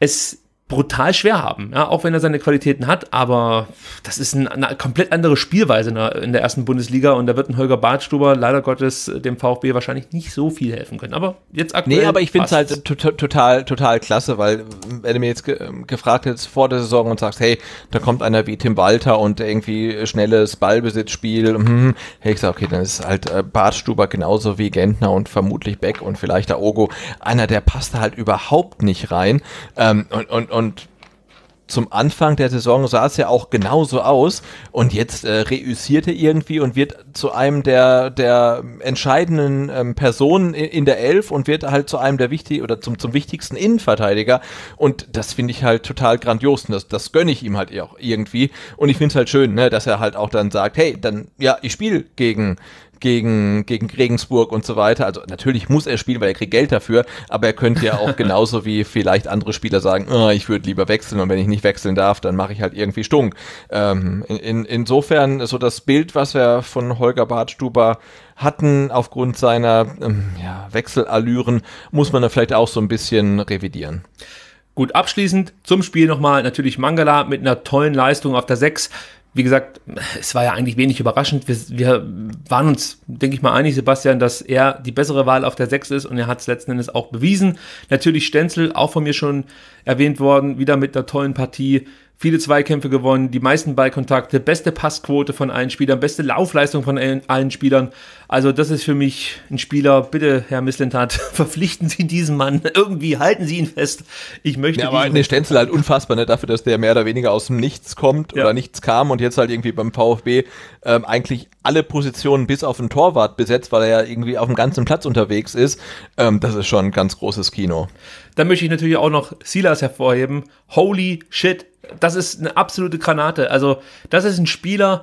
es brutal schwer haben, ja, auch wenn er seine Qualitäten hat, aber das ist eine, eine komplett andere Spielweise in der, in der, ersten Bundesliga und da wird ein Holger Badstuber leider Gottes äh, dem VfB wahrscheinlich nicht so viel helfen können, aber jetzt aktuell Nee, aber ich finde es halt
total, total klasse, weil wenn du mir jetzt ge ähm, gefragt hättest vor der Saison und sagst, hey, da kommt einer wie Tim Walter und irgendwie schnelles Ballbesitzspiel, hm, hm hey, ich sag, okay, dann ist halt äh, Badstuber genauso wie Gentner und vermutlich Beck und vielleicht der Ogo einer, der passt da halt überhaupt nicht rein ähm, und, und und zum Anfang der Saison sah es ja auch genauso aus und jetzt äh, reüssiert er irgendwie und wird zu einem der, der entscheidenden ähm, Personen in, der Elf und wird halt zu einem der wichtig oder zum, zum wichtigsten Innenverteidiger und das finde ich halt total grandios und das, das gönne ich ihm halt auch irgendwie und ich finde es halt schön, ne, dass er halt auch dann sagt, hey, dann, ja, ich spiele gegen gegen, gegen Regensburg und so weiter. Also natürlich muss er spielen, weil er kriegt Geld dafür, aber er könnte ja auch <laughs> genauso wie vielleicht andere Spieler sagen, oh, ich würde lieber wechseln und wenn ich nicht wechseln darf, dann mache ich halt irgendwie Stunk. Ähm, in, insofern so das Bild, was wir von Holger Bartstuber hatten aufgrund seiner ähm, ja, Wechselallüren, muss man da vielleicht auch so ein bisschen revidieren. Gut, abschließend zum Spiel nochmal
natürlich Mangala mit einer tollen Leistung auf der 6 wie gesagt, es war ja eigentlich wenig überraschend. Wir, wir waren uns, denke ich mal, einig, Sebastian, dass er die bessere Wahl auf der 6 ist und er hat es letzten Endes auch bewiesen. Natürlich Stenzel, auch von mir schon erwähnt worden, wieder mit einer tollen Partie viele Zweikämpfe gewonnen, die meisten Ballkontakte, beste Passquote von allen Spielern, beste Laufleistung von allen, Spielern. Also das ist für mich ein Spieler. Bitte, Herr Misslentat, <laughs> verpflichten Sie diesen Mann. Irgendwie halten Sie ihn fest. Ich möchte. Ja, aber eine
Stenzel halt unfassbar, ne, dafür, dass der mehr oder weniger aus dem Nichts kommt ja. oder nichts kam und jetzt halt irgendwie beim VfB ähm, eigentlich alle Positionen bis auf den Torwart besetzt, weil er ja irgendwie auf dem ganzen Platz unterwegs ist. Ähm, das ist schon ein ganz großes Kino. Dann möchte ich natürlich auch noch Silas hervorheben. Holy shit,
das ist eine absolute Granate. Also, das ist ein Spieler,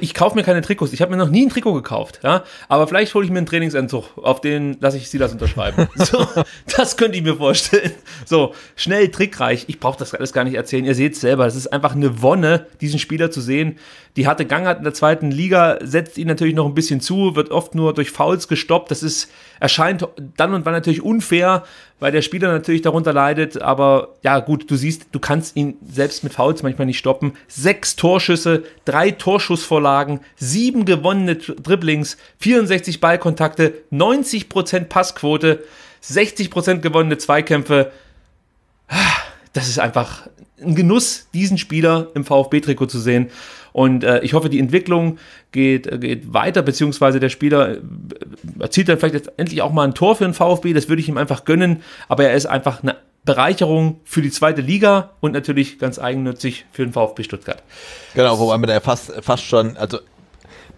ich kaufe mir keine Trikots. Ich habe mir noch nie ein Trikot gekauft. Ja? Aber vielleicht hole ich mir einen Trainingsentzug, auf den lasse ich Silas unterschreiben. <laughs> so, das könnte ich mir vorstellen. So, schnell, trickreich. Ich brauche das alles gar nicht erzählen. Ihr seht es selber. Es ist einfach eine Wonne, diesen Spieler zu sehen. Die harte Gangart in der zweiten Liga setzt ihn natürlich noch ein bisschen zu, wird oft nur durch Fouls gestoppt. Das ist, erscheint dann und wann natürlich unfair, weil der Spieler natürlich darunter leidet. Aber ja, gut, du siehst, du kannst ihn selbst mit Fouls manchmal nicht stoppen. Sechs Torschüsse, drei Torschussvorlagen, sieben gewonnene Dribblings, 64 Ballkontakte, 90% Prozent Passquote, 60% Prozent gewonnene Zweikämpfe. Das ist einfach ein Genuss, diesen Spieler im VfB-Trikot zu sehen. Und äh, ich hoffe, die Entwicklung geht, äh, geht weiter, beziehungsweise der Spieler äh, erzielt dann vielleicht jetzt endlich auch mal ein Tor für den VfB, das würde ich ihm einfach gönnen, aber er ist einfach eine Bereicherung für die zweite Liga und natürlich
ganz eigennützig für den VfB Stuttgart. Genau, wobei man da fast, fast schon, also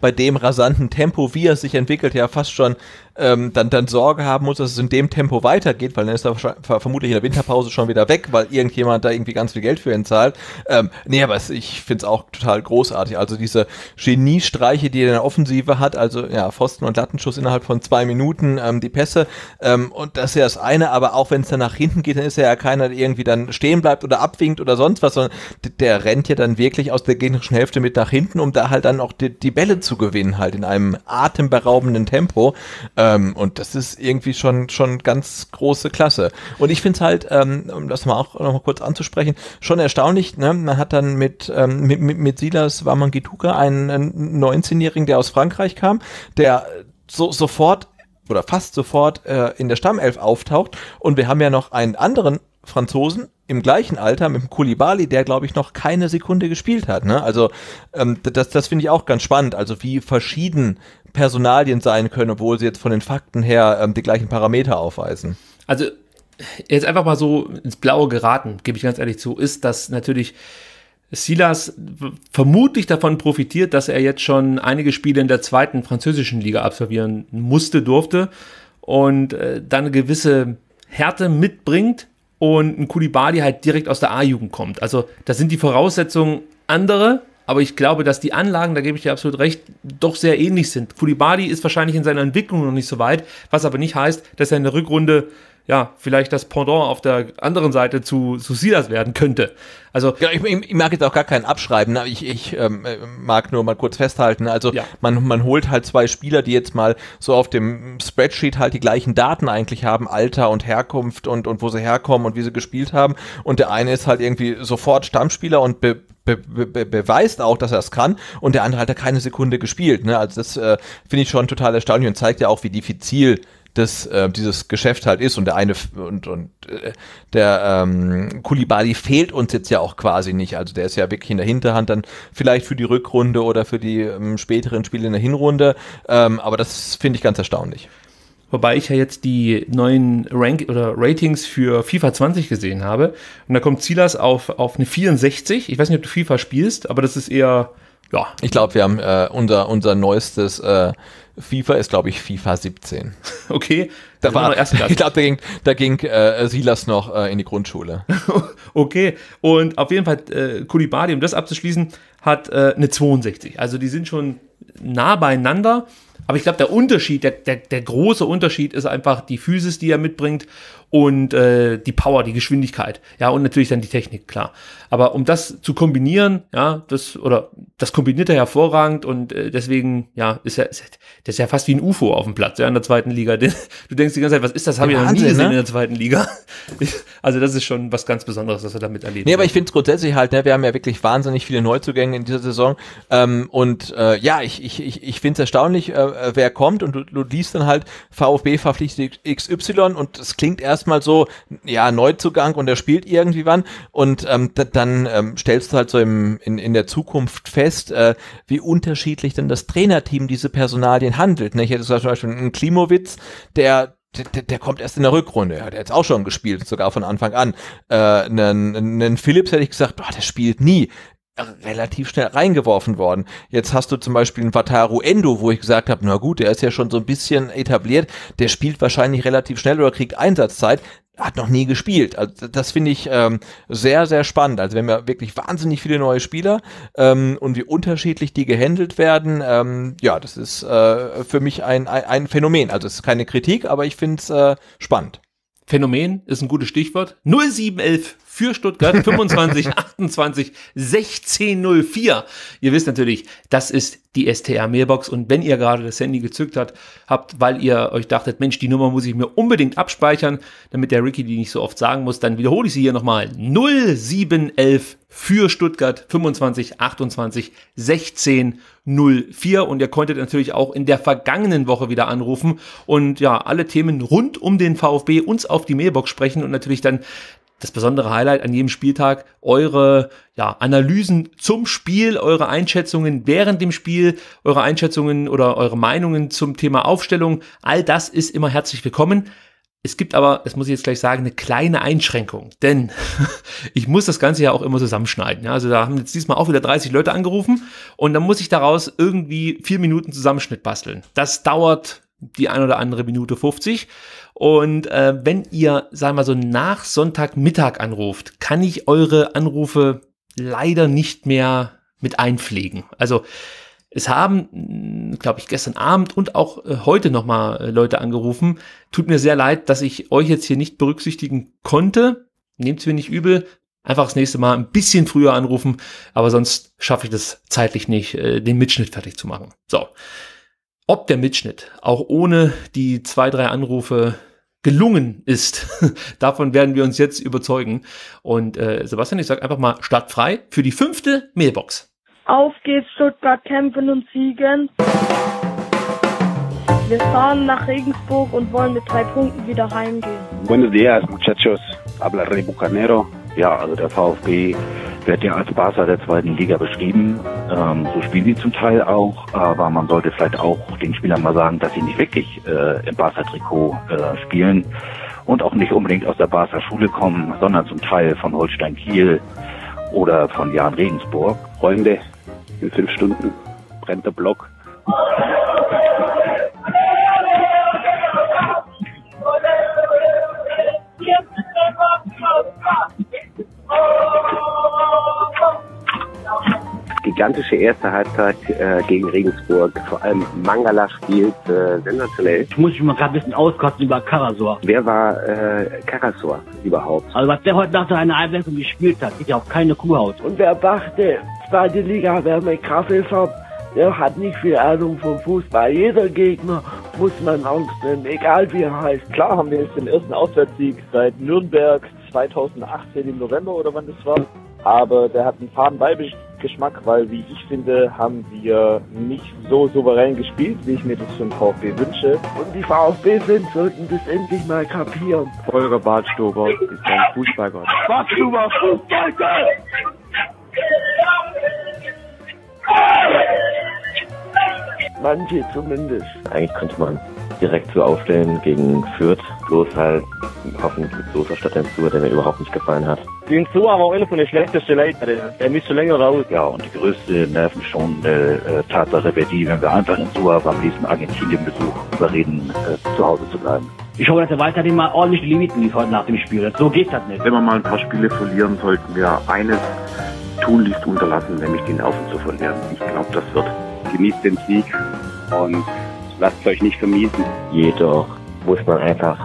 bei dem rasanten Tempo, wie er sich entwickelt, ja fast schon ähm, dann, dann Sorge haben muss, dass es in dem Tempo weitergeht, weil dann ist er vermutlich in der Winterpause schon wieder weg, weil irgendjemand da irgendwie ganz viel Geld für ihn zahlt. Ähm, nee, aber es, ich finde es auch total großartig. Also diese Geniestreiche, die er in der Offensive hat, also ja, Pfosten und Lattenschuss innerhalb von zwei Minuten, ähm, die Pässe, ähm, und das ist ja das eine, aber auch wenn es dann nach hinten geht, dann ist er ja keiner, der irgendwie dann stehen bleibt oder abwinkt oder sonst was, sondern der rennt ja dann wirklich aus der gegnerischen Hälfte mit nach hinten, um da halt dann auch die, die Bälle zu gewinnen, halt in einem atemberaubenden Tempo. Ähm, ähm, und das ist irgendwie schon, schon ganz große Klasse. Und ich finde es halt, ähm, um das mal auch nochmal kurz anzusprechen, schon erstaunlich. Ne? Man hat dann mit, ähm, mit, mit, Silas Wamangituka einen, 19-Jährigen, der aus Frankreich kam, der so, sofort oder fast sofort äh, in der Stammelf auftaucht. Und wir haben ja noch einen anderen Franzosen im gleichen Alter mit dem Kulibali, der glaube ich noch keine Sekunde gespielt hat. Ne? Also ähm, das, das finde ich auch ganz spannend. Also wie verschieden Personalien sein können, obwohl sie jetzt von den Fakten her ähm, die gleichen Parameter aufweisen. Also jetzt einfach mal so ins Blaue geraten, gebe ich ganz ehrlich zu, ist, dass
natürlich Silas vermutlich davon profitiert, dass er jetzt schon einige Spiele in der zweiten französischen Liga absolvieren musste, durfte und äh, dann eine gewisse Härte mitbringt und ein Kulibali halt direkt aus der A-Jugend kommt. Also da sind die Voraussetzungen andere aber ich glaube, dass die Anlagen, da gebe ich dir absolut recht, doch sehr ähnlich sind. Kulibadi ist wahrscheinlich in seiner Entwicklung noch nicht so weit, was aber nicht heißt, dass er in der
Rückrunde ja, vielleicht das Pendant auf der anderen Seite zu Suicidas werden könnte. Also ja, ich, ich, mag jetzt auch gar keinen Abschreiben, ne? ich, ich ähm, äh, mag nur mal kurz festhalten. Also ja. man, man holt halt zwei Spieler, die jetzt mal so auf dem Spreadsheet halt die gleichen Daten eigentlich haben, Alter und Herkunft und, und wo sie herkommen und wie sie gespielt haben. Und der eine ist halt irgendwie sofort Stammspieler und be Be be beweist auch, dass er es kann und der andere hat da keine Sekunde gespielt. Ne? Also das äh, finde ich schon total erstaunlich und zeigt ja auch, wie diffizil das, äh, dieses Geschäft halt ist und der eine und, und äh, der ähm, Kulibali fehlt uns jetzt ja auch quasi nicht. Also der ist ja wirklich in der Hinterhand dann vielleicht für die Rückrunde oder für die ähm, späteren Spiele in der Hinrunde. Ähm, aber das finde ich ganz erstaunlich. Wobei ich ja jetzt die
neuen Rank oder Ratings für FIFA 20 gesehen habe. Und da kommt Silas auf, auf eine
64. Ich weiß nicht, ob du FIFA spielst, aber das ist eher, ja. Ich glaube, wir haben äh, unser, unser neuestes äh, FIFA ist, glaube ich, FIFA 17. <laughs> Okay. Da war, <laughs> ich glaube, da ging, da ging äh, Silas noch äh, in die Grundschule. <laughs> okay. Und
auf jeden Fall, äh, Kulibadi, um das abzuschließen, hat äh, eine 62. Also die sind schon nah beieinander. Aber ich glaube, der Unterschied, der, der, der große Unterschied ist einfach die Physis, die er mitbringt und äh, die Power, die Geschwindigkeit. Ja, und natürlich dann die Technik, klar. Aber um das zu kombinieren, ja, das, oder das kombiniert er hervorragend und äh, deswegen, ja, ist er, ist er, das ist ja fast wie ein UFO auf dem Platz, ja, in der zweiten Liga. <laughs> du denkst die ganze Zeit, was ist das? Habe ich noch nie gesehen ne? in der zweiten Liga.
<laughs> Also, das ist schon was ganz Besonderes, was er damit erlebt. Nee, aber ich finde es grundsätzlich halt, ne, wir haben ja wirklich wahnsinnig viele Neuzugänge in dieser Saison. Ähm, und äh, ja, ich, ich, ich, ich finde es erstaunlich, äh, äh, wer kommt und du, du liest dann halt VfB verpflichtet XY und es klingt erstmal so, ja, Neuzugang und er spielt irgendwie wann und ähm, dann ähm, stellst du halt so im, in, in der Zukunft fest, äh, wie unterschiedlich denn das Trainerteam diese Personalien handelt. Ne? Ich hätte zum Beispiel einen Klimowitz, der der, der, kommt erst in der Rückrunde. Hat jetzt auch schon gespielt, sogar von Anfang an. Äh, nen, nen Philips hätte ich gesagt, boah, der spielt nie relativ schnell reingeworfen worden. Jetzt hast du zum Beispiel einen Wataru Endo, wo ich gesagt habe, na gut, der ist ja schon so ein bisschen etabliert, der spielt wahrscheinlich relativ schnell oder kriegt Einsatzzeit, hat noch nie gespielt. Also das finde ich ähm, sehr, sehr spannend. Also wir haben ja wirklich wahnsinnig viele neue Spieler ähm, und wie unterschiedlich die gehandelt werden, ähm, ja, das ist äh, für mich ein, ein, Phänomen. Also es ist keine Kritik, aber ich finde es äh, spannend. Phänomen ist ein gutes Stichwort. 0711 für Stuttgart 25,
28, 16, 04. Ihr wisst natürlich, das ist die STR Mailbox und wenn ihr gerade das Handy gezückt habt, habt, weil ihr euch dachtet, Mensch, die Nummer muss ich mir unbedingt abspeichern, damit der Ricky die nicht so oft sagen muss, dann wiederhole ich sie hier nochmal. 0711 für Stuttgart 25 28 16 04 und ihr konntet natürlich auch in der vergangenen Woche wieder anrufen und ja, alle Themen rund um den VfB uns auf die Mailbox sprechen und natürlich dann das besondere Highlight an jedem Spieltag eure ja, Analysen zum Spiel, eure Einschätzungen während dem Spiel, eure Einschätzungen oder eure Meinungen zum Thema Aufstellung. All das ist immer herzlich willkommen. Es gibt aber, das muss ich jetzt gleich sagen, eine kleine Einschränkung, denn <laughs> ich muss das Ganze ja auch immer zusammenschneiden. Ja? Also da haben jetzt diesmal auch wieder 30 Leute angerufen und dann muss ich daraus irgendwie vier Minuten Zusammenschnitt basteln. Das dauert die ein oder andere Minute 50 und äh, wenn ihr, sagen wir mal so, nach Sonntagmittag anruft, kann ich eure Anrufe leider nicht mehr mit einpflegen. Also es haben, hm, glaube ich, gestern Abend und auch äh, heute nochmal äh, Leute angerufen. Tut mir sehr leid, dass ich euch jetzt hier nicht berücksichtigen konnte. Nehmt's mir nicht übel. Einfach das nächste Mal ein bisschen früher anrufen, aber sonst schaffe ich das zeitlich nicht, äh, den Mitschnitt fertig zu machen. So. Ob der Mitschnitt auch ohne die zwei, drei Anrufe gelungen ist. <laughs> Davon werden wir uns jetzt überzeugen. Und äh, Sebastian, ich sage einfach mal startfrei für die fünfte Mailbox.
Auf geht's, Stuttgart kämpfen und siegen. Wir fahren nach Regensburg und wollen mit drei Punkten wieder heimgehen. Buenos días, muchachos. Habla Rey Bucanero. Ja, also der VfB
wird ja als Barca der zweiten Liga beschrieben. Ähm, so spielen sie zum Teil auch, aber man sollte vielleicht auch den Spielern mal sagen, dass sie nicht wirklich äh, im Barca-Trikot äh, spielen und auch nicht unbedingt aus der Barca-Schule kommen, sondern zum Teil von Holstein Kiel
oder von Jan Regensburg. Freunde, in fünf Stunden brennt der Block. <laughs> gigantische erste Halbzeit äh, gegen Regensburg.
Vor allem Mangala spielt äh, sensationell. Ich
muss mich mal ein bisschen auskosten über Karasor.
Wer war äh, Karasor überhaupt?
Also was der heute nach seiner Einwechslung gespielt hat, geht ja auch keine Kuhhaut. Und wer dachte, zweite Liga wäre mit Kaffeefahrt, der hat nicht viel Ahnung vom Fußball. Jeder Gegner muss man Angst nehmen, egal wie er heißt. Klar haben wir jetzt den ersten Auswärtssieg seit Nürnberg 2018 im November oder wann das war. Aber der hat einen faden weil wie ich finde, haben wir nicht so souverän gespielt, wie ich mir das für vom VfB wünsche. Und die VfB-Fans sollten das endlich mal kapieren. Eure Bartstuber ist ein Fußballgott. Bartstuber Fußballgott!
Manche zumindest. Eigentlich könnte man direkt so aufstellen gegen Fürth, bloß halt hoffentlich mit Sosa statt dem Stewart, der mir überhaupt nicht gefallen hat. Den Stewart war einer von den schlechtesten Leiter, der
müsste länger raus. Ja, und die größte nervenschonende äh, Tatsache wäre die, wenn wir einfach den Stewart beim nächsten Argentinien-Besuch überreden, äh, zu Hause zu bleiben. Ich
hoffe, dass er weiterhin mal ordentlich die Limiten liefert nach dem Spiel. So geht das nicht. Wenn wir mal ein paar Spiele verlieren, sollten wir eines tunlichst unterlassen, nämlich den Nerven zu verlieren. Ich glaube, das wird genießt den Sieg und lasst euch nicht vermiesen. Jedoch muss man einfach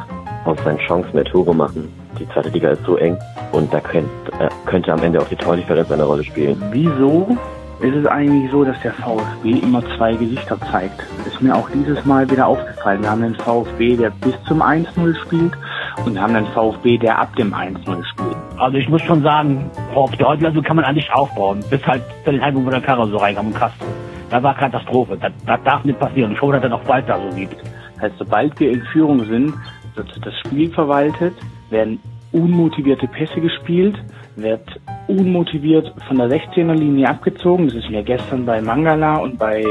aus seinen Chancen mehr Tore machen. Die zweite Liga ist so eng und da könnt, äh, könnte am Ende auch die Tordifferenz eine Rolle spielen. Wieso ist es eigentlich so, dass der VfB immer zwei Gesichter zeigt? Ist mir auch dieses Mal wieder aufgefallen. Wir haben den VfB, der bis zum 1-0 spielt und wir haben den VfB, der ab dem 1-0 spielt.
Also ich muss schon sagen, auf der Heuteler so
kann man eigentlich aufbauen, bis halt Viertelhalbung, wo der Karre so reinkam und Castro. Das war Katastrophe. Das, das darf nicht passieren. Ich hoffe, dass er noch bald da so gibt. Das heißt, sobald wir in Führung sind, wird das Spiel verwaltet, werden unmotivierte Pässe gespielt, wird unmotiviert von der 16er Linie abgezogen. Das ist mir gestern bei Mangala und bei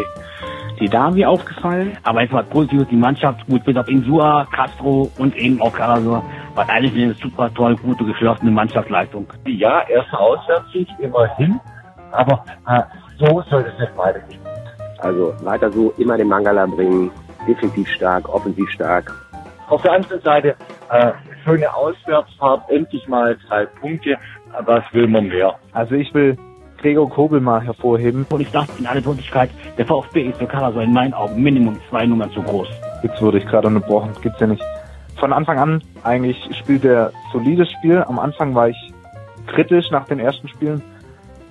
Didavi aufgefallen. Aber jetzt mal positiv, die Mannschaft, gut, bis auf Insua, Castro und eben auch Carasor, war eigentlich eine super toll, gute, geschlossene Mannschaftsleistung. Ja, erst auswärts
immerhin, aber äh, so soll es nicht weitergehen.
Also weiter so, immer den Mangala bringen, defensiv stark, offensiv stark.
Auf der anderen Seite, äh, schöne Auswärtsfahrt, endlich mal drei Punkte. Was will man mehr? Also ich will Gregor Kobel mal hervorheben. Und ich dachte in aller Deutlichkeit, der VfB ist lokal, also in meinen Augen Minimum zwei Nummern zu groß. Jetzt wurde ich gerade unterbrochen, gibt's ja nicht. Von Anfang an eigentlich spielt er solides Spiel. Am Anfang war ich kritisch nach den ersten Spielen,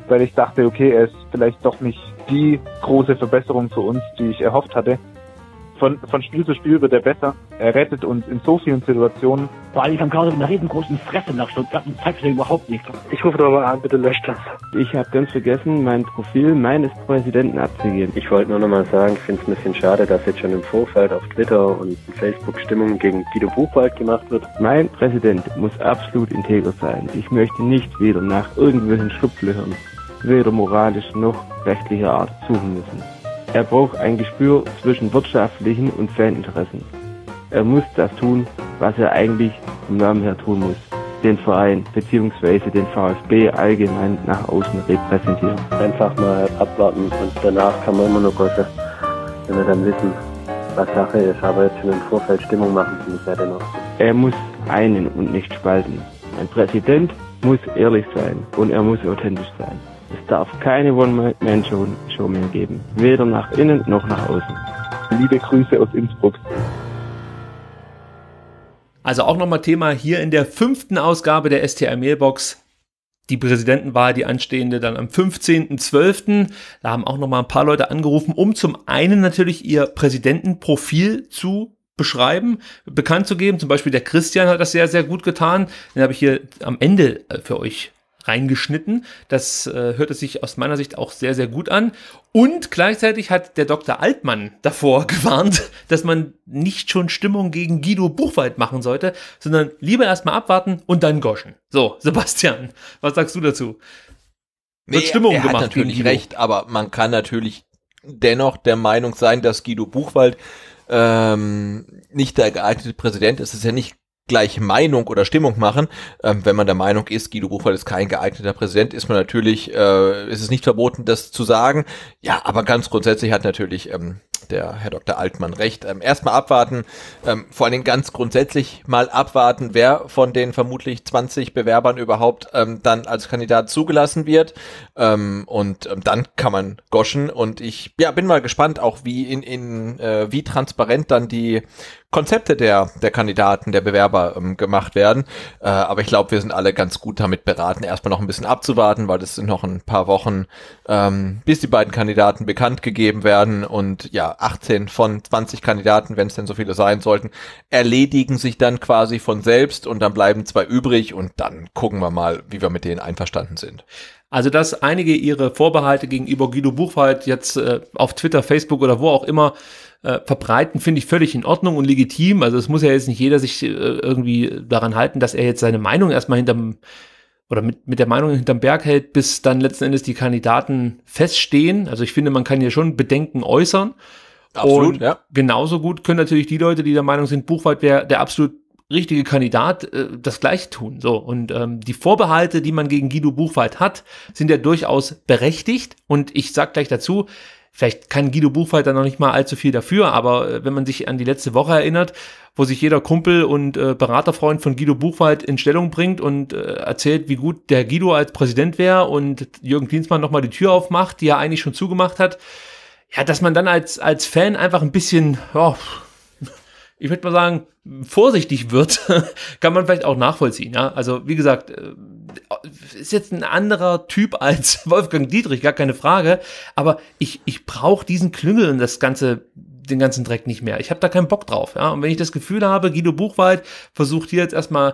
weil ich dachte, okay, er ist vielleicht doch nicht die große Verbesserung für uns, die ich erhofft hatte. Von, von Spiel zu Spiel wird er besser. Er rettet uns in so vielen Situationen. Vor allem kam gerade mit einer riesengroßen Fresse nach Stuttgart und zeigt mir überhaupt nichts. Ich rufe doch mal an, bitte löscht das. Ich habe ganz vergessen, mein Profil meines Präsidenten abzugeben. Ich wollte nur noch mal sagen, ich finde es ein bisschen schade, dass jetzt schon im Vorfeld auf Twitter und Facebook Stimmung gegen Guido Buchwald gemacht wird. Mein Präsident muss absolut integer sein. Ich möchte nicht wieder nach irgendwelchen Schlupflöchern weder moralisch noch rechtlicher Art suchen müssen. Er braucht ein Gespür zwischen wirtschaftlichen und Faninteressen. Er muss das tun, was er eigentlich vom Namen her tun muss. Den Verein bzw. den VfB allgemein nach außen repräsentieren.
Einfach mal abwarten und danach kann man immer nur Gosche, wenn wir dann wissen, was Sache ist. Aber jetzt schon im Vorfeld Stimmung machen, finde ich ja dennoch.
Er muss einen und nicht spalten. Ein Präsident muss ehrlich sein und er muss authentisch sein. Es darf keine One-Man-Show mehr geben, weder nach innen noch nach außen. Liebe Grüße aus Innsbruck.
Also auch nochmal Thema hier in der fünften Ausgabe der STR Mailbox. Die Präsidentenwahl, die anstehende dann am 15.12. Da haben auch nochmal ein paar Leute angerufen, um zum einen natürlich ihr Präsidentenprofil zu beschreiben, bekannt zu geben. Zum Beispiel der Christian hat das sehr, sehr gut getan. Den habe ich hier am Ende äh, für euch reingeschnitten. Das äh, hörte sich aus meiner Sicht auch sehr, sehr gut an. Und gleichzeitig hat der Dr. Altmann davor <laughs> gewarnt, dass man nicht schon Stimmung gegen Guido Buchwald machen sollte,
sondern lieber erstmal abwarten und dann goschen. So, Sebastian, was sagst du dazu? Wird Stimmung er, er gemacht. Hat natürlich recht, aber man kann natürlich dennoch der Meinung sein, dass Guido Buchwald ähm, nicht der geeignete Präsident ist. Es ist ja nicht gleich Meinung oder Stimmung machen. Ähm, wenn man der Meinung ist, Guido Buchwald ist kein geeigneter Präsident, ist man natürlich, äh, ist es nicht verboten, das zu sagen. Ja, aber ganz grundsätzlich hat natürlich ähm, der Herr Dr. Altmann recht. Ähm, erstmal abwarten, ähm, vor allen Dingen ganz grundsätzlich mal abwarten, wer von den vermutlich 20 Bewerbern überhaupt ähm, dann als Kandidat zugelassen wird. Ähm, und ähm, dann kann man goschen. Und ich ja, bin mal gespannt, auch wie in, in äh, wie transparent dann die Konzepte der, der Kandidaten, der Bewerber ähm, gemacht werden. Äh, aber ich glaube, wir sind alle ganz gut damit beraten, erstmal noch ein bisschen abzuwarten, weil es sind noch ein paar Wochen, ähm, bis die beiden Kandidaten bekannt gegeben werden. Und ja, 18 von 20 Kandidaten, wenn es denn so viele sein sollten, erledigen sich dann quasi von selbst und dann bleiben zwei übrig und dann gucken wir mal, wie wir mit denen einverstanden sind. Also, dass einige ihre Vorbehalte gegenüber Guido Buchwald jetzt äh, auf Twitter, Facebook oder wo auch
immer äh, verbreiten, finde ich völlig in Ordnung und legitim. Also es muss ja jetzt nicht jeder sich äh, irgendwie daran halten, dass er jetzt seine Meinung erstmal hinterm oder mit, mit der Meinung hinterm Berg hält, bis dann letzten Endes die Kandidaten feststehen. Also ich finde, man kann hier schon Bedenken äußern. Absolut, und ja. genauso gut können natürlich die Leute, die der Meinung sind, Buchwald wäre der absolut richtige Kandidat äh, das gleiche tun. So und ähm, die Vorbehalte, die man gegen Guido Buchwald hat, sind ja durchaus berechtigt. Und ich sag gleich dazu, Vielleicht kann Guido Buchwald Buchwalter noch nicht mal allzu viel dafür, aber äh, wenn man sich an die letzte Woche erinnert, wo sich jeder Kumpel und äh, Beraterfreund von Guido Buchwald in Stellung bringt und äh, erzählt, wie gut der Guido als Präsident wäre und Jürgen Klinsmann nochmal die Tür aufmacht, die er eigentlich schon zugemacht hat. Ja, dass man dann als, als Fan einfach ein bisschen, ja, ich würde mal sagen, vorsichtig wird, <laughs> kann man vielleicht auch nachvollziehen. Ja? Also wie gesagt, äh, ist jetzt ein anderer Typ als <laughs> Wolfgang Dietrich, gar keine Frage. Aber ich, ich brauche diesen Klüngel und das ganze den ganzen Dreck nicht mehr. Ich habe da keinen Bock drauf. Ja? Und wenn ich das Gefühl habe, Guido Buchwald versucht hier jetzt erstmal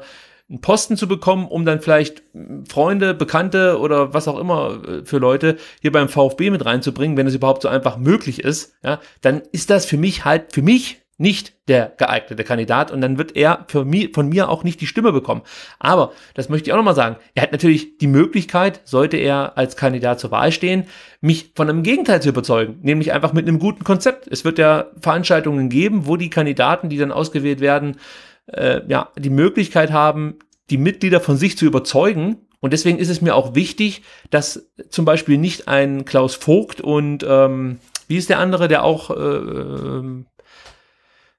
einen Posten zu bekommen, um dann vielleicht Freunde, Bekannte oder was auch immer äh, für Leute hier beim VfB mit reinzubringen, wenn es überhaupt so einfach möglich ist, ja, dann ist das für mich halt, für mich nicht der geeignete Kandidat und dann wird er für mi von mir auch nicht die Stimme bekommen. Aber, das möchte ich auch nochmal sagen, er hat natürlich die Möglichkeit, sollte er als Kandidat zur Wahl stehen, mich von einem Gegenteil zu überzeugen, nämlich einfach mit einem guten Konzept. Es wird ja Veranstaltungen geben, wo die Kandidaten, die dann ausgewählt werden, äh, ja, die Möglichkeit haben, die Mitglieder von sich zu überzeugen. Und deswegen ist es mir auch wichtig, dass zum Beispiel nicht ein Klaus Vogt und ähm, wie ist der andere, der auch äh, ähm,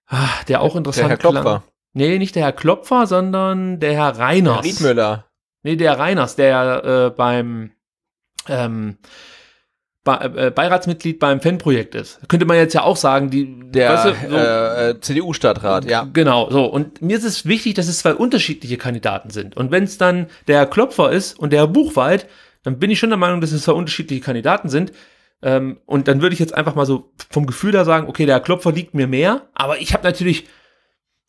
Ach, der auch interessant Der Herr Klopfer. Nee, nicht der Herr Klopfer, sondern der Herr Reiners. Herr Riedmüller. Nee, der Reiners, der äh, beim ähm, äh, Beiratsmitglied beim Fanprojekt ist. Könnte man jetzt ja auch sagen, die der weißt du, äh, so, äh, CDU-Stadtrat, ja. Genau, so. Und mir ist es wichtig, dass es zwei unterschiedliche Kandidaten sind. Und wenn es dann der Herr Klopfer ist und der Herr Buchwald, dann bin ich schon der Meinung, dass es zwei unterschiedliche Kandidaten sind. Ähm, und dann würde ich jetzt einfach mal so vom Gefühl da sagen, okay, der Klopfer liegt mir mehr, aber ich habe natürlich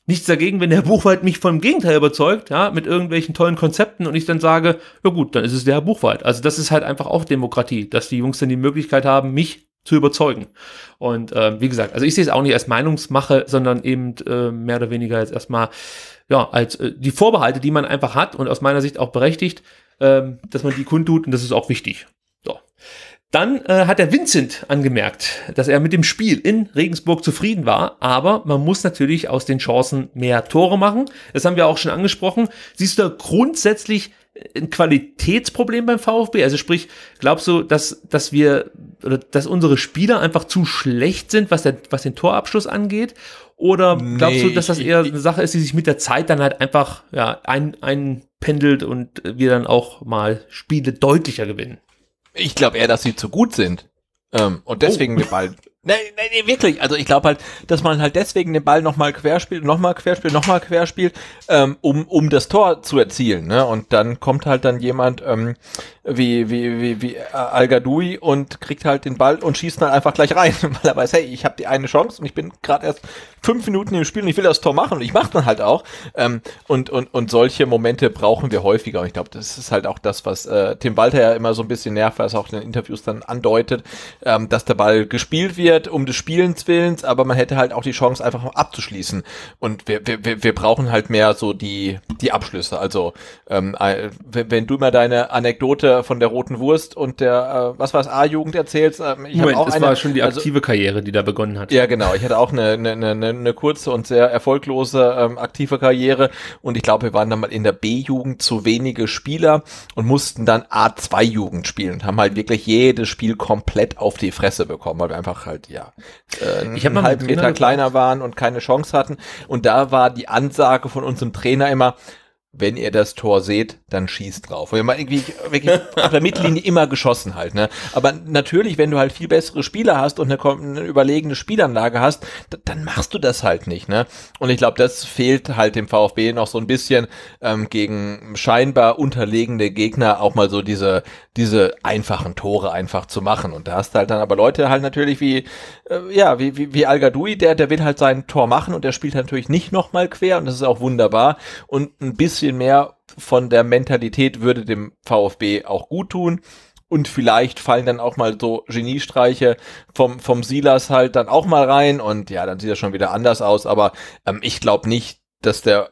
nichts dagegen, wenn der <laughs> Buchwald mich vom Gegenteil überzeugt, ja, mit irgendwelchen tollen Konzepten und ich dann sage, ja gut, dann ist es der Buchwald. Also das ist halt einfach auch Demokratie, dass die Jungs dann die Möglichkeit haben, mich zu überzeugen. Und äh, wie gesagt, also ich sehe es auch nicht als Meinungsmache, sondern eben äh, mehr oder weniger jetzt erstmal ja, als äh, die Vorbehalte, die man einfach hat und aus meiner Sicht auch berechtigt, ähm, dass man die kundtut und das ist auch wichtig. Dann äh, hat der Vincent angemerkt, dass er mit dem Spiel in Regensburg zufrieden war, aber man muss natürlich aus den Chancen mehr Tore machen. Das haben wir auch schon angesprochen. Siehst du da grundsätzlich äh, ein Qualitätsproblem beim VfB? Also sprich, glaubst du, dass, dass wir oder dass unsere Spieler einfach zu schlecht sind, was, der, was den Torabschluss angeht? Oder glaubst nee, du, dass das eher eine Sache ist, die sich mit der Zeit dann halt einfach ja, ein, einpendelt und wir dann auch mal Spiele deutlicher gewinnen?
Ich glaube eher, dass sie zu gut sind. Ähm, und deswegen oh. den Ball. Nein, nein, nee, wirklich. Also ich glaube halt, dass man halt deswegen den Ball nochmal querspielt, nochmal querspielt, nochmal querspielt, ähm, um, um das Tor zu erzielen. Ne? Und dann kommt halt dann jemand ähm, wie, wie, wie, wie Al-Gadoui und kriegt halt den Ball und schießt dann einfach gleich rein, <laughs> weil er weiß, hey, ich habe die eine Chance und ich bin gerade erst fünf Minuten im Spiel und ich will das Tor machen und ich mache dann halt auch. Ähm, und, und, und solche Momente brauchen wir häufiger und ich glaube, das ist halt auch das, was äh, Tim Walter ja immer so ein bisschen nervt, weil es auch in den Interviews dann andeutet, ähm, dass der Ball gespielt wird um des Spielens willens, aber man hätte halt auch die Chance einfach abzuschließen und wir, wir, wir brauchen halt mehr so die, die Abschlüsse. Also ähm, äh, wenn du mal deine Anekdote von der roten Wurst und der äh, was war es A-Jugend erzählst. Ähm, ich Moment, auch das eine, war schon die also aktive also, Karriere, die da begonnen hat. Ja, genau. Ich hatte auch eine, eine, eine, eine kurze und sehr erfolglose ähm, aktive Karriere und ich glaube, wir waren dann mal in der B-Jugend zu wenige Spieler und mussten dann A2-Jugend spielen und haben halt wirklich jedes Spiel komplett auf die Fresse bekommen, weil wir einfach halt ja äh, ich einen halben Meter kleiner waren und keine Chance hatten. Und da war die Ansage von unserem Trainer immer wenn ihr das Tor seht, dann schießt drauf. Und mal irgendwie wirklich auf der Mittellinie immer geschossen halt, ne? Aber natürlich, wenn du halt viel bessere Spieler hast und eine, eine überlegene Spielanlage hast, dann machst du das halt nicht, ne? Und ich glaube, das fehlt halt dem VfB noch so ein bisschen ähm, gegen scheinbar unterlegene Gegner auch mal so diese diese einfachen Tore einfach zu machen. Und da hast du halt dann aber Leute halt natürlich wie, äh, ja, wie, wie, wie Al-Gadoui, der, der will halt sein Tor machen und der spielt halt natürlich nicht nochmal quer und das ist auch wunderbar. Und ein bisschen mehr von der Mentalität würde dem VfB auch gut tun. Und vielleicht fallen dann auch mal so Geniestreiche vom, vom Silas halt dann auch mal rein und ja, dann sieht das schon wieder anders aus. Aber ähm, ich glaube nicht, dass der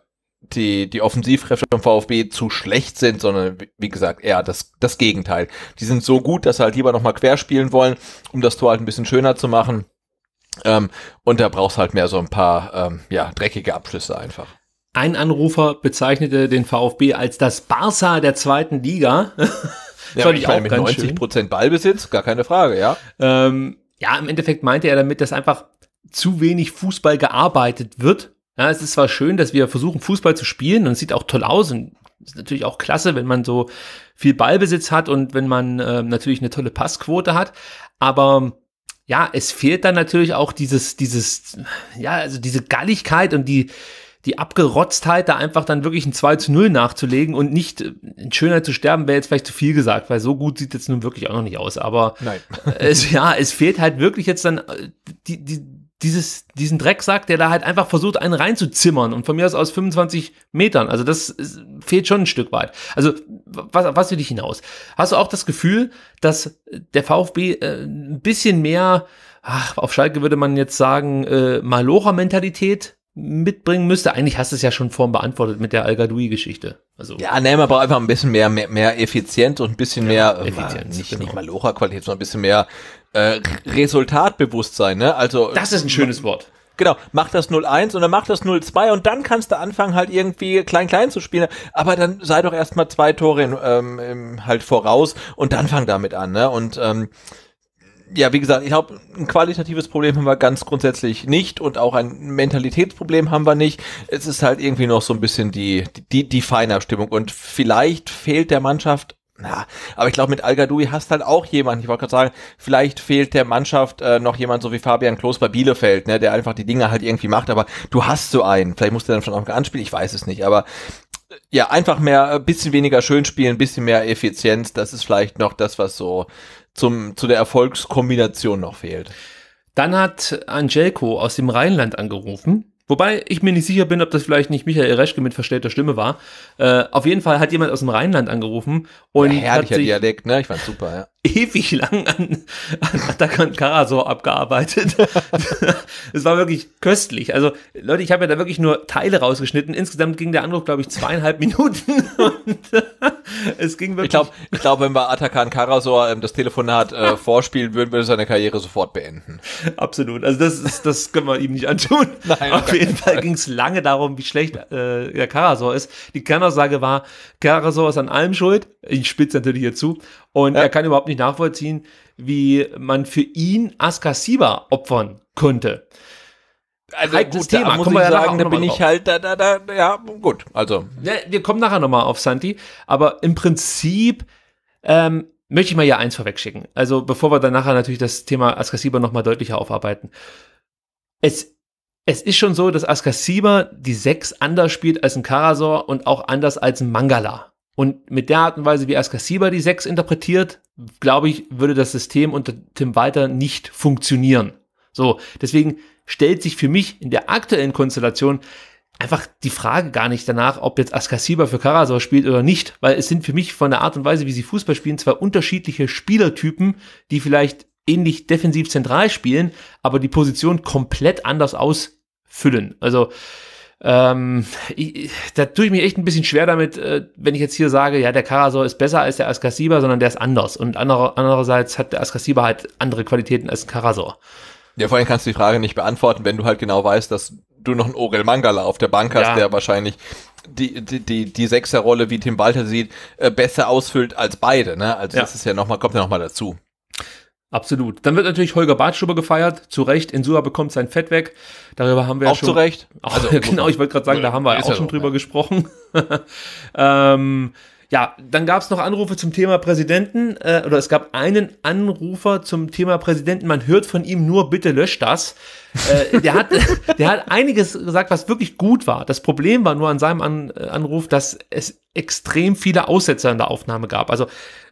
die, die Offensivkräfte vom VfB zu schlecht sind, sondern wie gesagt, eher das, das Gegenteil. Die sind so gut, dass sie halt lieber nochmal querspielen wollen, um das Tor halt ein bisschen schöner zu machen. Ähm, und da brauchst halt mehr so ein paar ähm, ja, dreckige Abschlüsse einfach. Ein Anrufer
bezeichnete den VfB als das Barca der zweiten Liga. <laughs>
ja, Fand ich, auch mit 90
Prozent Ballbesitz, gar keine Frage, ja. Ähm, ja, im Endeffekt meinte er damit, dass einfach zu wenig Fußball gearbeitet wird ja, es ist zwar schön, dass wir versuchen, Fußball zu spielen und es sieht auch toll aus und ist natürlich auch klasse, wenn man so viel Ballbesitz hat und wenn man äh, natürlich eine tolle Passquote hat, aber ja, es fehlt dann natürlich auch dieses, dieses, ja, also diese Galligkeit und die, die Abgerotztheit, da einfach dann wirklich ein 2 zu 0 nachzulegen und nicht äh, in Schönheit zu sterben, wäre jetzt vielleicht zu viel gesagt, weil so gut sieht jetzt nun wirklich auch noch nicht aus. Aber Nein. <laughs> es, ja, es fehlt halt wirklich jetzt dann äh, die, die, dieses, diesen Drecksack, der da halt einfach versucht, einen reinzuzimmern und von mir aus aus 25 Metern. Also das fehlt schon ein Stück weit. Also was, was will ich hinaus? Hast du auch das Gefühl, dass der VfB äh, ein bisschen mehr, ach, auf Schalke würde man jetzt sagen, äh, Malocher-Mentalität mitbringen müsste. Eigentlich hast du es ja schon vorhin beantwortet mit der
al geschichte Also ja, ne, man braucht einfach ein bisschen mehr, mehr, mehr effizient und ein bisschen ja, mehr, äh, nicht, genau. nicht mal Locher-Qualität, sondern ein bisschen mehr äh, Resultatbewusstsein, ne? Also Das ist ein schönes Wort. Genau, mach das 01 und dann mach das 02 und dann kannst du anfangen, halt irgendwie klein-klein zu spielen. Aber dann sei doch erstmal zwei Tore in, ähm, halt voraus und dann fang damit an, ne? Und ähm, ja, wie gesagt, ich glaube, ein qualitatives Problem haben wir ganz grundsätzlich nicht und auch ein Mentalitätsproblem haben wir nicht. Es ist halt irgendwie noch so ein bisschen die, die, die Feinabstimmung und vielleicht fehlt der Mannschaft ja, aber ich glaube, mit al hast halt auch jemanden. Ich wollte gerade sagen, vielleicht fehlt der Mannschaft äh, noch jemand, so wie Fabian Klos bei Bielefeld, ne, der einfach die Dinge halt irgendwie macht, aber du hast so einen. Vielleicht musst du dann schon auch anspielen, ich weiß es nicht, aber äh, ja, einfach mehr, ein äh, bisschen weniger schön spielen, ein bisschen mehr Effizienz, das ist vielleicht noch das, was so zum, zu der Erfolgskombination noch fehlt. Dann hat
Angelko aus dem Rheinland angerufen Wobei ich mir nicht sicher bin, ob das vielleicht nicht Michael Reschke mit verstellter Stimme war. Äh, auf jeden Fall hat jemand aus dem Rheinland angerufen und ja, herrlicher hat sich, Dialekt, ne? Ich fand super, ja ewig lang an, an Atakan Karasor abgearbeitet. <laughs> Es war wirklich köstlich. Also Leute, ich habe ja da wirklich nur Teile rausgeschnitten. Insgesamt ging der Anruf, glaube ich, zweieinhalb Minuten. <laughs> Und
äh, es ging wirklich. Ich glaube, ich glaub, wenn wir Atakan Karasor ähm, das Telefonat äh, <laughs> vorspielen würden, würde seine Karriere sofort beenden. Absolut. Also das, ist,
das können wir ihm nicht antun. Nein, Auf jeden Fall, Fall.
ging es lange darum, wie schlecht äh, der Karasor
ist. Die Kernaussage war, Karasor ist an allem schuld. Ich spitze natürlich hier zu. Und ja. er kann überhaupt nicht nachvollziehen, wie man für ihn Asuka Siba opfern könnte.
Also Heikles gut, Thema. Da muss ich sagen, da bin ich halt, da, da, da, ja, gut, also.
Ja, wir kommen nachher nochmal auf Santi, aber im Prinzip ähm, möchte ich mal ja eins vorwegschicken. Also bevor wir dann nachher natürlich das Thema Askasiba nochmal deutlicher aufarbeiten. Es, es ist schon so, dass Askasiba die Sechs anders spielt als ein Karasor und auch anders als ein Mangala. Und mit der Art und Weise, wie Askasiba die Sechs interpretiert, glaube ich, würde das System unter Tim Walter nicht funktionieren. So, deswegen stellt sich für mich in der aktuellen Konstellation einfach die Frage gar nicht danach, ob jetzt Askasiba für Karasor spielt oder nicht, weil es sind für mich von der Art und Weise, wie sie Fußball spielen, zwei unterschiedliche Spielertypen, die vielleicht ähnlich defensiv zentral spielen, aber die Position komplett anders ausfüllen. Also ähm, ich, da tue ich mich echt ein bisschen schwer damit, äh, wenn ich jetzt hier sage, ja, der Karasor ist besser als der Askasiba, sondern der ist anders. Und
andere, andererseits hat der Askasiba halt andere Qualitäten als Karasor. Ja, vorhin kannst du die Frage nicht beantworten, wenn du halt genau weißt, dass du noch einen Orel Mangala auf der Bank hast, ja. der wahrscheinlich die, die, die, die Sechserrolle, wie Tim Walter sieht, äh, besser ausfüllt als beide. Ne? Also ja. das ist ja nochmal, kommt ja nochmal dazu. Absolut. Dann wird natürlich Holger Bartschuber gefeiert, zu Recht. Insua
bekommt sein Fett weg. Darüber haben wir auch ja schon. Auch zu Recht. <laughs> also, genau, ich wollte gerade sagen, <laughs> da haben wir auch schon drüber ja. gesprochen. <laughs> ähm, ja, dann gab es noch Anrufe zum Thema Präsidenten äh, oder es gab einen Anrufer zum Thema Präsidenten. Man hört von ihm nur, bitte löscht das. äh, der, hat, <laughs> der hat einiges gesagt, was wirklich gut war. Das Problem war nur an seinem an äh, Anruf, dass es extrem viele Aussetzer in der Aufnahme gab. Also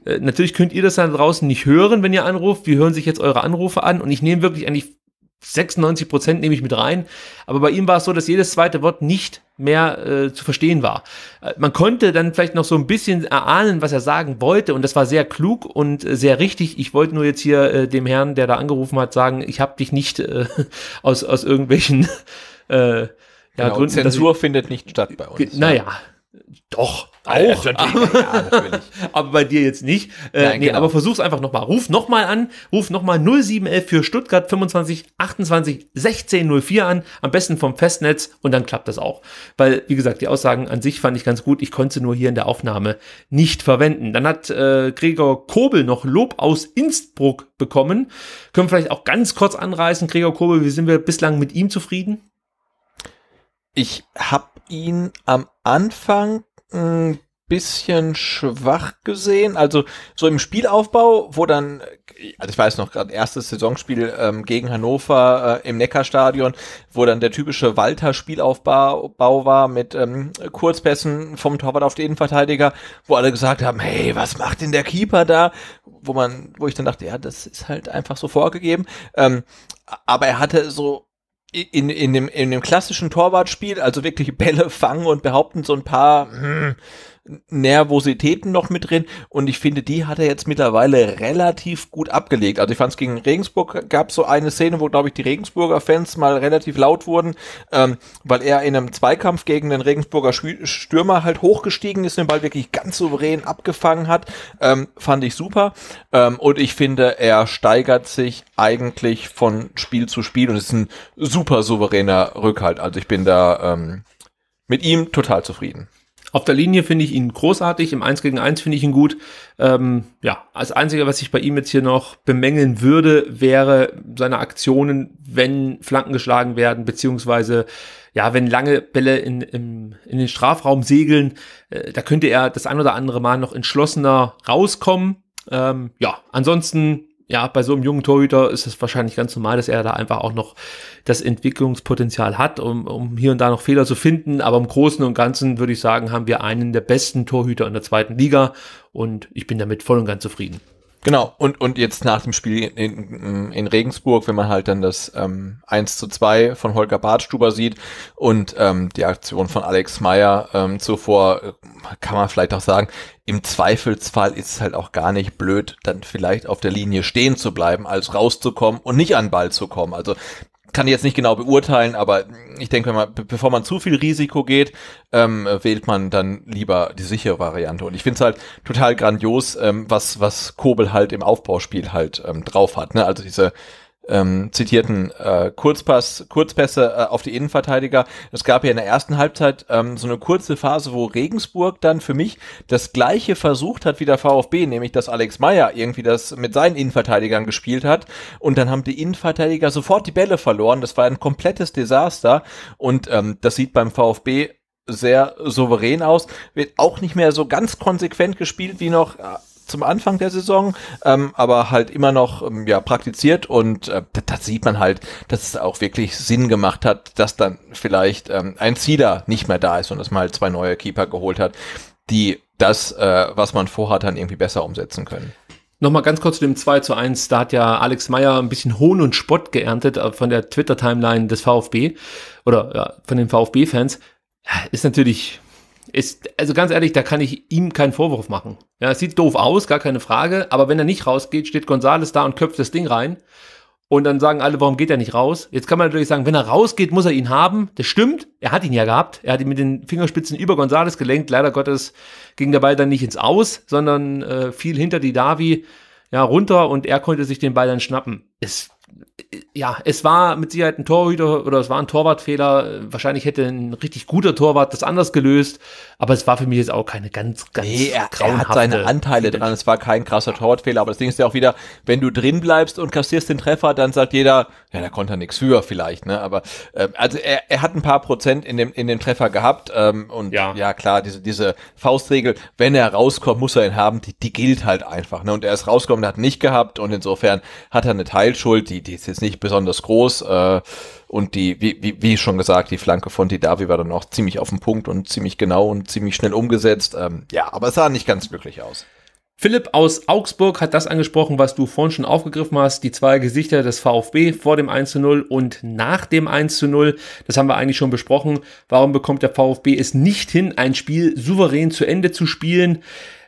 äh, natürlich könnt ihr das da draußen nicht hören, wenn ihr anruft. Wir hören sich jetzt eure Anrufe an und ich nehme wirklich eigentlich 96 Prozent nehme ich mit rein. Aber bei ihm war es so, dass jedes zweite Wort nicht mehr äh, zu verstehen war. Äh, man konnte dann vielleicht noch so ein bisschen erahnen, was er sagen wollte. Und das war sehr klug und äh, sehr richtig. Ich wollte nur jetzt hier äh, dem Herrn, der da angerufen hat, sagen, ich habe dich nicht äh, aus, aus irgendwelchen <laughs> äh, ja, genau, Gründen. Zensur findet nicht statt bei uns. Naja. Doch, auch. Ah. Ja, ja, <laughs> aber bei dir jetzt nicht. Äh, Nein, nee, genau. aber versuch's einfach nochmal. Ruf nochmal an. Ruf nochmal 0711 für Stuttgart 25 28 16 04 an. Am besten vom Festnetz und dann klappt das auch. Weil, wie gesagt, die Aussagen an sich fand ich ganz gut. Ich konnte sie nur hier in der Aufnahme nicht verwenden. Dann hat äh, Gregor Kobel noch Lob aus Innsbruck bekommen. Können vielleicht auch ganz kurz anreißen. Gregor Kobel, wie sind wir
bislang mit ihm zufrieden? Ich habe ihn am Anfang ein bisschen schwach gesehen. Also so im Spielaufbau, wo dann, also ich weiß noch gerade, erstes Saisonspiel ähm, gegen Hannover äh, im Neckarstadion, wo dann der typische Walter-Spielaufbau war mit ähm, Kurzpässen vom Torwart auf den Innenverteidiger, wo alle gesagt haben, hey, was macht denn der Keeper da? Wo man, wo ich dann dachte, ja, das ist halt einfach so vorgegeben. Ähm, aber er hatte so in, in, dem, in dem klassischen Torwartspiel, also wirklich Bälle fangen und behaupten so ein paar, hm, Nervositäten noch mit drin und ich finde, die hat er jetzt mittlerweile relativ gut abgelegt. Also ich fand es gegen Regensburg gab so eine Szene, wo glaube ich die Regensburger Fans mal relativ laut wurden, ähm, weil er in einem Zweikampf gegen den Regensburger Stürmer halt hochgestiegen ist, den Ball wirklich ganz souverän abgefangen hat, ähm, fand ich super ähm, und ich finde, er steigert sich eigentlich von Spiel zu Spiel und ist ein super souveräner Rückhalt. Also ich bin da ähm, mit ihm total zufrieden.
Auf der Linie finde ich ihn großartig, im 1 gegen 1 finde ich ihn gut. Ähm, ja, als Einzige, was ich bei ihm jetzt hier noch bemängeln würde, wäre seine Aktionen, wenn Flanken geschlagen werden, beziehungsweise ja, wenn lange Bälle in, in, in den Strafraum segeln, äh, da könnte er das ein oder andere Mal noch entschlossener rauskommen. Ähm, ja, ansonsten ja, bei so einem jungen Torhüter ist es wahrscheinlich ganz normal, dass er da einfach auch noch das Entwicklungspotenzial hat, um, um hier und da noch Fehler zu finden. Aber im Großen und Ganzen würde ich sagen,
haben wir einen der besten Torhüter
in der zweiten Liga und ich bin damit voll und ganz
zufrieden. Genau, und, und jetzt nach dem Spiel in, in Regensburg, wenn man halt dann das ähm, 1 zu 2 von Holger Bartstuber sieht und ähm, die Aktion von Alex Meyer ähm, zuvor, äh, kann man vielleicht auch sagen, im Zweifelsfall ist es halt auch gar nicht blöd, dann vielleicht auf der Linie stehen zu bleiben, als rauszukommen und nicht an Ball zu kommen. Also kann ich jetzt nicht genau beurteilen, aber ich denke, wenn man, bevor man zu viel Risiko geht, ähm, wählt man dann lieber die sichere Variante. Und ich finde es halt total grandios, ähm, was, was Kobel halt im Aufbauspiel halt ähm, drauf hat. Ne? Also diese ähm, zitierten äh, Kurzpass, Kurzpässe äh, auf die Innenverteidiger. Es gab ja in der ersten Halbzeit ähm, so eine kurze Phase, wo Regensburg dann für mich das gleiche versucht hat wie der VfB, nämlich dass Alex Meyer irgendwie das mit seinen Innenverteidigern gespielt hat und dann haben die Innenverteidiger sofort die Bälle verloren. Das war ein komplettes Desaster und ähm, das sieht beim VfB sehr souverän aus, wird auch nicht mehr so ganz konsequent gespielt wie noch Äh, zum Anfang der Saison, ähm, aber halt immer noch ähm, ja praktiziert und äh, das sieht man halt, dass es auch wirklich Sinn gemacht hat, dass dann vielleicht ähm, ein Zieler nicht mehr da ist und dass man halt zwei neue Keeper geholt hat, die das, äh, was man vorhat, dann irgendwie besser umsetzen können.
Nochmal ganz kurz zu dem 2 zu 1. Da hat ja Alex Meyer ein bisschen Hohn und Spott geerntet äh, von der Twitter-Timeline des VfB oder ja, von den VfB-Fans. Äh, ist natürlich ist, also ganz ehrlich, da kann ich ihm keinen Vorwurf machen. Ja, es sieht doof aus, gar keine Frage, aber wenn er nicht rausgeht, steht Gonzales da und köpft das Ding rein. Und dann sagen alle, warum geht er nicht raus? Jetzt kann man natürlich sagen, wenn er rausgeht, muss er ihn haben. Das stimmt, er hat ihn ja gehabt. Er hat ihn mit den Fingerspitzen über Gonzales gelenkt. Leider Gottes ging der Ball dann nicht ins Aus, sondern äh, fiel hinter die Davi ja, runter und er konnte sich den Ball dann schnappen. Es ja, es war mit Sicherheit ein Torhüter oder es war ein Torwartfehler. Wahrscheinlich hätte ein richtig guter Torwart das anders gelöst. Aber
es war für mich jetzt auch keine ganz, ganz nee, er, er hat seine Anteile dran. Es war kein krasser Torwartfehler. Aber das Ding ist ja auch wieder, wenn du drin bleibst und kassierst den Treffer, dann sagt jeder, ja, da konnte er nichts für vielleicht. Ne? Aber äh, also er, er hat ein paar Prozent in dem, in dem Treffer gehabt. Ähm, und ja. ja, klar, diese, diese Faustregel, wenn er rauskommt, muss er ihn haben, die, die gilt halt einfach. Ne? Und er ist rausgekommen, hat nicht gehabt. Und insofern hat er eine Teilschuld, die, die ist jetzt nicht besonders groß. Äh, und die, wie, wie, wie schon gesagt, die Flanke von Didavi war dann auch ziemlich auf den Punkt und ziemlich genau und ziemlich schnell umgesetzt. Ähm, ja, aber es sah nicht ganz glücklich aus. Philipp aus Augsburg hat das
angesprochen, was du vorhin schon aufgegriffen hast, die zwei Gesichter des VfB vor dem 1 zu 0 und nach dem 1 zu 0. Das haben wir eigentlich schon besprochen. Warum bekommt der VfB es nicht hin, ein Spiel souverän zu Ende zu spielen?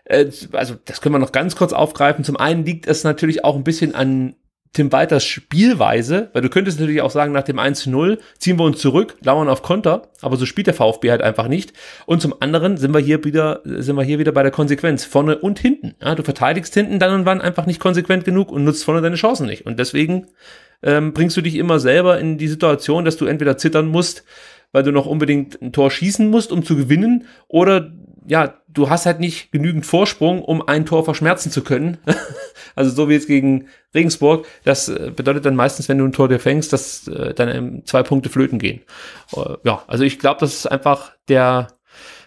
Äh, also das können wir noch ganz kurz aufgreifen. Zum einen liegt es natürlich auch ein bisschen an Tim Walters Spielweise, weil du könntest natürlich auch sagen, nach dem 1-0 ziehen wir uns zurück, lauern auf Konter, aber so spielt der VfB halt einfach nicht. Und zum anderen sind wir hier wieder, sind wir hier wieder bei der Konsequenz, vorne und hinten. Ja, du verteidigst hinten dann und wann einfach nicht konsequent genug und nutzt vorne deine Chancen nicht. Und deswegen ähm, bringst du dich immer selber in die Situation, dass du entweder zittern musst, weil du noch unbedingt ein Tor schießen musst, um zu gewinnen, oder ja, du hast halt nicht genügend Vorsprung, um ein Tor verschmerzen zu können. <laughs> also so wie jetzt gegen Regensburg, das äh, bedeutet dann meistens, wenn du ein Tor dir fängst, dass äh, dann zwei Punkte flöten gehen. Äh, ja, also ich glaube, das ist einfach der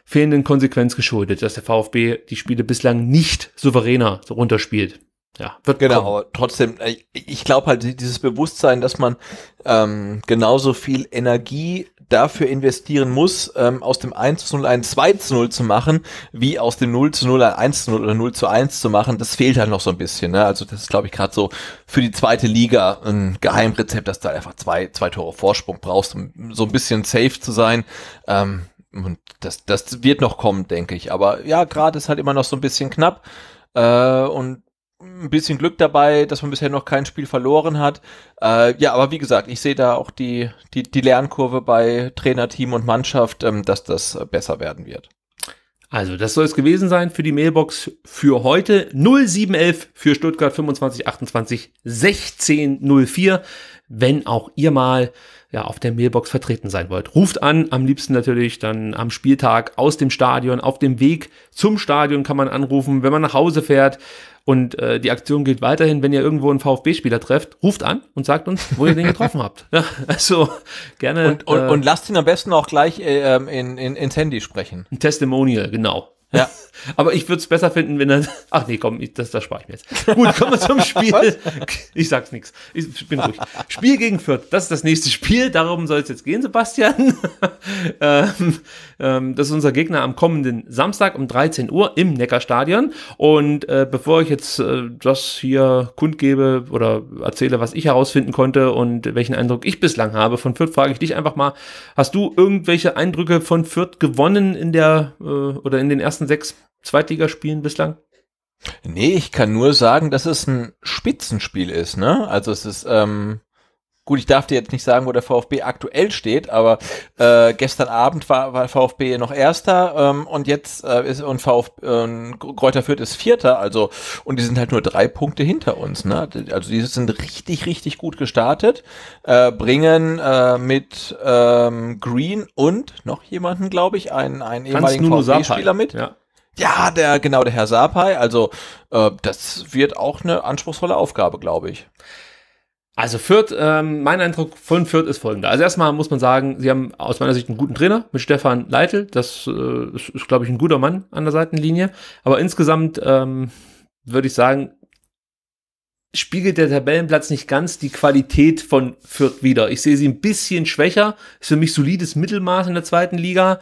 fehlenden Konsequenz geschuldet, dass der VfB die Spiele bislang nicht souveräner runterspielt. Ja,
wird genau. Kommen. Trotzdem, ich glaube halt dieses Bewusstsein, dass man ähm, genauso viel Energie dafür investieren muss, ähm, aus dem 1 zu 0 ein 2 zu 0 zu machen, wie aus dem 0 zu 0 ein 1 zu 0 oder 0 zu 1 zu machen, das fehlt halt noch so ein bisschen. Ne? Also das ist, glaube ich, gerade so für die zweite Liga ein Geheimrezept, dass du einfach zwei, zwei Tore Vorsprung brauchst, um so ein bisschen safe zu sein. Ähm, und das, das wird noch kommen, denke ich. Aber ja, gerade ist halt immer noch so ein bisschen knapp. Äh, und ein bisschen Glück dabei, dass man bisher noch kein Spiel verloren hat. Äh, ja, aber wie gesagt, ich sehe da auch die, die, die Lernkurve bei Trainer, Team und Mannschaft, ähm, dass das besser werden wird. Also, das soll es gewesen sein für die Mailbox für heute. 0711 für Stuttgart
25 28 16 04. Wenn auch ihr mal ja, auf der Mailbox vertreten sein wollt. Ruft an, am liebsten natürlich dann am Spieltag aus dem Stadion, auf dem Weg zum Stadion kann man anrufen, wenn man nach Hause fährt und äh, die Aktion gilt weiterhin, wenn ihr irgendwo einen VfB-Spieler trefft, ruft an und sagt uns, wo ihr den getroffen habt. Ja, also gerne. Und, und, äh, und lasst ihn am besten auch gleich äh, ähm, in, in, ins Handy sprechen. Ein Testimonial, genau. Ja. <laughs> Aber ich würde es besser finden, wenn er. <laughs> Ach nee, komm, ich, das, das spare ich mir jetzt. Gut, kommen wir zum Spiel. <laughs> ich sag's nichts. Ich bin ruhig. Spiel gegen Fürth. Das ist das nächste Spiel. Darum soll es jetzt gehen, Sebastian. <laughs> ähm, ähm, das ist unser Gegner am kommenden Samstag um 13 Uhr im Neckarstadion. Und äh, bevor ich jetzt äh, das hier kundgebe oder erzähle, was ich herausfinden konnte und welchen Eindruck ich bislang habe von Fürth, frage ich dich einfach mal: Hast du irgendwelche Eindrücke von Fürth gewonnen in der äh, oder
in den ersten sechs Zweitligaspielen bislang? Nee, ich kann nur sagen, dass es ein Spitzenspiel ist, ne? Also es ist, ähm, gut, ich darf dir jetzt nicht sagen, wo der VfB aktuell steht, aber äh, gestern Abend war, war VfB noch Erster ähm, und jetzt äh, ist und VfB äh, Kräuter Fürth ist Vierter, also und die sind halt nur drei Punkte hinter uns. Ne? Also die sind richtig, richtig gut gestartet, äh, bringen äh, mit ähm, Green und noch jemanden, glaube ich, einen, einen ehemaligen VfB-Spieler mit. Ja. Ja, der, genau, der Herr Sapai. Also, äh, das wird auch eine anspruchsvolle Aufgabe, glaube ich. Also Fürth, ähm, mein Eindruck von Fürth ist folgender.
Also erstmal muss man sagen, sie haben aus meiner Sicht einen guten Trainer mit Stefan Leitl. Das äh, ist, ist glaube ich, ein guter Mann an der Seitenlinie. Aber insgesamt ähm, würde ich sagen, spiegelt der Tabellenplatz nicht ganz die Qualität von Fürth wider. Ich sehe sie ein bisschen schwächer. Ist für mich solides Mittelmaß in der zweiten Liga.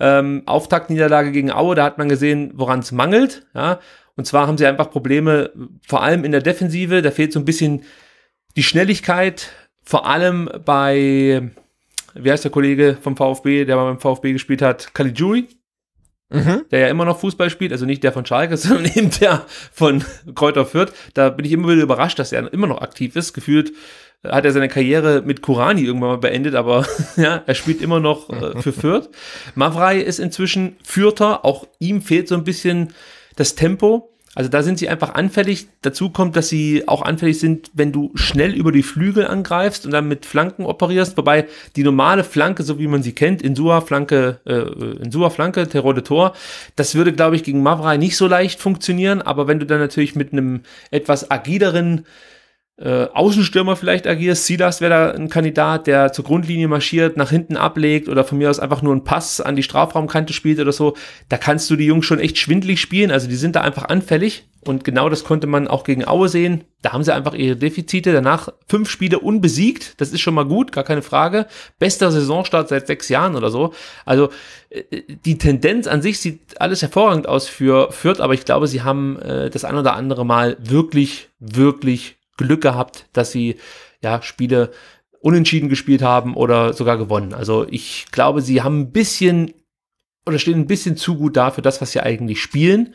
Ähm, Auftaktniederlage gegen Aue, da hat man gesehen, woran es mangelt. Ja? Und zwar haben sie einfach Probleme, vor allem in der Defensive. Da fehlt so ein bisschen die Schnelligkeit, vor allem bei, wie heißt der Kollege vom VfB, der mal beim VfB gespielt hat, Caligiuri. Mhm. der ja immer noch Fußball spielt, also nicht der von Schalke, <laughs> sondern eben der von Kräuter Fürth. Da bin ich immer wieder überrascht, dass er immer noch aktiv ist. Gefühlt äh, hat er seine Karriere mit Kurani irgendwann mal beendet, aber <laughs> ja, er spielt immer noch äh, für Fürth. Mavrai ist inzwischen Fürther, auch ihm fehlt so ein bisschen das Tempo. Also da sind sie einfach anfällig. Dazu kommt, dass sie auch anfällig sind, wenn du schnell über die Flügel angreifst und dann mit Flanken operierst. Wobei die normale Flanke, so wie man sie kennt, Insua-Flanke, äh, äh Insua-Flanke, Terror Tor, das würde, glaube ich, gegen Mavrai nicht so leicht funktionieren. Aber wenn du dann natürlich mit einem etwas agileren äh, Außenstürmer vielleicht agierst. Silas wäre da ein Kandidat, der zur Grundlinie marschiert, nach hinten ablegt oder von mir aus einfach nur einen Pass an die Strafraumkante spielt oder so. Da kannst du die Jungs schon echt schwindlig spielen. Also die sind da einfach anfällig. Und genau das konnte man auch gegen Aue sehen. Da haben sie einfach ihre Defizite. Danach fünf Spiele unbesiegt. Das ist schon mal gut, gar keine Frage. Bester Saisonstart seit sechs Jahren oder so. Also äh, die Tendenz an sich sieht alles hervorragend aus für Fürth, aber ich glaube, sie haben äh, das ein oder andere Mal wirklich, wirklich Glück gehabt, dass sie ja Spiele unentschieden gespielt haben oder sogar gewonnen. Also ich glaube, sie haben ein bisschen oder stehen ein bisschen zu gut da für das, was sie eigentlich spielen.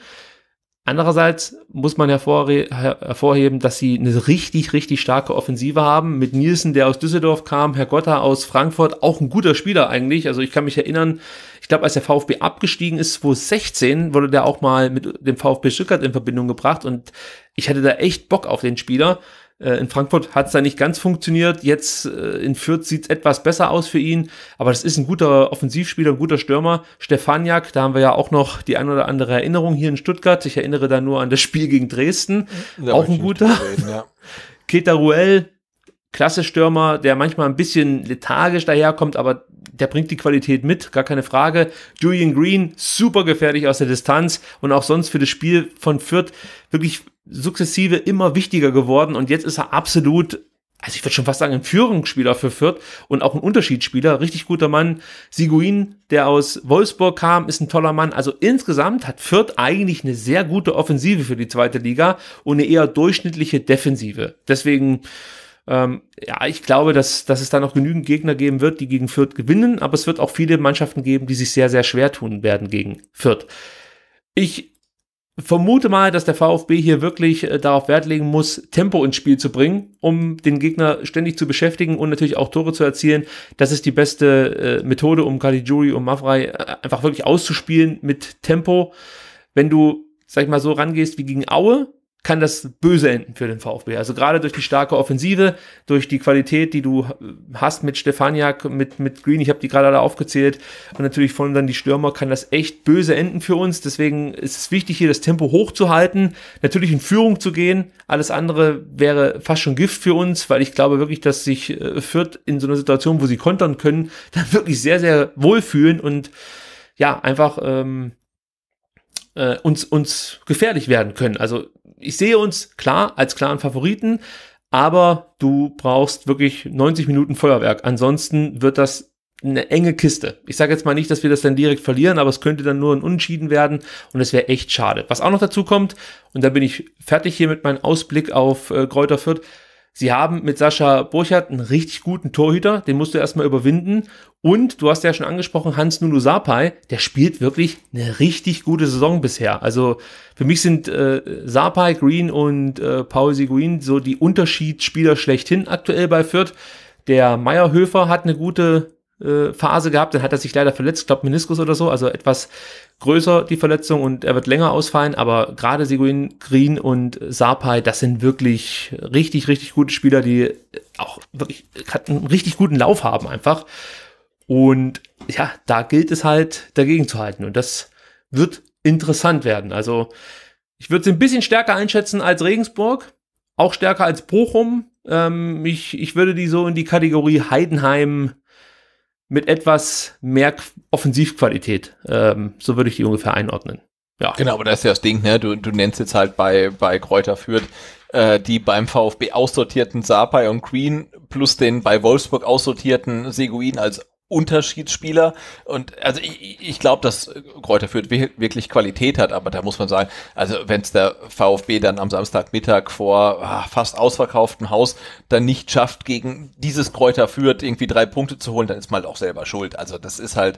Andererseits muss man hervorhe hervorheben, dass sie eine richtig, richtig starke Offensive haben. Mit Nielsen, der aus Düsseldorf kam, Herr Gotter aus Frankfurt, auch ein guter Spieler eigentlich. Also ich kann mich erinnern, ich glaube, als der VfB abgestiegen ist, wo 16, wurde der auch mal mit dem VfB Stuttgart in Verbindung gebracht und ich hatte da echt Bock auf den Spieler. Äh, in Frankfurt hat es da nicht ganz funktioniert. Jetzt äh, in Fürth sieht es etwas besser aus für ihn. Aber das ist ein guter Offensivspieler, ein guter Stürmer. Stefaniak, da haben wir ja auch noch die ein oder andere Erinnerung hier in Stuttgart. Ich erinnere da nur an das Spiel gegen Dresden. Da auch ein guter. Reden, ja. <laughs> Ketaruel, Klasse-Stürmer, der manchmal ein bisschen lethargisch daherkommt, aber der bringt die Qualität mit, gar keine Frage. Julian Green, super gefährlich aus der Distanz und auch sonst für das Spiel von Fürth wirklich sukzessive immer wichtiger geworden und jetzt ist er absolut also ich würde schon fast sagen, ein Führungsspieler für Fürth und auch ein Unterschiedsspieler, richtig guter Mann. Siguin, der aus Wolfsburg kam, ist ein toller Mann. Also insgesamt hat Fürth eigentlich eine sehr gute Offensive für die zweite Liga und eine eher durchschnittliche Defensive. Deswegen ähm, ja, ich glaube, dass, dass es da noch genügend Gegner geben wird, die gegen Fürth gewinnen, aber es wird auch viele Mannschaften geben, die sich sehr, sehr schwer tun werden gegen Fürth. Ich vermute mal, dass der VfB hier wirklich äh, darauf Wert legen muss, Tempo ins Spiel zu bringen, um den Gegner ständig zu beschäftigen und natürlich auch Tore zu erzielen. Das ist die beste äh, Methode, um Caligiuri und Mavrai äh, einfach wirklich auszuspielen mit Tempo. Wenn du, sag ich mal, so rangehst wie gegen Aue, kann das böse enden für den VfB. Also gerade durch die starke Offensive, durch die Qualität, die du äh, hast mit Stefaniak, mit, mit Green, ich habe die gerade alle aufgezählt, und natürlich von dann die Stürmer, kann das echt böse enden für uns. Deswegen ist es wichtig, hier das Tempo hochzuhalten, natürlich in Führung zu gehen. Alles andere wäre fast schon Gift für uns, weil ich glaube wirklich, dass sich äh, Fürth in so einer Situation, wo sie kontern können, <laughs> dann wirklich sehr, sehr wohlfühlen und ja, einfach ähm, äh, uns, uns gefährlich werden können. Also ich sehe uns klar als klaren Favoriten, aber du brauchst wirklich 90 Minuten Feuerwerk. Ansonsten wird das eine enge Kiste. Ich sage jetzt mal nicht, dass wir das dann direkt verlieren, aber es könnte dann nur ein Unentschieden werden und es wäre echt schade. Was auch noch dazu kommt, und da bin ich fertig hier mit meinem Ausblick auf äh, Kräuter Fürth, Sie haben mit Sascha Burchardt einen richtig guten Torhüter, den musst du erstmal überwinden. Und du hast ja schon angesprochen, Hans Nulu Sapai, der spielt wirklich eine richtig gute Saison bisher. Also für mich sind äh, Sapai Green und äh, Pausi Green so die Unterschiedsspieler schlechthin aktuell bei Fürth. Der Meierhöfer hat eine gute äh, Phase gehabt, dann hat er sich leider verletzt, ich glaube Meniskus oder so, also etwas größer die Verletzung und er wird länger ausfallen, aber gerade Seguin Green und Sapai, das sind wirklich richtig, richtig gute Spieler, die auch wirklich einen richtig guten Lauf haben einfach. Und ja, da gilt es halt dagegen zu halten und das wird interessant werden. Also ich würde sie ein bisschen stärker einschätzen als Regensburg, auch stärker als Bochum. Ähm, ich, ich würde die so in die Kategorie Heidenheim mit etwas mehr Offensivqualität. Ähm, so würde ich die ungefähr einordnen.
Ja. Genau, aber das ist ja das Ding, ne? Du, du nennst jetzt halt bei, bei Kräuter Fürth äh, die beim VfB aussortierten Sapai und Green plus den bei Wolfsburg aussortierten Seguin als Unterschiedsspieler. Und also ich, ich glaube, dass Kräuter Fürth wirklich Qualität hat, aber da muss man sagen, also wenn es der VfB dann am Samstagmittag vor ah, fast ausverkauftem Haus dann nicht schafft, gegen dieses Kräuter Fürth irgendwie drei Punkte zu holen, dann ist man halt auch selber schuld. Also das ist halt,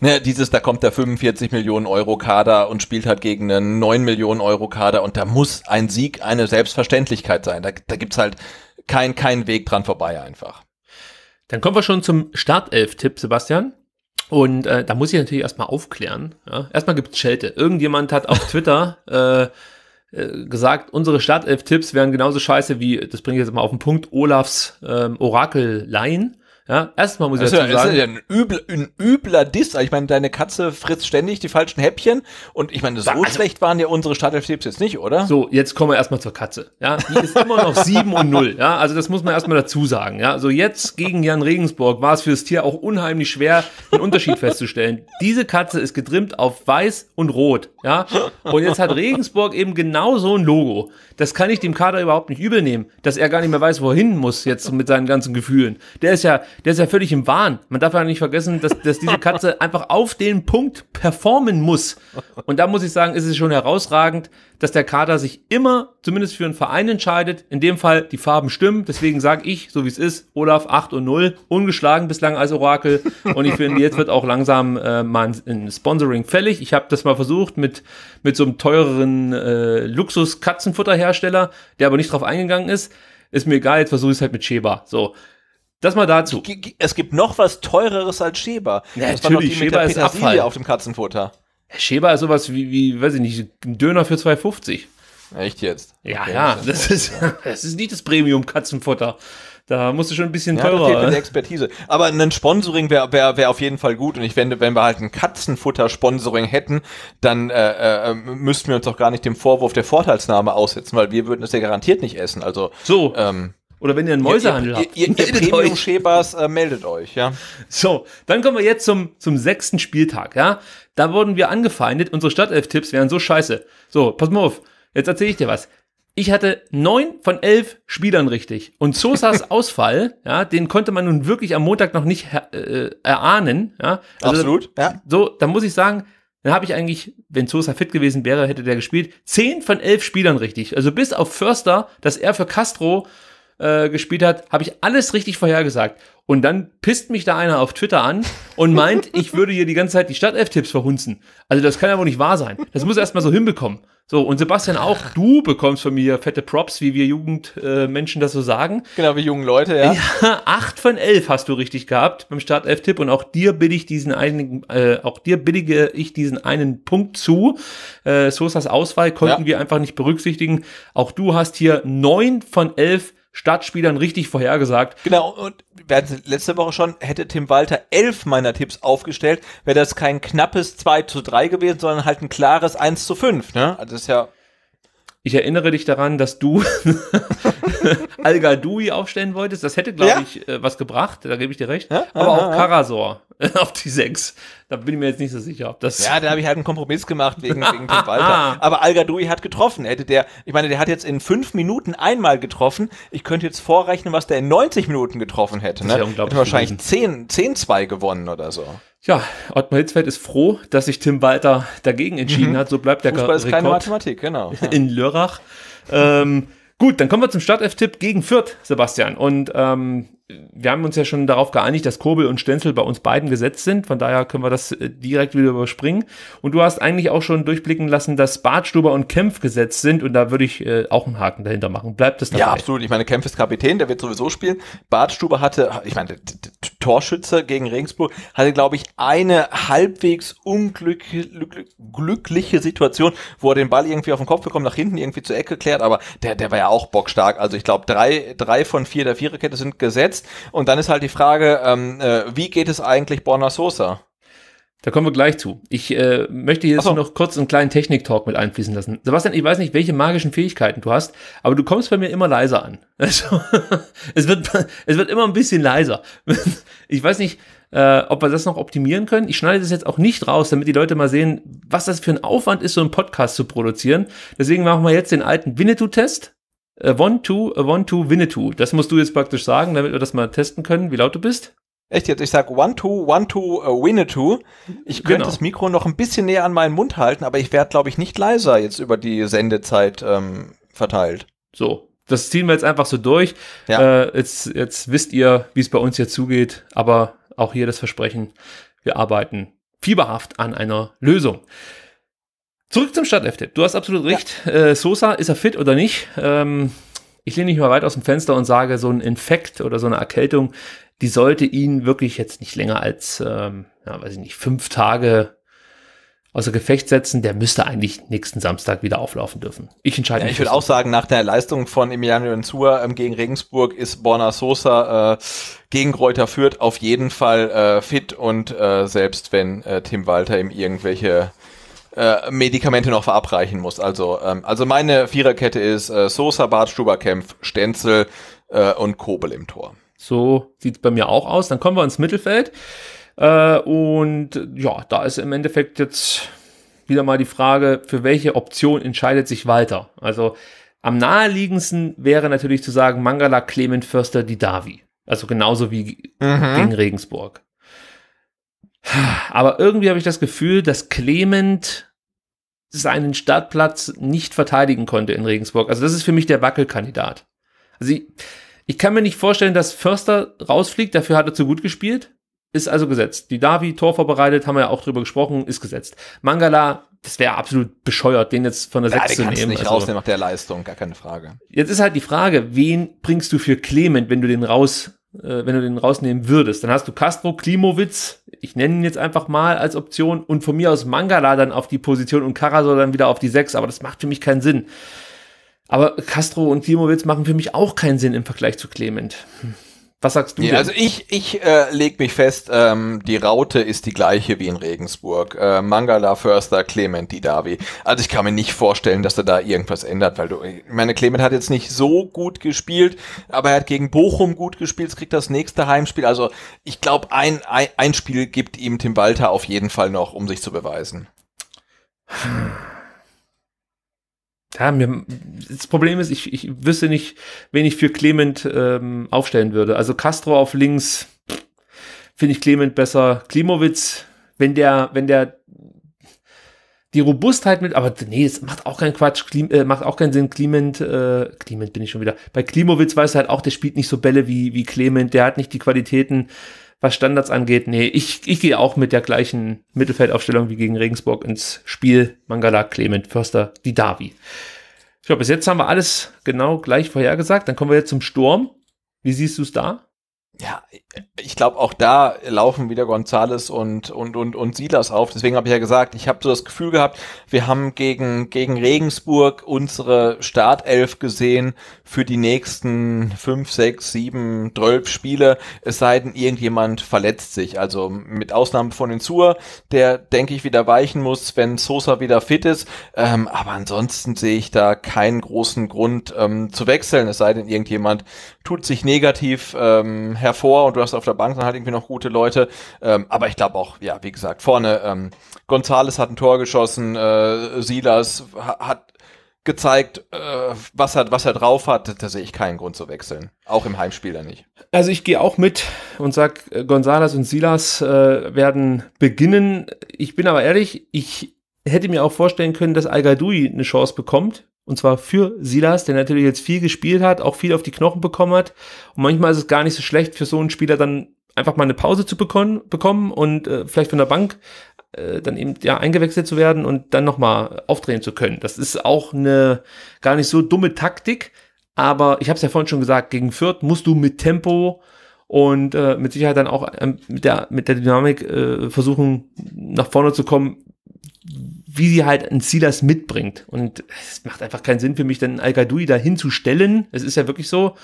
ne, dieses, da kommt der 45 Millionen Euro Kader und spielt halt gegen einen 9 Millionen Euro Kader und da muss ein Sieg eine Selbstverständlichkeit sein. Da, da gibt's halt kein, kein Weg dran vorbei einfach.
Dann kommen wir schon zum Startelf-Tipp, Sebastian. Und äh, da muss ich natürlich erstmal aufklären. Ja? Erstmal gibt's Schelte. Irgendjemand hat auf <laughs> Twitter äh, äh, gesagt, unsere Startelf-Tipps wären genauso scheiße wie, das bringe ich jetzt mal auf den Punkt, Olafs ähm, Orakel-Line. Ja, erstmal muss ich also, dazu sagen. Das ist ja ein,
übler, ein übler Diss. Ich meine, deine Katze frisst ständig die falschen Häppchen. Und ich meine, so also, schlecht waren ja unsere Startelf-Tipps jetzt nicht, oder? So, jetzt kommen wir erstmal zur Katze. Ja, die ist
immer noch sieben und null. Ja, also das muss man erstmal dazu sagen. Ja, so also jetzt gegen Jan Regensburg war es für das Tier auch unheimlich schwer, den Unterschied festzustellen. Diese Katze ist getrimmt auf weiß und rot. Ja, und jetzt hat Regensburg eben genau so ein Logo. Das kann ich dem Kader überhaupt nicht übel nehmen, dass er gar nicht mehr weiß, wohin muss jetzt mit seinen ganzen Gefühlen. Der ist ja, der ist ja völlig im Wahn. Man darf ja nicht vergessen, dass, dass diese Katze <laughs> einfach auf den Punkt performen muss. Und da muss ich sagen, ist es schon herausragend, dass der Kader sich immer, zumindest für einen Verein entscheidet. In dem Fall die Farben stimmen. Deswegen sage ich, so wie es ist, Olaf 8 und 0, ungeschlagen bislang als Orakel. Und ich finde, jetzt wird auch langsam äh, mal ein Sponsoring fällig. Ich habe das mal versucht mit, mit so einem teureren äh, Luxus-Katzenfutterhersteller, der aber nicht drauf eingegangen ist. Ist mir egal, jetzt versuche ich es halt mit Sheba. So. Das mal dazu. Es gibt noch
was teureres als Schäber. Ja, das natürlich, war Schäber ist Abfall. auf
dem Katzenfutter. Schäber ist sowas wie, wie, weiß ich nicht, ein Döner für 2,50. Echt jetzt? Ja, okay, ja, das ist, <laughs>
das ist nicht das Premium-Katzenfutter. Da musst du schon ein bisschen teurer. Ja, Expertise. Aber ein Sponsoring wäre wär, wär auf jeden Fall gut. Und ich wende, wenn wir halt ein Katzenfutter-Sponsoring hätten, dann äh, äh, müssten wir uns doch gar nicht dem Vorwurf der Vorteilsnahme aussetzen, weil wir würden es ja garantiert nicht essen. Also so. Ähm, oder wenn ihr einen Mäusehandel ja, ihr, habt. Ihr, ihr, ihr Premium-Schäbers äh, meldet euch, ja.
So, dann kommen wir jetzt zum, zum sechsten Spieltag, ja. Da wurden wir angefeindet, unsere Stadtelf-Tipps wären so scheiße. So, pass mal auf, jetzt erzähle ich dir was. Ich hatte neun von elf Spielern richtig. Und Sosas <laughs> Ausfall, ja, den konnte man nun wirklich am Montag noch nicht äh, erahnen. Ja. Also, Absolut, ja. So, da muss ich sagen, dann habe ich eigentlich, wenn Sosa fit gewesen wäre, hätte der gespielt, zehn von elf Spielern richtig. Also bis auf Förster, dass er für Castro äh, gespielt hat, habe ich alles richtig vorhergesagt. Und dann pisst mich da einer auf Twitter an und meint, <laughs> ich würde hier die ganze Zeit die Stadtelf-Tipps verhunzen. Also das kann ja wohl nicht wahr sein. Das muss er erstmal so hinbekommen. So, und Sebastian, auch du bekommst von mir fette Props, wie wir Jugendmenschen äh, das so sagen. Genau, wie jungen Leute, ja. ja. Acht von elf hast du richtig gehabt beim Startelf-Tipp und auch dir billig diesen einen, äh, auch dir billige ich diesen einen Punkt zu. Äh, Sosas Auswahl konnten ja. wir einfach nicht berücksichtigen. Auch du hast hier neun
von elf Stadtspielern richtig vorhergesagt. Genau, und wir hatten letzte Woche schon, hätte Tim Walter elf meiner Tipps aufgestellt, wäre das kein knappes 2 zu 3 gewesen, sondern halt ein klares 1 zu 5. Ne? Also das ist ja. Ich erinnere dich daran, dass du
<laughs> Al-Gadoui aufstellen wolltest. Das hätte, glaube ja? ich, äh, was gebracht, da gebe ich dir recht. Ja? Aber aha, auch
Karasor. <laughs> auf die 6. Da bin ich mir jetzt nicht so sicher, ob das. Ja, da habe ich halt einen Kompromiss gemacht wegen, <laughs> wegen Tim Walter. Aber al hat getroffen. Hätte der, ich meine, der hat jetzt in fünf Minuten einmal getroffen. Ich könnte jetzt vorrechnen, was der in 90 Minuten getroffen hätte. Das ne? ja hätte wahrscheinlich 10, 10 2 gewonnen oder so.
Ja, Ottmar Hitzfeld ist froh, dass sich Tim Walter dagegen entschieden mhm. hat. So bleibt der Fußball ist keine Mathematik,
genau. <laughs> In
Lörrach. ähm, Gut, dann kommen wir zum Startelf-Tipp gegen Fürth, Sebastian. Und ähm, wir haben uns ja schon darauf geeinigt, dass Kurbel und Stenzel bei uns beiden gesetzt sind. Von daher können wir das äh, direkt wieder überspringen. Und du hast eigentlich auch schon durchblicken lassen, dass Bartstuber und Kempf gesetzt sind. Und da würde ich äh, auch einen Haken dahinter machen. Bleibt es dabei? Ja, absolut.
Ich meine, Kempf ist Kapitän, der wird sowieso spielen. Bartstuber hatte, ich meine, Torschütze gegen Regensburg, hatte, glaube ich, eine halbwegs unglückliche Situation, wo er den Ball irgendwie auf den Kopf bekommt, nach hinten irgendwie zur Ecke klärt. Aber der, der war ja auch bockstark. Also ich glaube, drei, drei von vier der Viererkette sind gesetzt gesetzt. Und dann ist halt die Frage, ähm, äh, wie geht es eigentlich Borna Sosa? Da kommen wir gleich zu. Ich äh, möchte jetzt so. noch kurz
einen kleinen Technik-Talk mit einfließen lassen. Sebastian, ich weiß nicht, welche magischen Fähigkeiten du hast, aber du kommst bei mir immer leiser an. <laughs> Also, es, wird, <laughs> es wird immer ein bisschen leiser. <laughs> Ich weiß nicht, äh, ob wir das noch optimieren können. Ich schneide das jetzt auch nicht raus, damit die Leute mal sehen, was das für ein Aufwand ist, so einen Podcast zu produzieren. Deswegen machen wir jetzt den alten Winnetou-Test. Äh, one, two, äh, one, two, Winnetou. Das musst du jetzt praktisch sagen, damit wir das mal testen können, wie laut du bist. Echt jetzt? Ich
sag one, two, one, two, äh, Winnetou. Ich könnte genau. das Mikro noch ein bisschen näher an meinen Mund halten, aber ich werde, glaube ich, nicht leiser jetzt über die Sendezeit ähm, verteilt. So, das ziehen wir jetzt einfach so durch. Ja. Äh, jetzt, jetzt wisst ihr, wie es bei uns hier zugeht, aber
auch hier das Versprechen, wir arbeiten fieberhaft an einer Lösung. Zurück zum Stadtelf-Tipp. Du hast absolut recht. Ja. Äh, Sosa, ist er fit oder nicht? Ähm, ich lehne mich mal weit aus dem Fenster und sage, so ein Infekt oder so eine Erkältung, die sollte ihn wirklich jetzt nicht länger als, ähm, ja, weiß ich nicht, fünf Tage außer Gefecht setzen. Der müsste eigentlich nächsten Samstag wieder auflaufen dürfen. Ich entscheide ja, mich. Ich würde auch
sagen, nach der Leistung von Emiliano Enzua ähm, gegen Regensburg ist Borna Sosa äh, gegen Kräuter führt auf jeden Fall äh, fit und äh, selbst wenn äh, Tim Walter ihm irgendwelche äh, Medikamente noch verabreichen muss. Also, ähm, also meine Viererkette ist äh, Sosa, Bartstuber, Kempf, Stenzel äh, und Kobel im Tor. So sieht es bei mir auch aus. Dann kommen wir ins Mittelfeld.
Äh, und ja, da ist im Endeffekt jetzt wieder mal die Frage, für welche Option entscheidet sich Walter? Also am naheliegendsten wäre natürlich zu sagen Mangala, Clement, Förster, Didavi. Also genauso wie mhm. gegen Regensburg. Aber irgendwie habe ich das Gefühl, dass Clement seinen Startplatz nicht verteidigen konnte in Regensburg. Also das ist für mich der Wackelkandidat. Also ich, ich kann mir nicht vorstellen, dass Förster rausfliegt, dafür hat er zu gut gespielt. Ist also gesetzt. Die Davi, Tor vorbereitet, haben wir ja auch drüber gesprochen, ist gesetzt. Mangala, das wäre absolut bescheuert, den jetzt von der ja, zu nehmen. nicht also, rausnehmen nach der
Leistung, gar keine Frage.
Jetzt ist halt die Frage, wen bringst du für Clement, wenn du den raus äh, wenn du den rausnehmen würdest, dann hast du Castro, Klimowitz, ich nenne ihn jetzt einfach mal als Option und von mir aus Mangala dann auf die Position und Karasor dann wieder auf die 6, aber das macht für mich keinen Sinn. Aber Castro und Klimowitz machen für mich auch keinen Sinn im Vergleich zu Clement. Hm. Was sagst du? Ja, denn? Also ich,
ich äh, leg mich fest, ähm, die Raute ist die gleiche wie in Regensburg. Äh, Mangala, Förster, Clement, Didavi. Also ich kann mir nicht vorstellen, dass er da irgendwas ändert, weil du, ich meine, Clement hat jetzt nicht so gut gespielt, aber er hat gegen Bochum gut gespielt, kriegt das nächste Heimspiel. Also ich glaube, ein, ein, ein Spiel gibt ihm Tim Walter auf jeden Fall noch, um sich zu beweisen. Hm. <sighs>
Ja, mir, das Problem ist, ich, ich wüsste nicht, wen ich für Clement ähm, aufstellen würde. Also Castro auf links finde ich Clement besser. Klimowitz, wenn der, wenn der die Robustheit mit, aber nee, es macht auch keinen Quatsch, Klim, äh, macht auch keinen Sinn. Clement, äh, Clement bin ich schon wieder. Bei Klimowitz weiß er halt auch, der spielt nicht so Bälle wie, wie Clement, der hat nicht die Qualitäten, was Standards angeht, nee, ich, ich gehe auch mit der gleichen Mittelfeldaufstellung wie gegen Regensburg ins Spiel. Mangala, Clement, Förster, Didavi. Ich glaube, bis jetzt haben wir alles genau gleich vorhergesagt. Dann kommen wir jetzt zum Sturm. Wie siehst du es da? Ja,
ich glaube, auch da laufen wieder Gonzales und, und, und, und Silas auf. Deswegen habe ich ja gesagt, ich habe so das Gefühl gehabt, wir haben gegen, gegen Regensburg unsere Startelf gesehen für die nächsten fünf, sechs, sieben, zwölf Spiele, es sei denn, irgendjemand verletzt sich. Also mit Ausnahme von den Zur, der, denke ich, wieder weichen muss, wenn Sosa wieder fit ist. Ähm, aber ansonsten sehe ich da keinen großen Grund ähm, zu wechseln, es sei denn, irgendjemand tut sich negativ ähm, hervor und du hast auf der Bank dann halt irgendwie noch gute Leute. Ähm, aber ich glaube auch, ja, wie gesagt, vorne ähm, Gonzales hat ein Tor geschossen, äh, Silas hat gezeigt, äh, was, er, was er drauf hat, da sehe ich keinen Grund zu wechseln. Auch im Heimspiel dann nicht.
Also ich gehe auch mit und sage, äh, Gonzales und Silas äh, werden beginnen. Ich bin aber ehrlich, ich hätte mir auch vorstellen können, dass Al-Gadoui eine Chance bekommt. Und zwar für Silas, der natürlich jetzt viel gespielt hat, auch viel auf die Knochen bekommen hat. Und manchmal ist es gar nicht so schlecht für so einen Spieler dann einfach mal eine Pause zu bekommen, bekommen und äh, vielleicht von der Bank äh, dann eben ja eingewechselt zu werden und dann nochmal aufdrehen zu können. Das ist auch eine gar nicht so dumme Taktik, aber ich habe es ja vorhin schon gesagt, gegen Fürth musst du mit Tempo und äh, mit Sicherheit dann auch ähm, mit, der, mit der Dynamik äh, versuchen, nach vorne zu kommen, wie sie halt ein Silas mitbringt. Und es macht einfach keinen Sinn für mich, dann Al-Gadoui dahin zu stellen. Es ist ja wirklich so,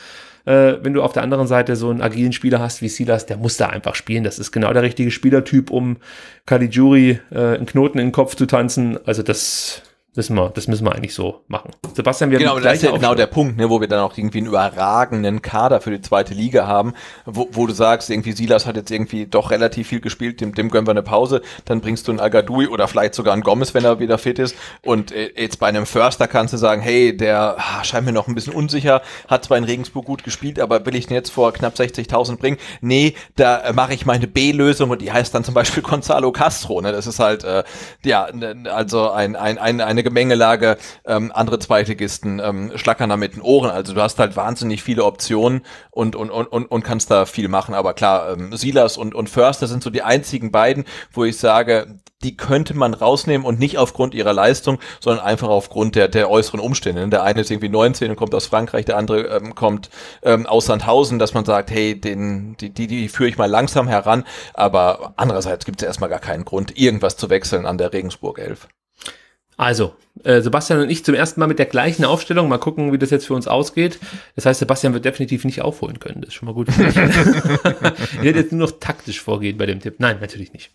äh, wenn du auf der anderen Seite so einen agilen Spieler hast wie Silas, der muss da einfach spielen. Das ist genau der richtige Spielertyp, um Caligiuri äh, einen Knoten in den Kopf zu tanzen. Also das das müssen wir, das müssen wir eigentlich so machen.
Sebastian, wir genau, haben das ist ja genau der Punkt, ne, wo wir dann auch irgendwie einen überragenden Kader für die zweite Liga haben, wo, wo du sagst, irgendwie Silas hat jetzt irgendwie doch relativ viel gespielt, dem, dem gönnen wir eine Pause, dann bringst du einen Agadui oder vielleicht sogar einen Gomez, wenn er wieder fit ist. Und äh, jetzt bei einem Förster kannst du sagen, hey, der ah, scheint mir noch ein bisschen unsicher, hat zwar in Regensburg gut gespielt, aber will ich ihn jetzt vor knapp 60.000 bringen? Nee, da äh, mache ich meine B-Lösung und die heißt dann zum Beispiel <laughs> Gonzalo Castro. Ne? Das ist halt äh, ja also ein, ein, ein, eine eine Gemengelage, ähm, andere Zweitligisten ähm, schlackern da mit den Ohren. Also du hast halt wahnsinnig viele Optionen und, und, und, und, und kannst da viel machen. Aber klar, ähm, Silas und, und Förster sind so die einzigen beiden, wo ich sage, die könnte man rausnehmen und nicht aufgrund ihrer Leistung, sondern einfach aufgrund der, der äußeren Umstände. Ne? Der eine ist irgendwie 19 und kommt aus Frankreich, der andere ähm, kommt ähm, aus Sandhausen, dass man sagt, hey, den, die, die, die führe ich mal langsam heran. Aber andererseits gibt es erstmal gar keinen Grund, irgendwas zu wechseln an der Regensburg 11.
Also, äh, Sebastian und ich zum ersten Mal mit der gleichen Aufstellung. Mal gucken, wie das jetzt für uns ausgeht. Das heißt, Sebastian wird definitiv nicht aufholen können. Das ist schon mal gut. <laughs> ich werde jetzt nur noch taktisch vorgehen bei dem Tipp. Nein, natürlich nicht.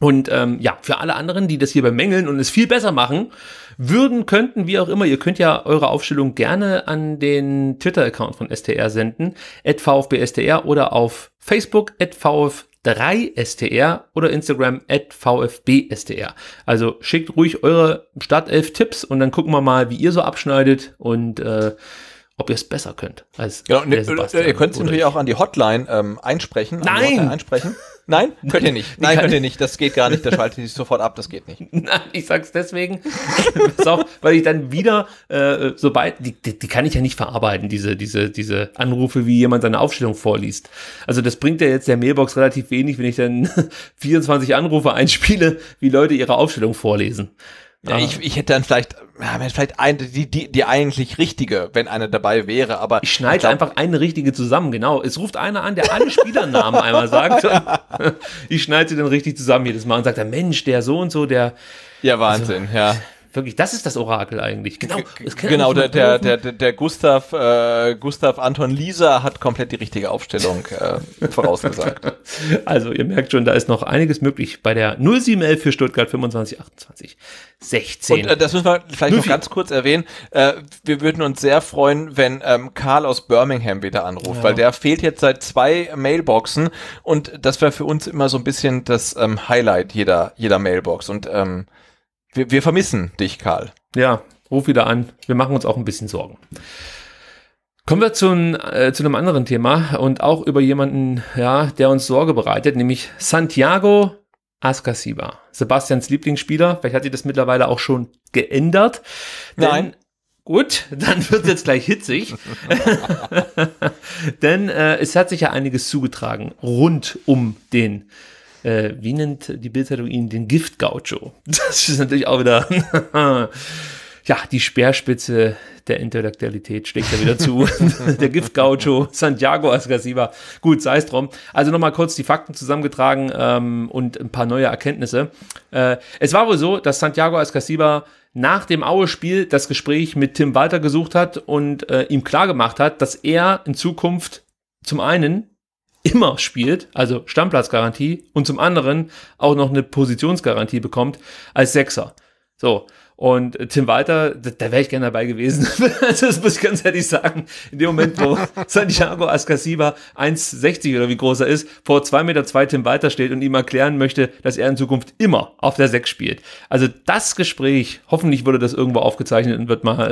Und ähm, ja, für alle anderen, die das hier bemängeln und es viel besser machen würden, könnten, wie auch immer, ihr könnt ja eure Aufstellung gerne an den Twitter-Account von STR senden, at VfB oder auf Facebook, at VfB 3STR oder Instagram at VfBSTR. Also schickt ruhig eure Startelf-Tipps und dann gucken wir mal, wie ihr so abschneidet und äh, ob ihr es besser könnt.
Als genau, ne, äh, ihr könnt es natürlich auch an die Hotline ähm, einsprechen. Nein! Hotline einsprechen. <laughs> Nein, könnt ihr nicht. <laughs> Nein, könnt ihr nicht. Das geht gar nicht. Das schaltet sich sofort ab. Das geht nicht. <laughs>
Nein, ich sag's deswegen. <laughs> Pass auf, weil ich dann wieder, äh, sobald, die, die, die kann ich ja nicht verarbeiten, diese, diese, diese Anrufe, wie jemand seine Aufstellung vorliest. Also das bringt ja jetzt der Mailbox relativ wenig, wenn ich
dann 24 Anrufe einspiele, wie Leute ihre Aufstellung vorlesen. Ja, ich, ich hätte dann vielleicht, ja, vielleicht eine, die, die, die eigentlich richtige, wenn eine dabei wäre, aber. Ich schneide ich glaub, einfach eine richtige zusammen, genau. Es ruft einer an, der alle Spielernamen einmal sagt.
<laughs> ich schneide sie dann richtig zusammen jedes Mal und sagt, der Mensch, der so und so, der. Ja, Wahnsinn, also, ja.
Wirklich, das ist das Orakel eigentlich. Genau, genau der, der, der, der, Gustav, äh, Gustav Anton Lieser hat komplett die richtige Aufstellung äh, <laughs> vorausgesagt. Also ihr
merkt schon, da ist noch einiges möglich bei der 0711 für Stuttgart 25, 28,
16. Und äh, das müssen wir vielleicht 04. noch ganz kurz erwähnen. Äh, wir würden uns sehr freuen, wenn ähm, Karl aus Birmingham wieder anruft, ja. weil der fehlt jetzt seit zwei Mailboxen und das wäre für uns immer so ein bisschen das ähm, Highlight jeder, jeder Mailbox. Und ähm, wir, wir vermissen dich, Karl. Ja, ruf wieder an. Wir machen uns auch ein bisschen Sorgen. Kommen wir
zu, äh, zu einem anderen Thema und auch über jemanden, ja, der uns Sorge bereitet, nämlich Santiago Ascasiba. Sebastians Lieblingsspieler. Vielleicht hat sich das mittlerweile auch schon geändert. Nein. Gut, <laughs> dann wird jetzt gleich hitzig. <laughs> Denn äh, es hat sich ja einiges zugetragen rund um den äh, wie nennt die Bildzeitung ihn, den Gift-Gaucho? Das ist natürlich auch wieder, <laughs> ja, die Speerspitze der Intellektualität schlägt da wieder zu. <laughs> der Gift-Gaucho, Santiago Ascasiba. Gut, sei es drum. Also nochmal kurz die Fakten zusammengetragen ähm, und ein paar neue Erkenntnisse. Äh, es war wohl so, dass Santiago Ascasiba nach dem Aue-Spiel das Gespräch mit Tim Walter gesucht hat und äh, ihm klargemacht hat, dass er in Zukunft zum einen immer spielt, also Stammplatzgarantie, und zum anderen auch noch eine Positionsgarantie bekommt als Sechser. So, und Tim Walter, da, da wäre ich gerne dabei gewesen. <laughs> das muss ich ganz ehrlich sagen. In dem Moment, wo <laughs> Santiago Ascasiba 1,60 oder wie groß er ist, vor 2,2 Meter zwei Tim Walter steht und ihm erklären möchte, dass er in Zukunft immer auf der 6 spielt. Also das Gespräch, hoffentlich wurde das irgendwo aufgezeichnet und wird mal,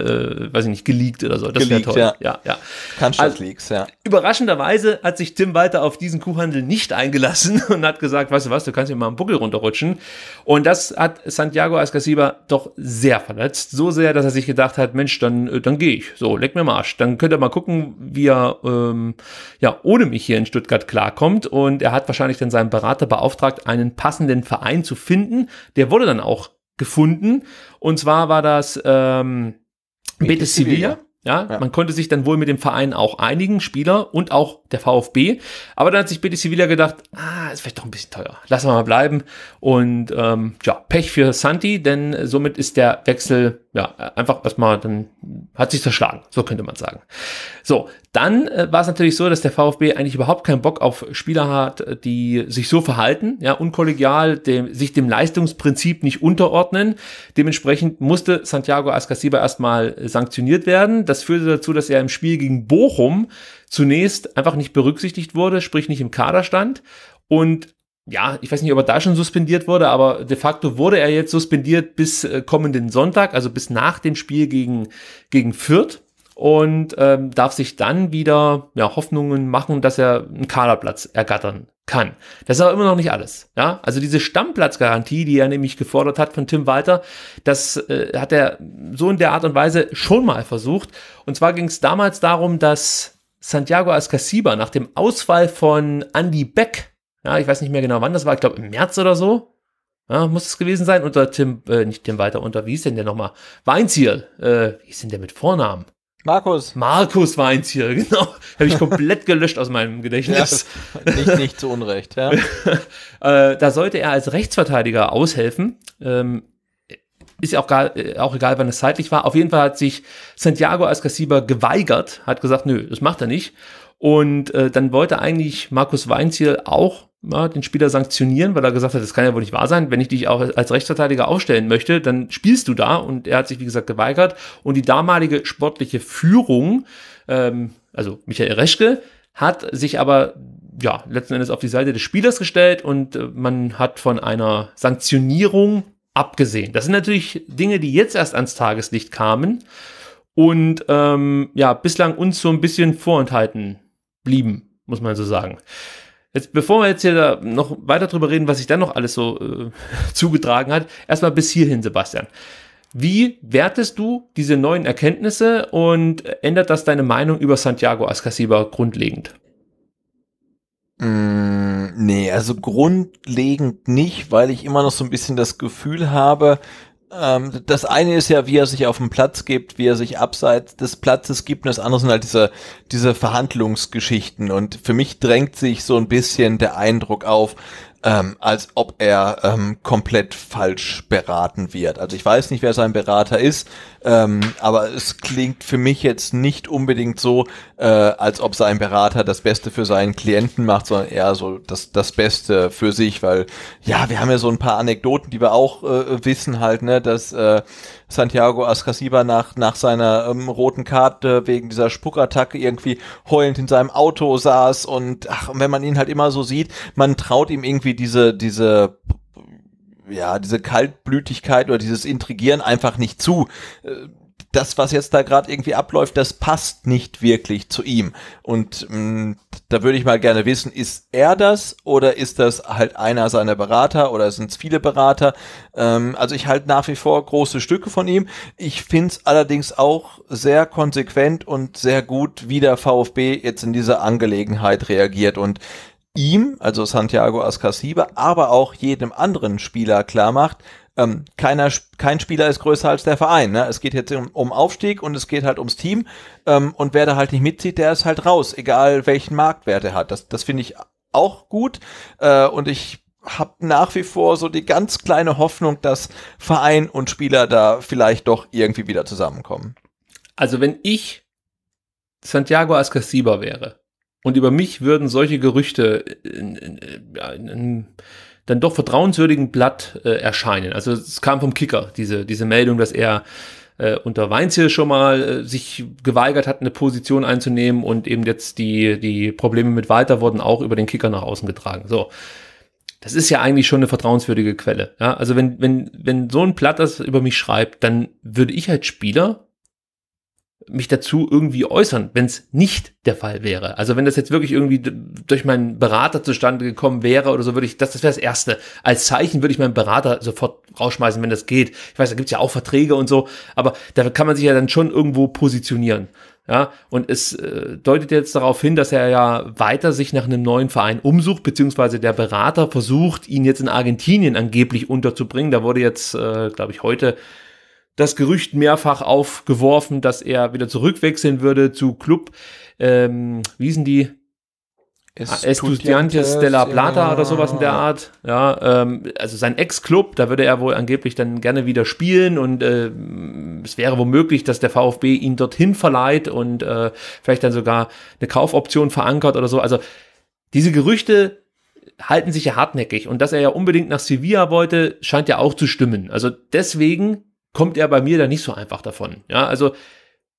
äh, weiß ich nicht, geleakt oder so. Das wäre toll. Ja, ja. ja. Kannst du Also, Leaks, ja. Überraschenderweise hat sich Tim Walter auf diesen Kuhhandel nicht eingelassen <laughs> und hat gesagt, weißt du was, du kannst hier mal einen Buckel runterrutschen. Und das hat Santiago Ascasiba doch sehr verletzt. So sehr, dass er sich gedacht hat, Mensch, dann, äh, dann gehe ich. So, leck mir mal Arsch. Dann könnt ihr mal gucken, wie er ähm, ja, ohne mich hier in Stuttgart klarkommt. Und er hat wahrscheinlich dann seinen Berater beauftragt, einen passenden Verein zu finden. Der wurde dann auch gefunden. Und zwar war das ähm, Betis Sevilla. Ja, ja, man konnte sich dann wohl mit dem Verein auch einigen, Spieler und auch der VfB. Aber dann hat sich BTC Villa gedacht, ah, ist vielleicht doch ein bisschen teuer. Lassen wir mal bleiben. Und ähm, ja, Pech für Santi, denn somit ist der Wechsel ja, äh, einfach erstmal, dann hat sich zerschlagen, so könnte man sagen. So, dann äh, war es natürlich so, dass der VfB eigentlich überhaupt keinen Bock auf Spieler hat, äh, die sich so verhalten, ja, unkollegial, dem, sich dem Leistungsprinzip nicht unterordnen. Dementsprechend musste Santiago Ascasiba erstmal äh, sanktioniert werden. Das führte dazu, dass er im Spiel gegen Bochum zunächst einfach nicht berücksichtigt wurde, sprich nicht im Kader stand und ja, ich weiß nicht, ob er da schon suspendiert wurde, aber de facto wurde er jetzt suspendiert bis äh, kommenden Sonntag, also bis nach dem Spiel gegen, gegen Fürth und ähm, darf sich dann wieder ja, Hoffnungen machen, dass er einen Kaderplatz ergattern kann. Das ist aber immer noch nicht alles. Ja? Also diese Stammplatzgarantie, die er nämlich gefordert hat von Tim Walter, das äh, hat er so in der Art und Weise schon mal versucht. Und zwar ging es damals darum, dass Santiago Ascasiba nach dem Ausfall von Andy Beck ja, ich weiß nicht mehr genau, wann das war. Ich glaube, im März oder so. Ja, muss es gewesen sein. Unter Tim, äh, nicht Tim weiter, unter, wie ist denn der nochmal? Weinziel. Äh, wie ist denn der mit Vornamen? Markus. Markus Weinziel, <laughs> genau. Habe ich komplett gelöscht aus meinem Gedächtnis. Ja, nicht, nicht zu Unrecht, ja. <laughs> äh, da sollte er als Rechtsverteidiger aushelfen. Ähm, ist ja auch, gar, äh, auch egal, wann es zeitlich war. Auf jeden Fall hat sich Santiago Ascasiba geweigert, hat gesagt, nö, das macht er nicht. Und äh, dann wollte eigentlich Markus Weinziel auch ja, den Spieler sanktionieren, weil er gesagt hat, das kann ja wohl nicht wahr sein. Wenn ich dich auch als Rechtsverteidiger aufstellen möchte, dann spielst du da. Und er hat sich, wie gesagt, geweigert. Und die damalige sportliche Führung, ähm, also Michael Reschke, hat sich aber ja, letzten Endes auf die Seite des Spielers gestellt und äh, man hat von einer Sanktionierung abgesehen. Das sind natürlich Dinge, die jetzt erst ans Tageslicht kamen und ähm, ja, bislang uns so ein bisschen vorenthalten blieben, muss man so sagen. Jetzt, bevor wir jetzt hier noch weiter drüber reden, was sich dann noch alles so äh, <laughs> zugetragen hat, erstmal bis hierhin, Sebastian. Wie wertest du diese neuen Erkenntnisse und ändert das deine Meinung über Santiago
Ascasiba grundlegend? Mm, nee, also grundlegend nicht, weil ich immer noch so ein bisschen das Gefühl habe, ähm, das eine ist ja, wie er sich auf dem Platz gibt, wie er sich abseits des Platzes gibt, und das andere sind halt diese, diese Verhandlungsgeschichten. Und für mich drängt sich so ein bisschen der Eindruck auf, ähm, als ob er ähm, komplett falsch beraten wird. Also ich weiß nicht, wer sein Berater ist, ähm, aber es klingt für mich jetzt nicht unbedingt so, äh, als ob sein Berater das Beste für seinen Klienten macht, sondern eher so das, das Beste für sich, weil ja, wir haben ja so ein paar Anekdoten, die wir auch äh, wissen halt, ne, dass äh, Santiago Ascasiba nach, nach seiner ähm, roten Karte wegen dieser Spuckattacke irgendwie heulend in seinem Auto saß und ach, wenn man ihn halt immer so sieht, man traut ihm irgendwie diese, diese ja, diese Kaltblütigkeit oder dieses Intrigieren einfach nicht zu. Äh, das, was jetzt da gerade irgendwie abläuft, das passt nicht wirklich zu ihm. Und mh, mm, da würde ich mal gerne wissen, ist er das oder ist das halt einer seiner Berater oder sind es viele Berater? Ähm, also ich halte nach wie vor große Stücke von ihm. Ich finde es allerdings auch sehr konsequent und sehr gut, wie der VfB jetzt in dieser Angelegenheit reagiert und ihm, also Santiago Ascasiba, aber auch jedem anderen Spieler klar macht, ähm, keiner, kein Spieler ist größer als der Verein. Ne? Es geht jetzt um, um Aufstieg und es geht halt ums Team. Ähm, und wer da halt nicht mitzieht, der ist halt raus, egal welchen Marktwert er hat. Das, das finde ich auch gut. Äh, und ich habe nach wie vor so die ganz kleine Hoffnung, dass Verein und Spieler da vielleicht doch irgendwie wieder zusammenkommen. Also wenn ich Santiago
Ascasiba wäre und über mich würden solche Gerüchte äh, äh, äh, in, in, in, dann doch vertrauenswürdigen Blatt äh, erscheinen. Also es kam vom Kicker, diese, diese Meldung, dass er äh, unter Weinziel schon mal äh, sich geweigert hat, eine Position einzunehmen und eben jetzt die, die Probleme mit Walter wurden auch über den Kicker nach außen getragen. So. Das ist ja eigentlich schon eine vertrauenswürdige Quelle. Ja, also wenn, wenn, wenn so ein Blatt das über mich schreibt, dann würde ich als Spieler mich dazu irgendwie äußern, wenn es nicht der Fall wäre. Also wenn das jetzt wirklich irgendwie durch meinen Berater zustande gekommen wäre oder so, würde ich, das, das wäre das Erste. Als Zeichen würde ich meinen Berater sofort rausschmeißen, wenn das geht. Ich weiß, da gibt's ja auch Verträge und so, aber da kann man sich ja dann schon irgendwo positionieren. Ja, und es äh, deutet jetzt darauf hin, dass er ja weiter sich nach einem neuen Verein umsucht, beziehungsweise der Berater versucht, ihn jetzt in Argentinien angeblich unterzubringen. Da wurde jetzt, äh, glaube ich, heute das Gerücht mehrfach aufgeworfen, dass er wieder zurückwechseln würde zu Club, ähm, wie hießen die? Ah, Estudiantes de la Plata ja. oder sowas in der Art. Ja, ähm, also sein Ex-Club, da würde er wohl angeblich dann gerne wieder spielen und äh, es wäre womöglich, dass der VfB ihn dorthin verleiht und äh, vielleicht dann sogar eine Kaufoption verankert oder so. Also diese Gerüchte halten sich ja hartnäckig und dass er ja unbedingt nach Sevilla wollte, scheint ja auch zu stimmen. Also deswegen kommt er bei mir da nicht so einfach davon. Ja, also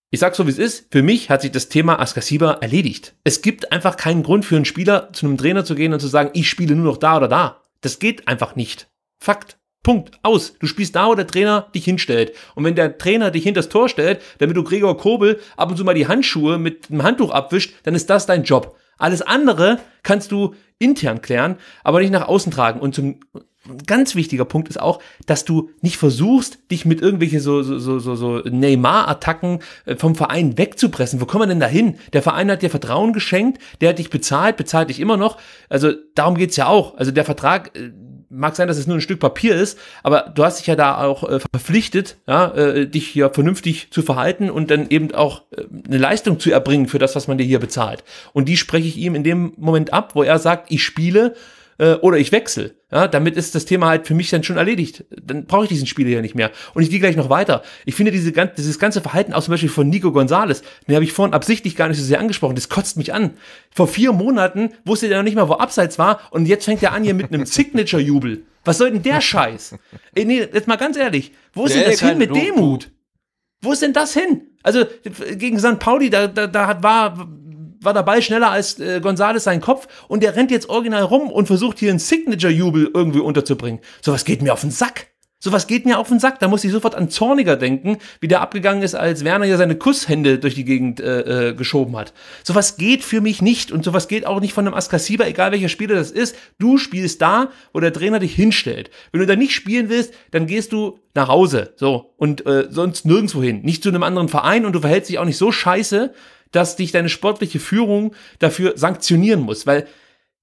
ich sag so, wie es ist. Für mich hat sich das Thema Askasiba erledigt. Es gibt einfach keinen Grund für einen Spieler, zu einem Trainer zu gehen und zu sagen, ich spiele nur noch da oder da. Das geht einfach nicht. Fakt. Punkt. Aus. Du spielst da, wo der Trainer dich hinstellt. Und wenn der Trainer dich hinters Tor stellt, damit du Gregor Kobel ab und zu mal die Handschuhe mit einem Handtuch abwischt, dann ist das dein Job. Alles andere kannst du intern klären, aber nicht nach außen tragen. Und zum, ganz wichtiger Punkt ist auch, dass du nicht versuchst, dich mit irgendwelche so, so, so, so, so Neymar-Attacken äh, vom Verein wegzupressen. Wo kommen wir denn da hin? Der Verein hat dir Vertrauen geschenkt, der hat dich bezahlt, bezahlt dich immer noch. Also darum geht's ja auch. Also der Vertrag äh, mag sein, dass es nur ein Stück Papier ist, aber du hast dich ja da auch äh, verpflichtet, ja, äh, dich hier vernünftig zu verhalten und dann eben auch äh, eine Leistung zu erbringen für das, was man dir hier bezahlt. Und die spreche ich ihm in dem Moment ab, wo er sagt, ich spiele äh, oder ich wechsle. Ja, damit ist das Thema halt für mich dann schon erledigt. Dann brauche ich diesen Spieler ja nicht mehr. Und ich gehe gleich noch weiter. Ich finde diese, dieses ganze Verhalten, auch zum Beispiel von Nico Gonzalez, den habe ich vorhin absichtlich gar nicht so sehr angesprochen, das kotzt mich an. Vor vier Monaten wusste der noch nicht mal, wo Abseits war und jetzt fängt er an hier mit einem <laughs> Signature-Jubel. Was soll denn der Scheiß? Ey, nee, jetzt mal ganz ehrlich, wo ist nee, denn das hin mit Demut? Wo ist denn das hin? Also gegen St. Pauli, da, da, da hat, war, war der Ball schneller als äh, Gonzales sein Kopf und der rennt jetzt original rum und versucht hier einen Signature-Jubel irgendwie unterzubringen. Sowas geht mir auf den Sack. Sowas geht mir auf den Sack. Da muss ich sofort an Zorniger denken, wie der abgegangen ist, als Werner ja seine Kusshände durch die Gegend äh, äh, geschoben hat. Sowas geht für mich nicht und sowas geht auch nicht von einem Askasiba, egal welcher Spieler das ist. Du spielst da, wo der Trainer dich hinstellt. Wenn du da nicht spielen willst, dann gehst du nach Hause, so und äh, sonst nirgendwo hin, nicht zu einem anderen Verein und du verhältst dich auch nicht so scheiße, dass dich deine sportliche Führung dafür sanktionieren muss, weil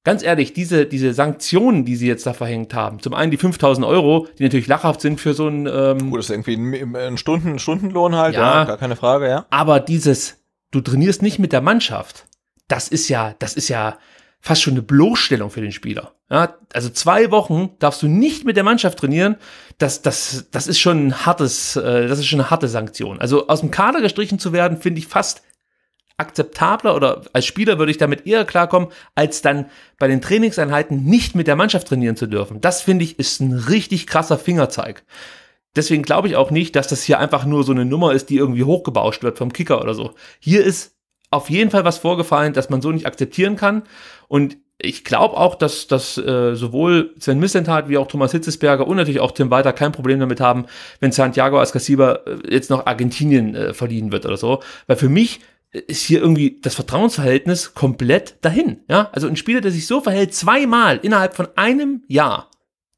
ganz ehrlich, diese, diese Sanktionen, die sie jetzt da verhängt haben, zum einen die 5000 Euro, die natürlich lachhaft sind für so ein... Ähm, Gut, das ist irgendwie ein, ein Stunden, ein Stundenlohn halt, ja, ja, gar
keine Frage, ja.
Aber dieses, du trainierst nicht mit der Mannschaft, das ist ja, das ist ja fast schon eine Bloßstellung für den Spieler. Ja, also zwei Wochen darfst du nicht mit der Mannschaft trainieren, das, das, das ist schon ein hartes, äh, das ist schon eine harte Sanktion. Also aus dem Kader gestrichen zu werden, finde ich fast akzeptabler oder als Spieler würde ich damit eher klarkommen, als dann bei den Trainingseinheiten nicht mit der Mannschaft trainieren zu dürfen. Das finde ich ist ein richtig krasser Fingerzeig. Deswegen glaube ich auch nicht, dass das hier einfach nur so eine Nummer ist, die irgendwie hochgebauscht wird vom Kicker oder so. Hier ist auf jeden Fall was vorgefallen, dass man so nicht akzeptieren kann. Und ich glaube auch, dass, dass äh, sowohl Sven Missentat wie auch Thomas Hitzesberger und natürlich auch Tim Walter kein Problem damit haben, wenn Santiago Ascasiba äh, jetzt noch Argentinien äh, verliehen wird oder so. Weil für mich ist hier irgendwie das Vertrauensverhältnis komplett dahin. Ja? Also ein Spieler, der sich so verhält, zweimal innerhalb von einem Jahr,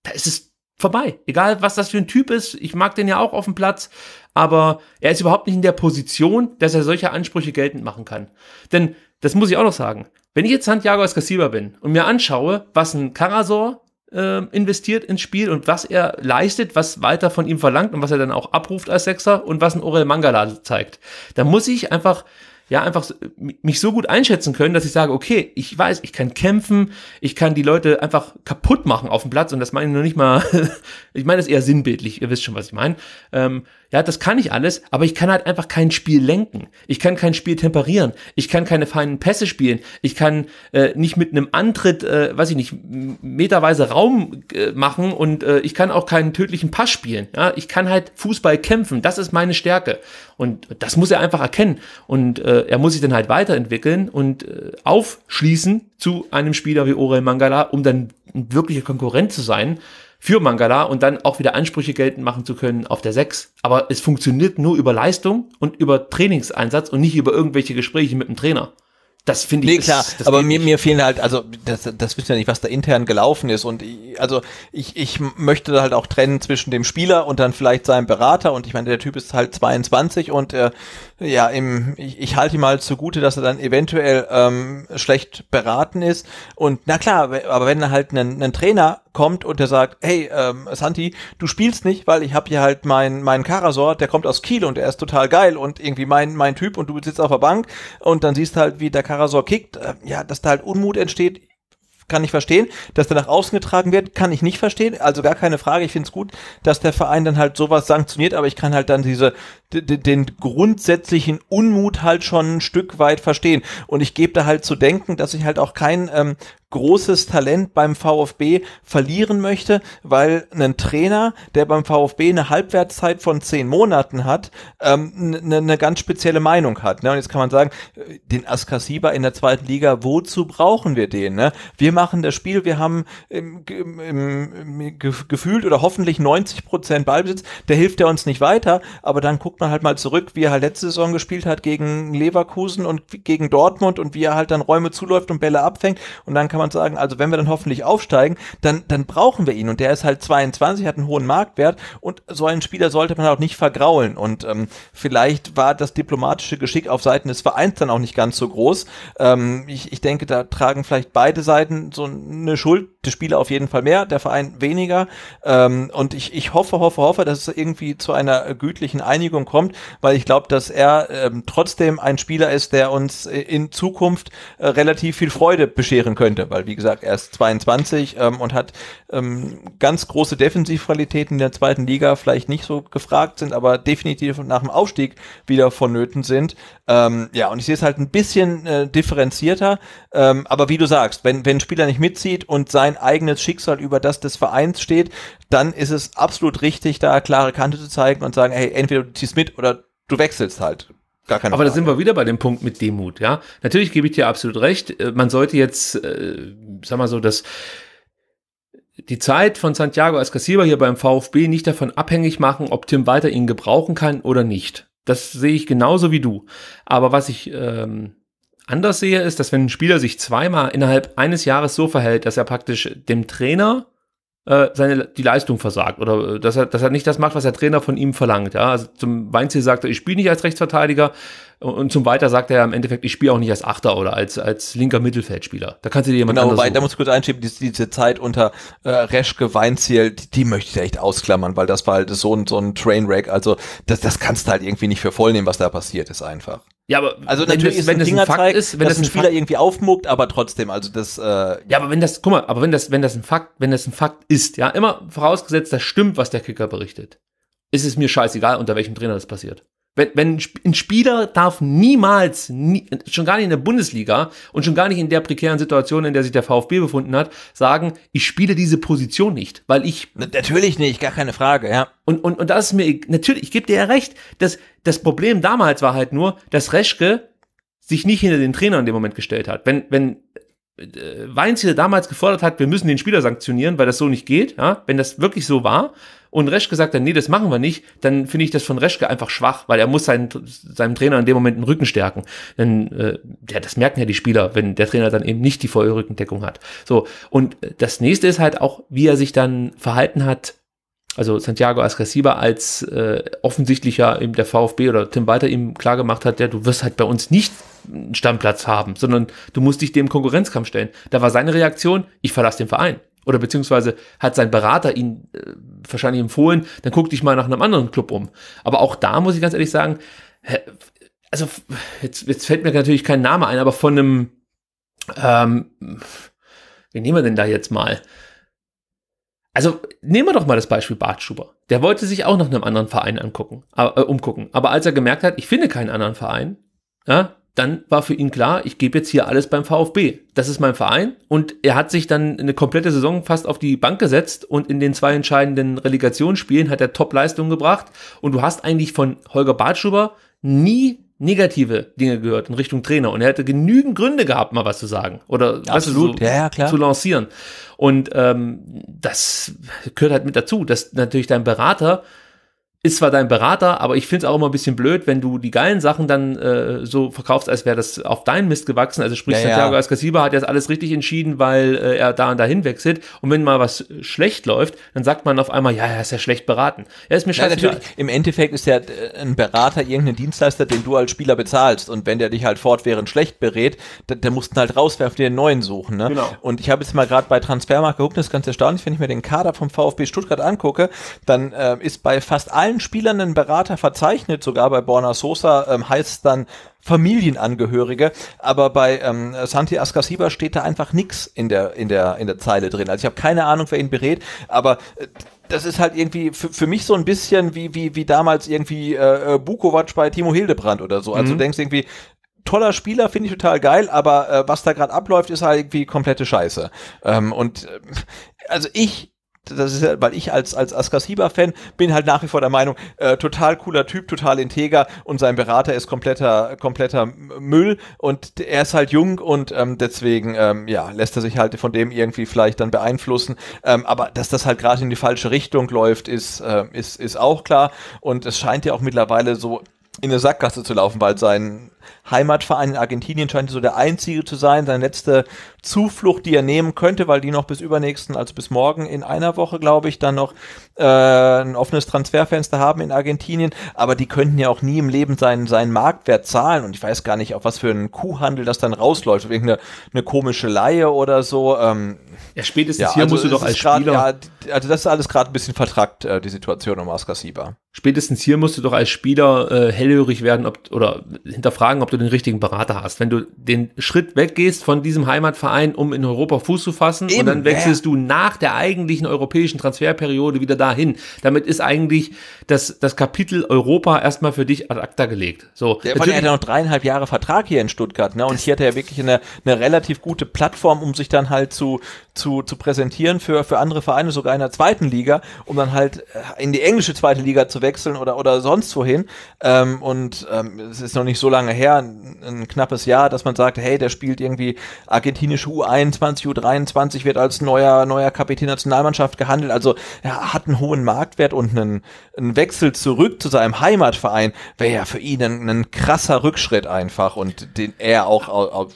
da ist es vorbei. Egal, was das für ein Typ ist, ich mag den ja auch auf dem Platz, aber er ist überhaupt nicht in der Position, dass er solche Ansprüche geltend machen kann. Denn, das muss ich auch noch sagen, wenn ich jetzt Santiago Escasiba bin und mir anschaue, was ein Karasor äh, investiert ins Spiel und was er leistet, was Walter von ihm verlangt und was er dann auch abruft als Sechser und was ein Orel Mangala zeigt, dann muss ich einfach ja einfach mich so gut einschätzen können, dass ich sage, okay, ich weiß, ich kann kämpfen, ich kann die Leute einfach kaputt machen auf dem Platz und das meine ich noch nicht mal, <laughs> ich meine das eher sinnbildlich, ihr wisst schon, was ich meine. Ähm, ja, das kann ich alles, aber ich kann halt einfach kein Spiel lenken. Ich kann kein Spiel temperieren. Ich kann keine feinen Pässe spielen. Ich kann äh, nicht mit einem Antritt, äh, weiß ich nicht, meterweise Raum äh, machen und äh, ich kann auch keinen tödlichen Pass spielen. Ja, ich kann halt Fußball kämpfen. Das ist meine Stärke. Und das muss er einfach erkennen. Und äh, er muss sich dann halt weiterentwickeln und äh, aufschließen zu einem Spieler wie Orel Mangala, um dann ein wirklicher Konkurrent zu sein für Mangala und dann auch wieder Ansprüche geltend machen zu können auf der 6. Aber es funktioniert nur über Leistung und über Trainingseinsatz und nicht über irgendwelche Gespräche mit dem Trainer.
Das finde ich. Nee, klar, das, das aber mir, mir fehlen halt, also das, das wissen wir nicht, was da intern gelaufen ist. Und ich, also ich, ich möchte halt auch trennen zwischen dem Spieler und dann vielleicht seinem Berater. Und ich meine, der Typ ist halt 22 und äh, ja, im, ich, ich halte ihm halt zugute, dass er dann eventuell ähm, schlecht beraten ist. Und na klar, aber wenn er halt einen, einen Trainer kommt und der sagt, hey, ähm, Santi, du spielst nicht, weil ich habe hier halt meinen mein Karasor, der kommt aus Kiel und der ist total geil und irgendwie mein mein Typ und du sitzt auf der Bank und dann siehst halt, wie der Karasor kickt, äh, ja, dass da halt Unmut entsteht, kann ich verstehen. Dass der nach außen getragen wird, kann ich nicht verstehen. Also gar keine Frage. Ich finde es gut, dass der Verein dann halt sowas sanktioniert, aber ich kann halt dann diese, den grundsätzlichen Unmut halt schon ein Stück weit verstehen. Und ich gebe da halt zu denken, dass ich halt auch kein ähm, großes Talent beim VfB verlieren möchte, weil ein Trainer, der beim VfB eine Halbwertszeit von zehn Monaten hat, ähm, eine ne ganz spezielle Meinung hat. Ne? Und jetzt kann man sagen, äh, den Askasiba in der zweiten Liga, wozu brauchen wir den? Ne? Wir machen das Spiel, wir haben im, im, im, gefühlt oder hoffentlich 90 Prozent Ballbesitz, der hilft ja uns nicht weiter, aber dann guckt man halt mal zurück, wie er halt letzte Saison gespielt hat gegen Leverkusen und gegen Dortmund und wie er halt dann Räume zuläuft und Bälle abfängt. Und dann kann man sagen, also wenn wir dann hoffentlich aufsteigen, dann, dann brauchen wir ihn. Und der ist halt 22, hat einen hohen Marktwert und so einen Spieler sollte man auch nicht vergraulen. Und ähm, vielleicht war das diplomatische Geschick auf Seiten des Vereins dann auch nicht ganz so groß. Ähm, ich, ich denke, da tragen vielleicht beide Seiten so eine Schuld. Die Spieler auf jeden Fall mehr, der Verein weniger. Ähm, und ich, ich hoffe, hoffe, hoffe, dass es irgendwie zu einer äh, gütlichen Einigung bekommt, weil ich glaube, dass er ähm, trotzdem ein Spieler ist, der uns äh, in Zukunft äh, relativ viel Freude bescheren könnte, weil wie gesagt, er ist 22 ähm, und hat ähm, ganz große Defensivqualitäten in der zweiten Liga, vielleicht nicht so gefragt sind, aber definitiv nach dem Aufstieg wieder vonnöten sind. Ähm, ja, und ich sehe es halt ein bisschen äh, differenzierter. Ähm, aber wie du sagst, wenn, wenn ein Spieler nicht mitzieht und sein eigenes Schicksal über das des Vereins steht, dann ist es absolut richtig, da klare Kante zu zeigen und sagen, hey, entweder du ziehst mit oder du wechselst halt. Gar keine Aber Frage. da sind wir wieder bei dem Punkt mit Demut, ja. Natürlich gebe ich dir
absolut recht. Äh, man sollte jetzt, äh, sag mal so, dass die Zeit von Santiago als Kassierer hier beim VfB nicht davon abhängig machen, ob Tim weiter ihn gebrauchen kann oder nicht. Das sehe ich genauso wie du. Aber was ich ähm, anders sehe, ist, dass wenn ein Spieler sich zweimal innerhalb eines Jahres so verhält, dass er praktisch dem Trainer äh, seine, die Leistung versagt oder äh, dass er, dass er nicht das macht, was der Trainer von ihm verlangt. Ja? Also zum Weinziel sagt er, ich spiele nicht als Rechtsverteidiger und, zum Weiter sagt er im Endeffekt, ich spiele auch nicht als Achter oder als, als linker Mittelfeldspieler.
Da kannst du dir jemand genau, wobei, da muss ich kurz einschieben, diese, diese Zeit unter äh, Reschke, Weinziel, die, die möchte ich echt ausklammern, weil das war halt so ein, so ein Trainwreck. Also das, das kannst du halt irgendwie nicht für voll nehmen, was da passiert ist einfach. Ja, aber also wenn natürlich das, wenn ein das ein Fakt zeigt, ist, wenn das ein, ein Spieler Fakt irgendwie aufmuckt, aber trotzdem, also das äh, ja. ja, aber wenn das, guck mal, aber wenn das, wenn das ein Fakt, wenn das ein Fakt
ist, ja, immer vorausgesetzt, das stimmt, was der Kicker berichtet, ist es mir scheißegal, unter welchem Trainer das passiert. Wenn, wenn ein Spieler darf niemals, nie, schon gar nicht in der Bundesliga und schon gar nicht in der prekären Situation, in der sich der VfB befunden hat, sagen, ich spiele diese Position nicht, weil ich. Natürlich nicht, gar keine Frage, ja. Und, und, und das ist mir, natürlich, ich gebe dir ja recht, dass das Problem damals war halt nur, dass Reschke sich nicht hinter den Trainer in dem Moment gestellt hat. Wenn, wenn Weinziel äh, damals gefordert hat, wir müssen den Spieler sanktionieren, weil das so nicht geht, ja, wenn das wirklich so war, und Resch gesagt hat, nee, das machen wir nicht, dann finde ich das von Reschke einfach schwach, weil er muss seinen, seinem Trainer in dem Moment den Rücken stärken. Denn äh, ja, das merken ja die Spieler, wenn der Trainer dann eben nicht die volle Rückendeckung hat. So, und das nächste ist halt auch, wie er sich dann verhalten hat, also Santiago Ascasiba als äh, offensichtlicher eben der VfB oder Tim Walter ihm klargemacht hat, ja, du wirst halt bei uns nicht einen Stammplatz haben, sondern du musst dich dem Konkurrenzkampf stellen. Da war seine Reaktion, ich verlasse den Verein. Oder beziehungsweise hat sein Berater ihn äh, wahrscheinlich empfohlen, dann guck dich mal nach einem anderen Club um. Aber auch da muss ich ganz ehrlich sagen, also jetzt, jetzt fällt mir natürlich kein Name ein, aber von einem, ähm, wen nehmen wir denn da jetzt mal? Also nehmen wir doch mal das Beispiel Bart Schuber. Der wollte sich auch nach einem anderen Verein angucken, äh, umgucken. Aber als er gemerkt hat, ich finde keinen anderen Verein, ja, dann war für ihn klar, ich gebe jetzt hier alles beim VfB. Das ist mein Verein. Und er hat sich dann eine komplette Saison fast auf die Bank gesetzt und in den zwei entscheidenden Relegationsspielen hat er Top-Leistung gebracht. Und du hast eigentlich von Holger Bartschuber nie negative Dinge gehört in Richtung Trainer. Und er hätte genügend Gründe gehabt, mal was zu sagen. Oder ja, weißt absolut. Du, so, ja, ja, zu lancieren. Und ähm, das gehört halt mit dazu, dass natürlich dein Berater ist zwar dein Berater, aber ich finde es auch immer ein bisschen blöd, wenn du die geilen Sachen dann äh, so verkaufst, als wäre das auf deinen Mist gewachsen. Also sprich, ja, Santiago ja. Escasiba hat jetzt alles richtig entschieden, weil äh, er da und dahin wechselt. Und wenn mal was äh, schlecht
läuft, dann sagt man auf einmal, ja, er ist ja schlecht beraten. Er ist mir scheiße. Ja, natürlich, Im Endeffekt ist ja äh, ein Berater irgendein Dienstleister, den du als Spieler bezahlst. Und wenn der dich halt fortwährend schlecht berät, dann, dann musst du halt rauswerfen, dir einen neuen suchen. Ne? Genau. Und ich habe jetzt mal gerade bei Transfermarkt geguckt, das ist ganz erstaunlich, wenn ich mir den Kader vom VfB Stuttgart angucke, dann äh, ist bei fast allen allen Spielern einen Berater verzeichnet, sogar bei Borna Sosa ähm, heißt dann Familienangehörige, aber bei ähm, Santi Ascasiba steht da einfach nichts in der in der in der Zeile drin. Also ich habe keine Ahnung, wer ihn berät, aber äh, das ist halt irgendwie für, für mich so ein bisschen wie wie wie damals irgendwie äh, äh Bukovac bei Timo Hildebrand oder so. Also mhm. du denkst irgendwie toller Spieler, finde ich total geil, aber äh, was da gerade abläuft, ist halt irgendwie komplette Scheiße. Ähm, und äh, also ich das ist ja, weil ich als, als Askar fan bin halt nach wie vor der Meinung, äh, total cooler Typ, total integer und sein Berater ist kompletter, kompletter Müll und er ist halt jung und ähm, deswegen, ähm, ja, lässt er sich halt von dem irgendwie vielleicht dann beeinflussen. Ähm, aber dass das halt gerade in die falsche Richtung läuft, ist, äh, ist, ist auch klar und es scheint ja auch mittlerweile so in eine Sackgasse zu laufen, weil sein Heimatverein in Argentinien scheint so der einzige zu sein, seine letzte Zuflucht, die er nehmen könnte, weil die noch bis übernächsten, also bis morgen in einer Woche, glaube ich, dann noch äh, ein offenes Transferfenster haben in Argentinien. Aber die könnten ja auch nie im Leben seinen, seinen Marktwert zahlen. Und ich weiß gar nicht, auf was für einen Kuhhandel das dann rausläuft. Irgendeine eine komische Laie oder so. Ähm, ja, spätestens ja, hier also musst du doch als grad, Spieler... Ja, also das ist alles gerade ein bisschen vertrackt, äh, die Situation um Oscar Sieber. Spätestens hier musst du doch als Spieler
äh, hellhörig werden ob, oder hinterfragen, ob du den richtigen Berater hast. Wenn du den Schritt weggehst von diesem Heimatverein, um in Europa Fuß zu fassen, Eben, und dann wechselst ja. du nach der eigentlichen europäischen Transferperiode wieder dahin. Damit ist eigentlich das, das Kapitel Europa erstmal
für dich ad acta gelegt. So, ja, hat ja noch dreieinhalb Jahre Vertrag hier in Stuttgart, ne? Und hier hat er ja wirklich eine, eine relativ gute Plattform, um sich dann halt zu, zu, zu präsentieren für, für andere Vereine, sogar in der zweiten Liga, um dann halt äh, in die englische zweite Liga zu wechseln oder, oder sonst wohin. Ähm, und ähm, es ist noch nicht so lange her, ein, knappes Jahr, dass man sagt, hey, der spielt irgendwie argentinische U21, U23, wird als neuer, neuer Kapitän Nationalmannschaft gehandelt. Also er hat einen hohen Marktwert und einen, einen Wechsel zurück zu seinem Heimatverein wäre ja für ihn ein, ein, krasser Rückschritt einfach und den er auch auf,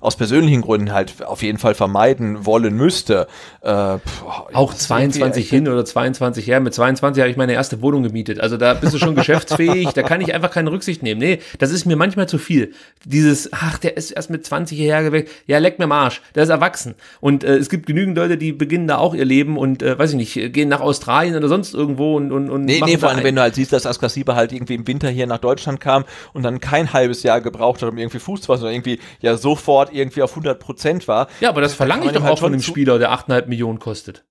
aus persönlichen Gründen halt auf jeden Fall vermeiden wollen müsste. Äh, boah, auch 22 hin
oder 22 her. Mit 22 habe ich meine erste Wohnung gemietet. Also da bist du schon <laughs> geschäftsfähig, da kann ich einfach keine Rücksicht nehmen. Nee, das ist mir manchmal zu viel. Dieses, ach, der ist erst mit 20 hierher geweckt. Ja, leck mir Marsch, der ist erwachsen. Und äh, es gibt genügend Leute, die beginnen da auch ihr Leben und, äh, weiß
ich nicht, gehen nach Australien oder sonst irgendwo und. und, und nee, nee, vor allem, ein. wenn du halt siehst, dass Askasiba halt irgendwie im Winter hier nach Deutschland kam und dann kein halbes Jahr gebraucht hat, um irgendwie Fuß zu fassen, sondern irgendwie ja sofort irgendwie auf 100 Prozent war. Ja, aber das verlange ich doch halt auch von dem Spieler, der 8,5 Millionen Millionen kostet.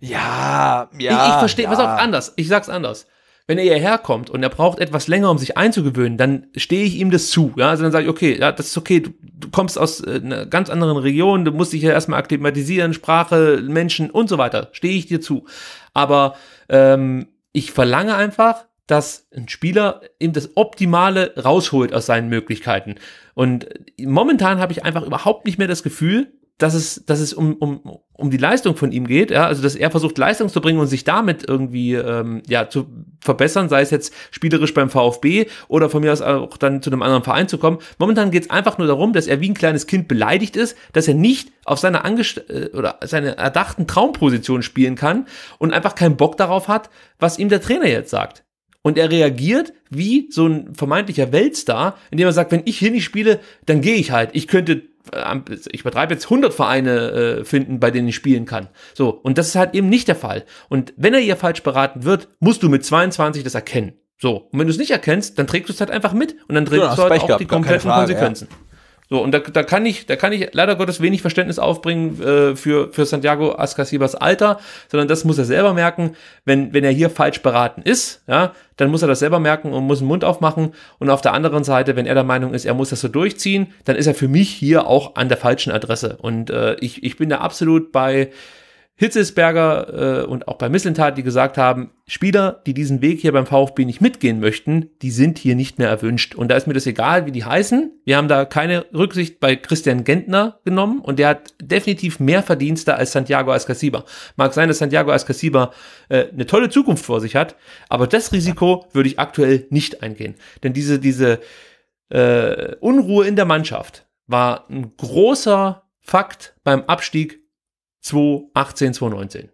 Ja, ja. Ich, ich verstehe, ja. pass auf, anders. Ich sag's anders. Wenn er hierher kommt und er braucht etwas länger, um sich einzugewöhnen, dann stehe ich ihm das zu. Ja, also dann sage ich, okay, ja, das ist okay, du, du kommst aus äh, einer ganz anderen Region, du musst dich ja erstmal akklimatisieren, Sprache, Menschen und so weiter. Stehe ich dir zu. Aber ähm, ich verlange einfach, dass ein Spieler ihm das Optimale rausholt aus seinen Möglichkeiten. Und äh, momentan habe ich einfach überhaupt nicht mehr das Gefühl, dass es, dass es um, um, um die Leistung von ihm geht, ja, also dass er versucht, Leistung zu bringen und sich damit irgendwie ähm, ja, zu verbessern, sei es jetzt spielerisch beim VfB oder von mir aus auch dann zu einem anderen Verein zu kommen. Momentan geht es einfach nur darum, dass er wie ein kleines Kind beleidigt ist, dass er nicht auf seine Angest äh, oder seine erdachten Traumposition spielen kann und einfach keinen Bock darauf hat, was ihm der Trainer jetzt sagt. Und er reagiert wie so ein vermeintlicher Weltstar, indem er sagt, wenn ich hier nicht spiele, dann gehe ich halt. Ich könnte ich übertreibe jetzt 100 Vereine äh, finden, bei denen ich spielen kann. So, und das ist halt eben nicht der Fall. Und wenn er ihr falsch beraten wird, musst du mit 22 das erkennen. So, und wenn du es nicht erkennst, dann trägst du es halt einfach mit und dann trägst ja, du halt auch gehabt, die kompletten Frage, Konsequenzen. Ja. So, und da, da, kann ich, da kann ich leider Gottes wenig Verständnis aufbringen äh, für, für Santiago Ascasibas Alter, sondern das muss er selber merken. Wenn, wenn er hier falsch beraten ist, ja, dann muss er das selber merken und muss den Mund aufmachen. Und auf der anderen Seite, wenn er der Meinung ist, er muss das so durchziehen, dann ist er für mich hier auch an der falschen Adresse. Und äh, ich, ich bin da absolut bei, Hitzesberger äh, und auch bei Mislintat, die gesagt haben, Spieler, die diesen Weg hier beim VfB nicht mitgehen möchten, die sind hier nicht mehr erwünscht. Und da ist mir das egal, wie die heißen. Wir haben da keine Rücksicht bei Christian Gentner genommen und der hat definitiv mehr Verdienste als Santiago Ascasiba. Mag sein, dass Santiago Ascasiba äh, eine tolle Zukunft vor sich hat, aber das Risiko würde ich aktuell nicht eingehen. Denn diese, diese äh, Unruhe in der Mannschaft war ein
großer Fakt beim Abstieg 2018, 2019.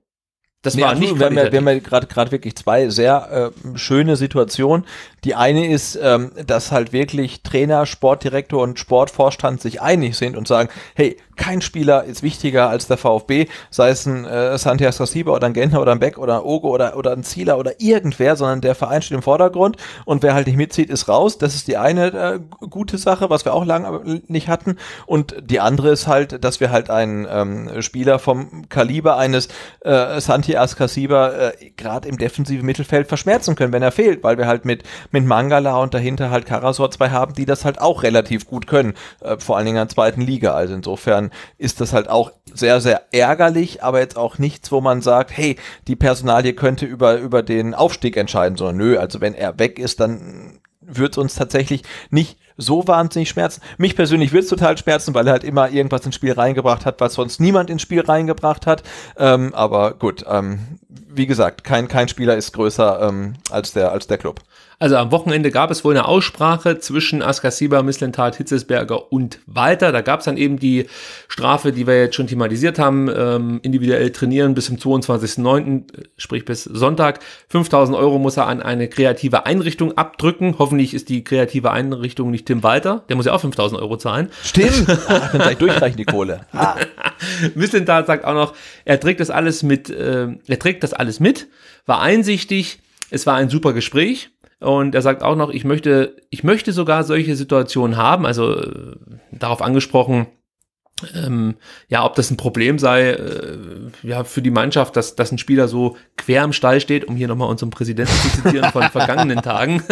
Das nee, war absolut. nicht wir haben, ja, wir haben ja gerade gerade wirklich zwei sehr äh, schöne Situationen, die eine ist, ähm, dass halt wirklich Trainer, Sportdirektor und Sportvorstand sich einig sind und sagen, hey, kein Spieler ist wichtiger als der VfB, sei es ein äh, Santias Rasiba oder ein Gentner oder ein Beck oder ein Ogo oder, oder ein Zieler oder irgendwer, sondern der Verein steht im Vordergrund und wer halt nicht mitzieht, ist raus. Das ist die eine äh, gute Sache, was wir auch lange nicht hatten. Und die andere ist halt, dass wir halt einen ähm, Spieler vom Kaliber eines äh, Santi Askasiba äh, gerade im defensiven Mittelfeld verschmerzen können, wenn er fehlt, weil wir halt mit mit Mangala und dahinter halt Karasor zwei haben, die das halt auch relativ gut können, äh, vor allen Dingen in der zweiten Liga. Also insofern ist das halt auch sehr, sehr ärgerlich, aber jetzt auch nichts, wo man sagt, hey, die Personalie könnte über, über den Aufstieg entscheiden, sondern nö, also wenn er weg ist, dann wird uns tatsächlich nicht so wahnsinnig schmerzen. Mich persönlich wird es total schmerzen, weil er halt immer irgendwas ins Spiel reingebracht hat, was sonst niemand ins Spiel reingebracht hat. Ähm, aber gut, ähm, wie gesagt, kein, kein Spieler ist größer ähm, als, der, als der Club. Also am Wochenende
gab es wohl eine Aussprache zwischen Askasiba, Misslentat, Hitzesberger und Walter. Da gab es dann eben die Strafe, die wir jetzt schon thematisiert haben, ähm, individuell trainieren bis zum 22.09., sprich bis Sonntag. 5000 Euro muss er an eine kreative Einrichtung abdrücken. Hoffentlich ist die kreative Einrichtung nicht Tim Walter. Der muss ja auch 5000 Euro zahlen. Stimmt. <laughs> Ah, gleich durchreichen, die Kohle. Ah. <laughs> Misslentat sagt auch noch, er trägt das alles mit, äh, er trägt das alles mit, war einsichtig, es war ein super Gespräch. Und er sagt auch noch, ich möchte, ich möchte sogar solche Situationen haben, also äh, darauf angesprochen, ähm, ja, ob das ein Problem sei äh, ja, für die Mannschaft, dass, dass ein Spieler so quer im Stall steht, um hier nochmal unseren Präsidenten zu zitieren von <laughs> vergangenen Tagen.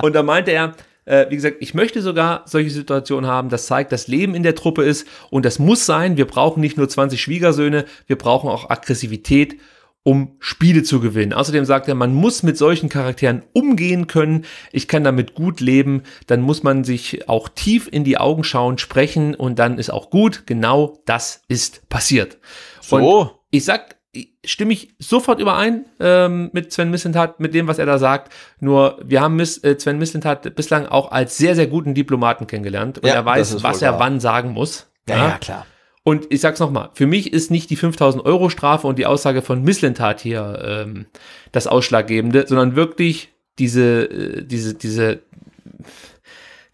und da meinte er, äh, wie gesagt, ich möchte sogar solche Situationen haben. Das zeigt, dass Leben in der Truppe ist und das muss sein. Wir brauchen nicht nur 20 Schwiegersöhne, wir brauchen auch Aggressivität um Spiele zu gewinnen. Außerdem sagt er, man muss mit solchen Charakteren umgehen können. Ich kann damit gut leben. Dann muss man sich auch tief in die Augen schauen, sprechen und dann ist auch gut. Genau das ist passiert. So. Und ich sag, stimme ich sofort überein ähm, mit Sven Mislintat, mit dem, was er da sagt. Nur wir haben Miss, äh, Sven Mislintat bislang auch als sehr, sehr guten Diplomaten kennengelernt und ja, er weiß, was er wahr. wann sagen muss. ja, ja, ja klar. Und ich sag's nochmal, für mich ist nicht die 5000 Euro Strafe und die Aussage von Misslentat hier ähm, das Ausschlaggebende, sondern wirklich diese, äh, diese, diese,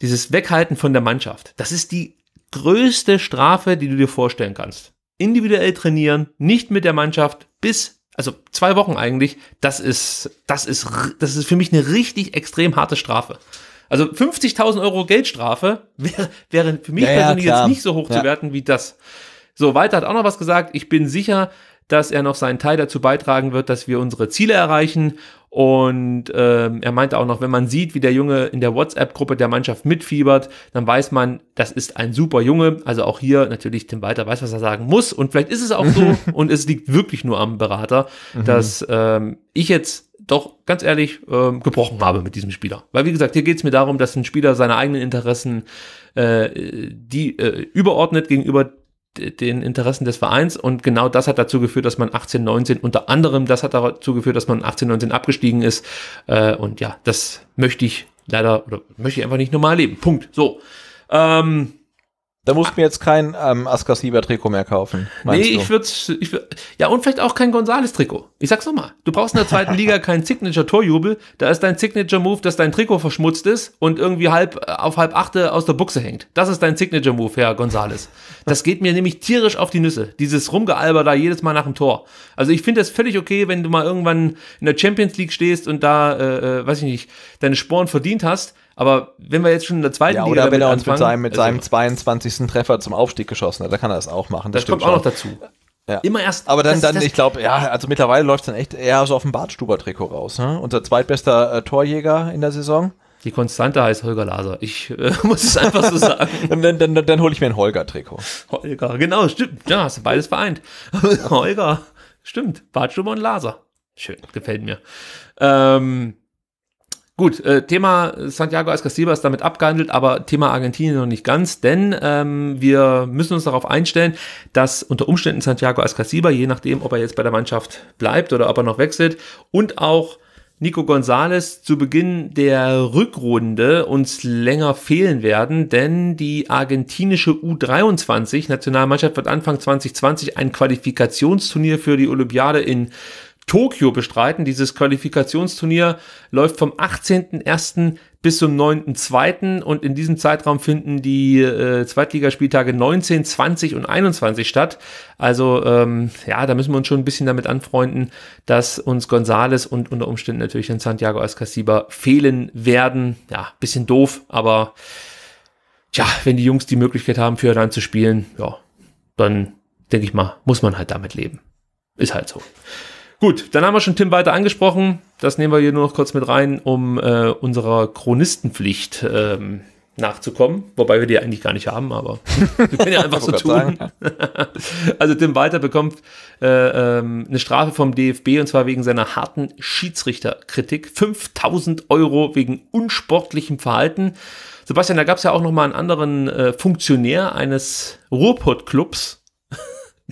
dieses Weghalten von der Mannschaft. Das ist die größte Strafe, die du dir vorstellen kannst. Individuell trainieren, nicht mit der Mannschaft, bis, also zwei Wochen eigentlich, das ist, das ist, das ist für mich eine richtig extrem harte Strafe. Also 50.000 Euro Geldstrafe <laughs> wäre, wäre für mich ja, persönlich ja, jetzt nicht so hoch ja. zu werten wie das. So, Walter hat auch noch was gesagt. Ich bin sicher, dass er noch seinen Teil dazu beitragen wird, dass wir unsere Ziele erreichen. Und ähm, er meinte auch noch, wenn man sieht, wie der Junge in der WhatsApp-Gruppe der Mannschaft mitfiebert, dann weiß man, das ist ein super Junge. Also auch hier natürlich Tim Walter weiß, was er sagen muss. Und vielleicht ist es auch so <laughs> und es liegt wirklich nur am Berater, mhm. dass ähm, ich jetzt doch ganz ehrlich äh, gebrochen habe mit diesem Spieler. Weil wie gesagt, hier geht es mir darum, dass ein Spieler seine eigenen Interessen äh, die äh, überordnet gegenüber den Interessen des Vereins und genau das hat dazu geführt, dass man 18, 19 unter anderem das hat dazu geführt, dass man 18, 19 abgestiegen ist äh, und ja, das möchte ich
leider oder möchte ich einfach nicht normal leben. Punkt. So. Ähm, da musst du mir jetzt kein ähm, Askas lieber Trikot mehr kaufen. Nee, ich würde
ich würd, ja und vielleicht auch kein Gonzales Trikot. Ich sag's nochmal. Du brauchst in der zweiten <laughs> Liga keinen Signature Torjubel, da ist dein Signature Move, dass dein Trikot verschmutzt ist und irgendwie halb äh, auf halb achte aus der Buchse hängt. Das ist dein Signature Move, Herr Gonzales. Das geht mir nämlich tierisch auf die Nüsse. Dieses Rumgealber da jedes Mal nach dem Tor. Also ich finde das völlig okay, wenn du mal irgendwann in der Champions League stehst und da äh, äh weiß ich nicht, deine Sporen
verdient hast, aber wenn wir jetzt schon in der zweiten ja, Liga oder wenn er uns anfangen, mit seinem, mit also seinem 22. Treffer zum Aufstieg geschossen hat, dann kann er das auch machen. Das, das kommt auch noch dazu. Ja. Immer erst. Aber dann, dann ich glaube, ja, also mittlerweile läuft es dann echt eher so auf dem Bartstuber-Trikot raus. Ne? Unser zweitbester äh, Torjäger in der Saison. Die Konstante heißt Holger Laser. Ich äh, <laughs> muss es einfach so sagen. <laughs> dann dann, dann, dann hole ich mir ein Holger-Trikot.
Holger, genau, stimmt. Ja, hast du beides vereint. <laughs> Holger, stimmt. Bartstuber und Laser. Schön, gefällt mir. Ähm, Gut, äh, Thema Santiago Escasiba ist damit abgehandelt, aber Thema Argentinien noch nicht ganz, denn ähm, wir müssen uns darauf einstellen, dass unter Umständen Santiago Escasiba, je nachdem, ob er jetzt bei der Mannschaft bleibt oder ob er noch wechselt, und auch Nico González zu Beginn der Rückrunde uns länger fehlen werden, denn die argentinische U23 Nationalmannschaft wird Anfang 2020 ein Qualifikationsturnier für die Olympiade in Tokio bestreiten. Dieses Qualifikationsturnier läuft vom 18.01. bis zum 9.02. und in diesem Zeitraum finden die äh, Zweitligaspieltage 19, 20 und 21 statt. Also ähm, ja, da müssen wir uns schon ein bisschen damit anfreunden, dass uns Gonzales und unter Umständen natürlich in Santiago Ascasiba fehlen werden. Ja, bisschen doof, aber tja, wenn die Jungs die Möglichkeit haben, für dann zu spielen, ja, dann denke ich mal, muss man halt damit leben. Ist halt so. Gut, dann haben wir schon Tim weiter angesprochen. Das nehmen wir hier nur noch kurz mit rein, um äh, unserer Chronistenpflicht ähm, nachzukommen. Wobei wir die eigentlich gar nicht haben, aber <laughs> wir können ja <laughs> einfach so tun. <laughs> also Tim Walter bekommt äh, ähm, eine Strafe vom DFB und zwar wegen seiner harten Schiedsrichterkritik. 5000 Euro wegen unsportlichem Verhalten. Sebastian, da gab es ja auch nochmal einen anderen äh, Funktionär eines
Ruhrpott-Clubs,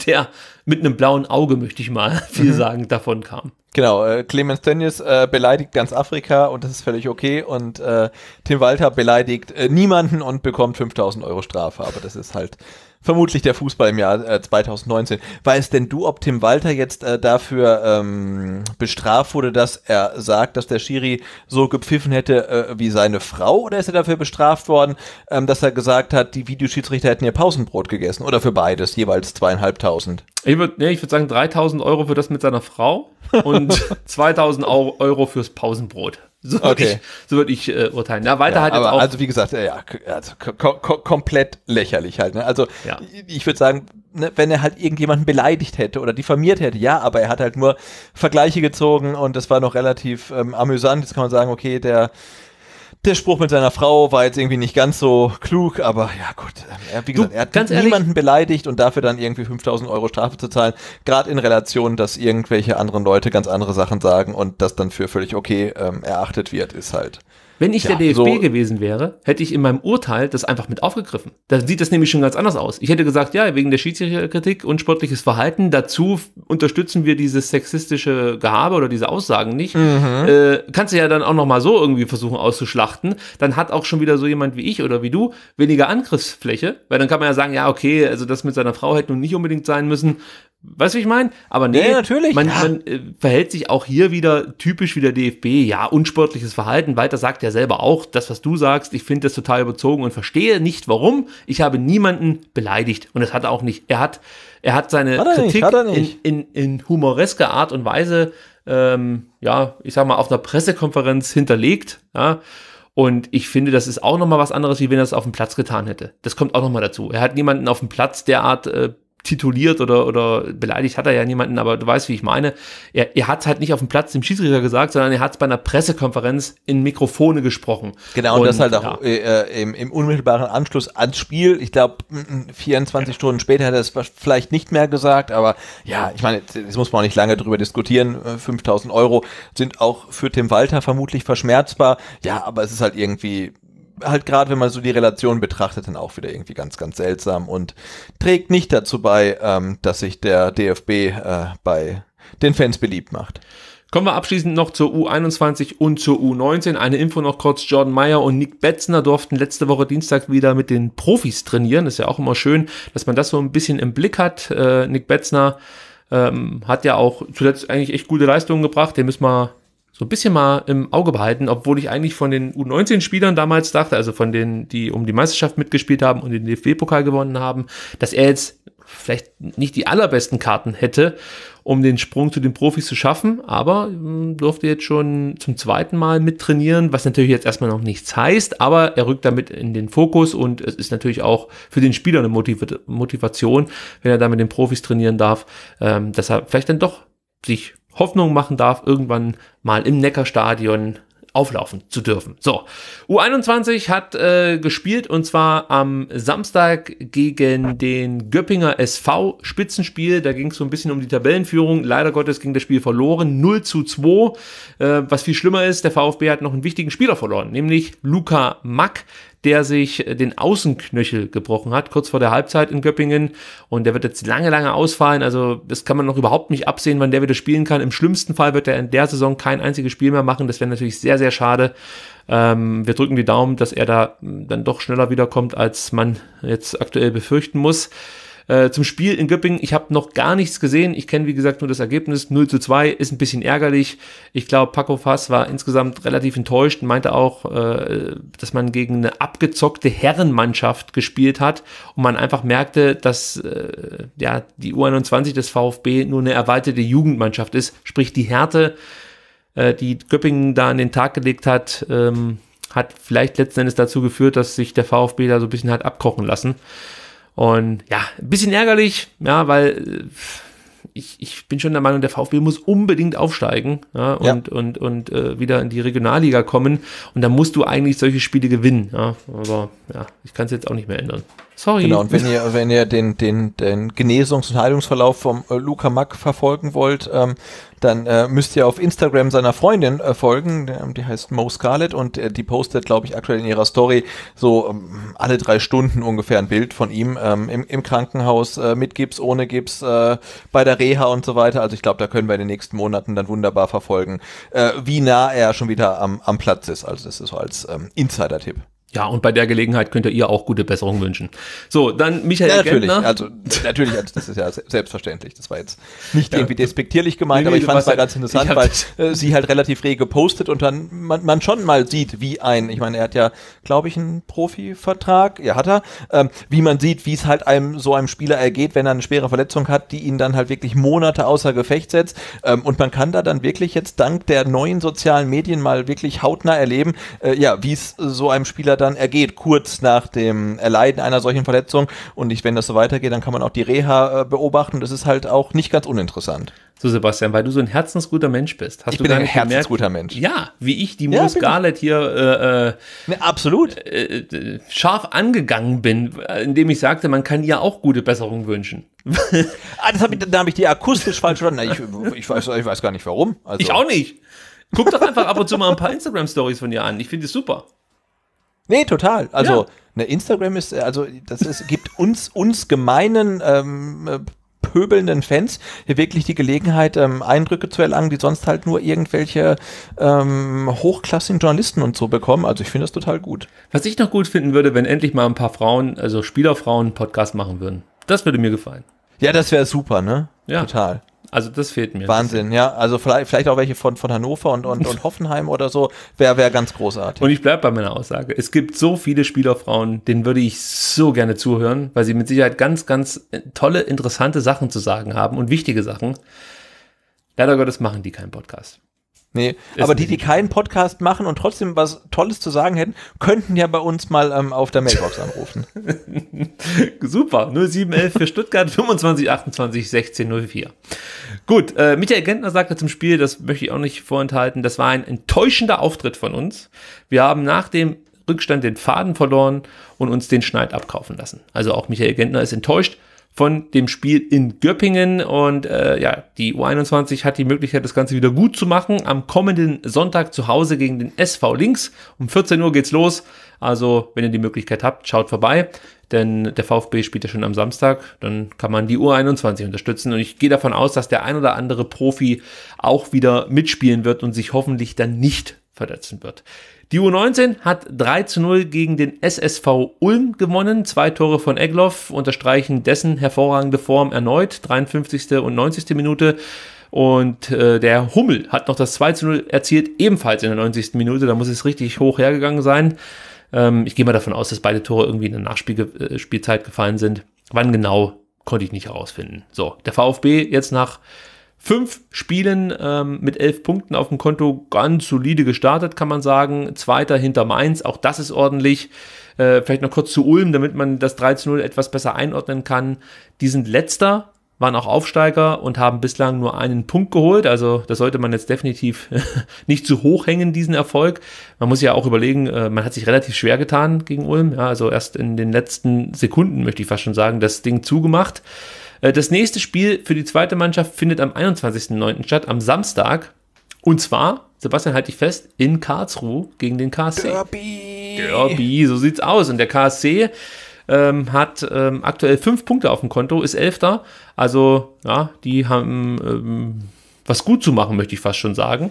der mit einem blauen Auge, möchte ich mal <laughs> viel mhm. sagen, mhm. davon kam. Genau, äh, Clemens Tönnies äh, beleidigt ganz Afrika und das ist völlig okay. Und äh, Tim Walter beleidigt äh, niemanden und bekommt 5000 Euro Strafe. Aber das ist halt Vermutlich der Fußball im Jahr äh, 2019. Weißt denn du, ob Tim Walter jetzt äh, dafür ähm, bestraft wurde, dass er sagt, dass der Schiri so gepfiffen hätte äh, wie seine Frau? Oder ist er dafür bestraft worden, ähm, dass er gesagt hat, die Videoschiedsrichter hätten ihr Pausenbrot gegessen? Oder für beides, jeweils zweieinhalbtausend? Ich würde nee, ich würd sagen 3000 Euro für das mit seiner Frau und 2000 <laughs> Euro fürs Pausenbrot. So würde okay. ich, so würd ich äh, urteilen. Ja, weiter ja, halt aber, auch. Also wie gesagt, äh, ja, also, ko ko komplett lächerlich halt. Ne? Also ja. ich würde sagen, ne, wenn er halt irgendjemanden beleidigt hätte oder diffamiert hätte, ja, aber er hat halt nur Vergleiche gezogen und das war noch relativ ähm, amüsant. Jetzt kann man sagen, okay, der der Spruch mit seiner Frau war jetzt irgendwie nicht ganz so klug, aber ja gut, ähm, er, wie gesagt, du, er hat ganz niemanden ehrlich, beleidigt und dafür dann irgendwie 5000 Euro Strafe zu zahlen, gerade in Relation, dass irgendwelche anderen Leute ganz andere Sachen sagen und das dann für völlig okay ähm, erachtet wird, ist halt. Wenn ich ja, der DFB so gewesen wäre, hätte ich in meinem Urteil das einfach mit aufgegriffen. Da sieht das nämlich schon ganz anders aus.
Ich hätte gesagt, ja, wegen der Schiedsrichterkritik und sportliches Verhalten, dazu unterstützen wir dieses sexistische Gehabe oder diese Aussagen nicht. Mhm. Äh, kannst du ja dann auch nochmal so irgendwie versuchen auszuschlachten. Dann hat auch schon wieder so jemand wie ich oder wie du weniger Angriffsfläche, weil dann kann man ja sagen, ja, okay, also das mit seiner Frau hätte nun nicht unbedingt sein müssen. Weißt du, ich meine? Aber nee, nee natürlich. Man, ja. man äh, verhält sich auch hier wieder typisch wie der DFB. Ja, unsportliches Verhalten. Walter sagt ja selber auch, das, was du sagst, ich finde das total überzogen und verstehe nicht, warum. Ich habe niemanden beleidigt. Und das hat er auch nicht. Er hat, er hat seine hat er Kritik nicht, in, in, in humoresker Art und Weise, ähm, ja, ich sag mal, auf einer Pressekonferenz hinterlegt. Ja. Und ich finde, das ist auch nochmal was anderes, wie wenn er es auf dem Platz getan hätte. Das kommt auch nochmal dazu. Er hat niemanden auf dem Platz derart äh, tituliert oder, oder beleidigt hat er ja niemanden, aber du weißt, wie ich meine. Er, er hat halt nicht auf dem Platz dem Schiedsrichter gesagt, sondern er hat es bei einer Pressekonferenz in Mikrofone gesprochen.
Genau, und, und das halt auch ja. Äh, äh, im, im, unmittelbaren Anschluss ans Spiel. Ich glaube, 24 ja. Stunden später hat er es vielleicht nicht mehr gesagt, aber ja, ich meine, das muss man auch nicht lange drüber diskutieren. 5000 äh, Euro sind auch für Tim Walter vermutlich verschmerzbar. Ja, aber es ist halt irgendwie halt gerade, wenn man so die Relation betrachtet, dann auch wieder irgendwie ganz, ganz seltsam und trägt nicht dazu bei, ähm, dass sich der DFB äh, bei den Fans beliebt macht. Kommen wir abschließend noch zur U21 und zur U19. Eine Info noch kurz. Jordan
Meyer und Nick Betzner durften letzte Woche Dienstag wieder mit den Profis trainieren. Ist ja auch immer schön, dass man das so ein bisschen im Blick hat. Äh, Nick Betzner ähm, hat ja auch zuletzt eigentlich echt gute Leistungen gebracht. Den müssen wir so ein bisschen mal im Auge behalten, obwohl ich eigentlich von den U19-Spielern damals dachte, also von denen, die um die Meisterschaft mitgespielt haben und den DFB-Pokal gewonnen haben, dass er jetzt vielleicht nicht die allerbesten Karten hätte, um den Sprung zu den Profis zu schaffen, aber hm, durfte jetzt schon zum zweiten Mal mittrainieren, was natürlich jetzt erstmal noch nichts heißt, aber er rückt damit in den Fokus und es ist natürlich auch für den Spieler eine Motiv- Motivation, wenn er da mit den Profis trainieren darf, ähm, dass er vielleicht dann doch sich Hoffnung machen darf, irgendwann mal im Neckarstadion auflaufen zu dürfen. So, U21 hat äh, gespielt und zwar am Samstag gegen den Göppinger SV Spitzenspiel. Da ging es so ein bisschen um die Tabellenführung. Leider Gottes ging das Spiel verloren, 0 zu 2. Äh, was viel schlimmer ist, der VfB hat noch einen wichtigen Spieler verloren, nämlich Luca Mack der sich äh, den Außenknöchel gebrochen hat, kurz vor der Halbzeit in Göppingen. Und der wird jetzt lange, lange ausfallen. Also das kann man noch überhaupt nicht absehen, wann der wieder spielen kann. Im schlimmsten Fall wird er in der Saison kein einziges Spiel mehr machen. Das wäre natürlich sehr, sehr schade. Ähm, wir drücken die Daumen, dass er da hm, dann doch schneller wiederkommt, als man jetzt aktuell befürchten muss. Äh, zum Spiel in Göppingen, ich habe noch gar nichts gesehen. Ich kenne, wie gesagt, nur das Ergebnis. 0 zu 2 ist ein bisschen ärgerlich. Ich glaube, Paco Fass war insgesamt relativ enttäuscht und meinte auch, äh, dass man gegen eine abgezockte Herrenmannschaft gespielt hat und man einfach merkte, dass äh, ja, die U21 des VfB nur eine erweiterte Jugendmannschaft ist. Sprich, die Härte, äh, die Göppingen da an den Tag gelegt hat, ähm, hat vielleicht letzten Endes dazu geführt, dass sich der VfB da so ein bisschen hat abkochen lassen. Und ja, ein bisschen ärgerlich, ja, weil äh, ich, ich bin schon der Meinung, der VfB muss unbedingt aufsteigen ja, und, ja. und, und, äh, wieder in die Regionalliga kommen. Und da musst du eigentlich
solche Spiele gewinnen. Ja. Aber ja, ich kann es jetzt auch nicht mehr ändern. Sorry. Genau, und wenn ihr, wenn ihr den, den, den Genesungs- und Heilungsverlauf vom äh, Luca Mack verfolgen wollt, ähm, dann äh, müsst ihr auf Instagram seiner Freundin äh, folgen, die, ähm, die heißt Mo Scarlett und äh, die postet, glaube ich, aktuell in ihrer Story so ähm, alle drei Stunden ungefähr ein Bild von ihm ähm, im, im Krankenhaus äh, mit Gips, ohne Gips, äh, bei der Reha und so weiter. Also ich glaube, da können wir in den nächsten Monaten dann wunderbar verfolgen, äh, wie nah er schon wieder am, am Platz ist. Also das ist so als ähm, Insider-Tipp. Ja, und bei der Gelegenheit könnt ihr ihr auch gute Besserung wünschen. So, dann Michael ja, natürlich, Gentner. Also, natürlich, also das ist ja selbstverständlich. Das war jetzt nicht ja. irgendwie despektierlich gemeint, nee, aber ich fand es halt ganz interessant, weil äh, sie halt relativ rege postet und dann man, man schon mal sieht, wie ein, ich meine, er hat ja, glaube ich, einen Profivertrag, ja hat er, ähm, wie man sieht, wie es halt einem so einem Spieler ergeht, wenn er eine schwere Verletzung hat, die ihn dann halt wirklich Monate außer Gefecht setzt. Ähm, und man kann da dann wirklich jetzt dank der neuen sozialen Medien mal wirklich hautnah erleben, äh, ja, wie es so einem Spieler dann ergeht, kurz nach dem Erleiden einer solchen Verletzung. Und ich, wenn das so weitergeht, dann kann man auch die Reha äh, beobachten. Das ist halt auch nicht ganz uninteressant. So, Sebastian, weil du so ein herzensguter Mensch bist. Hast ich du bin ein herzensguter gemerkt, Mensch. Ja, wie ich die Mo ja,
Scarlett hier äh, äh, ne, absolut. Äh, äh, scharf angegangen bin, äh, indem ich sagte, man kann ihr auch gute Besserung wünschen. <laughs> ah, das hab ich, da habe ich die akustisch falsch verstanden. Ich, ich, weiß, ich weiß gar nicht warum. Also. Ich auch nicht. Guck doch einfach ab und zu mal ein paar Instagram-Stories von dir an. Ich finde es super.
Nee, total. Also ja. ne, Instagram ist, äh, also das ist, gibt uns, uns gemeinen ähm, äh, pöbelnden Fans hier wirklich die Gelegenheit, ähm, Eindrücke zu erlangen, die sonst halt nur irgendwelche ähm, hochklassigen Journalisten und so bekommen. Also ich finde
das total gut. Was ich noch gut finden würde, wenn endlich mal ein paar Frauen, also Spielerfrauen, einen Podcast machen würden.
Das würde mir gefallen. Ja, das wäre super, ne? Ja. Total. Also das fehlt mir. Wahnsinn, ja. Also vielleicht, vielleicht auch welche von, von Hannover und, und, und Hoffenheim oder so. Wäre wär ganz großartig. Und ich bleibe bei meiner
Aussage. Es gibt so viele Spielerfrauen, denen würde ich so gerne zuhören, weil sie mit Sicherheit ganz, ganz äh, tolle, interessante Sachen zu sagen haben und wichtige Sachen. Leider Gottes
machen die keinen Podcast. Nee, aber die, die keinen Podcast machen und trotzdem was Tolles zu sagen hätten, könnten ja bei uns mal ähm, auf der Mailbox anrufen. <laughs> Super, 0711
für Stuttgart, 25 28 16 04. Gut, äh, Michael Gentner sagte zum Spiel, das möchte ich auch nicht vorenthalten, das war ein enttäuschender Auftritt von uns. Wir haben nach dem Rückstand den Faden verloren und uns den Schneid abkaufen lassen. Also auch Michael Gentner ist enttäuscht von dem Spiel in Göppingen. Und äh, ja, die U21 hat die Möglichkeit, das Ganze wieder gut zu machen. Am kommenden Sonntag zu Hause gegen den SV Links. Um 14 Uhr geht's los. Also, wenn ihr die Möglichkeit habt, schaut vorbei. Denn der VfB spielt ja schon am Samstag. Dann kann man die U21 unterstützen. Und ich gehe davon aus, dass der ein oder andere Profi auch wieder mitspielen wird und sich hoffentlich dann nicht verletzen wird. Die U19 hat 3 zu 0 gegen den SSV Ulm gewonnen. Zwei Tore von Egloff unterstreichen dessen hervorragende Form erneut. 53. und 90. Minute. Und äh, der Hummel hat noch das 2 zu 0 erzielt, ebenfalls in der 90. Minute. Da muss es richtig hoch hergegangen sein. Ähm, ich gehe mal davon aus, dass beide Tore irgendwie in der Nachspielzeit äh, gefallen sind. Wann genau, konnte ich nicht herausfinden. So, der VfB jetzt nach fünf Spielen ähm, mit elf Punkten auf dem Konto ganz solide gestartet, kann man sagen. Zweiter hinter Mainz, auch das ist ordentlich. Äh, vielleicht noch kurz zu Ulm, damit man das 13-0 etwas besser einordnen kann. Die sind letzter, waren auch Aufsteiger und haben bislang nur einen Punkt geholt. Also das sollte man jetzt definitiv <laughs> nicht zu hoch hängen, diesen Erfolg. Man muss ja auch überlegen, äh, man hat sich relativ schwer getan gegen Ulm. Ja, also erst in den letzten Sekunden, möchte ich fast schon sagen, das Ding zugemacht. Äh, das nächste Spiel für die zweite Mannschaft findet am 21.09. statt, am Samstag. Und zwar, Sebastian, halte ich fest, in Karlsruhe gegen den KSC. Derby. Derby, so sieht's aus. Und der KSC ähm, hat ähm, aktuell fünf Punkte auf dem Konto, ist Elfter. Also, ja, die haben ähm, was gut zu machen, möchte ich fast schon sagen.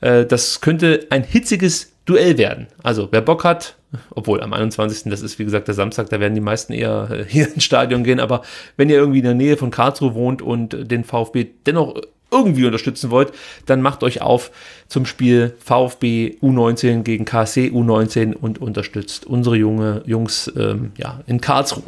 Äh, das könnte ein hitziges Duell werden. Also wer Bock hat, obwohl am 21. das ist wie gesagt der Samstag, da werden die meisten eher äh, <laughs> hier ins Stadion gehen, aber wenn ihr irgendwie in der Nähe von Karlsruhe wohnt und äh, den VfB dennoch irgendwie unterstützen wollt, dann macht euch auf zum Spiel VfB U19 gegen KC e U19 und unterstützt unsere junge Jungs ähm, ja, in Karlsruhe.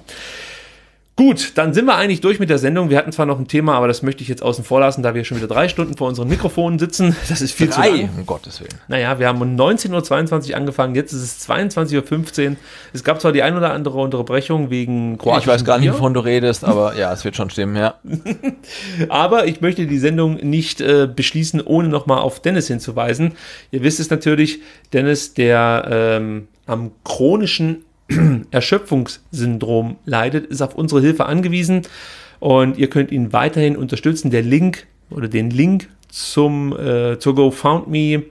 Gut, dann sind wir eigentlich durch mit der Sendung. Wir hatten zwar noch ein Thema, aber das möchte ich jetzt außen vor lassen, da wir schon wieder drei Stunden vor unseren Mikrofonen sitzen. <laughs> Das ist viel drei. zu lang. Um Gottes Willen. Naja, wir haben um 19.22 Uhr angefangen, jetzt ist es 22.15 Uhr. Es gab zwar die ein oder andere Unterbrechung wegen Kroatien. Ich weiß gar nicht, wovon du redest, aber ja, es wird schon stimmen, ja. <laughs> aber ich möchte die Sendung nicht äh, beschließen, ohne nochmal auf Dennis hinzuweisen. Ihr wisst es natürlich, Dennis, der ähm, am chronischen <clears throat> Erschöpfungssyndrom leidet, ist auf unsere Hilfe angewiesen und ihr könnt ihn weiterhin unterstützen. Der Link oder den Link zum, äh, zur GoFoundMe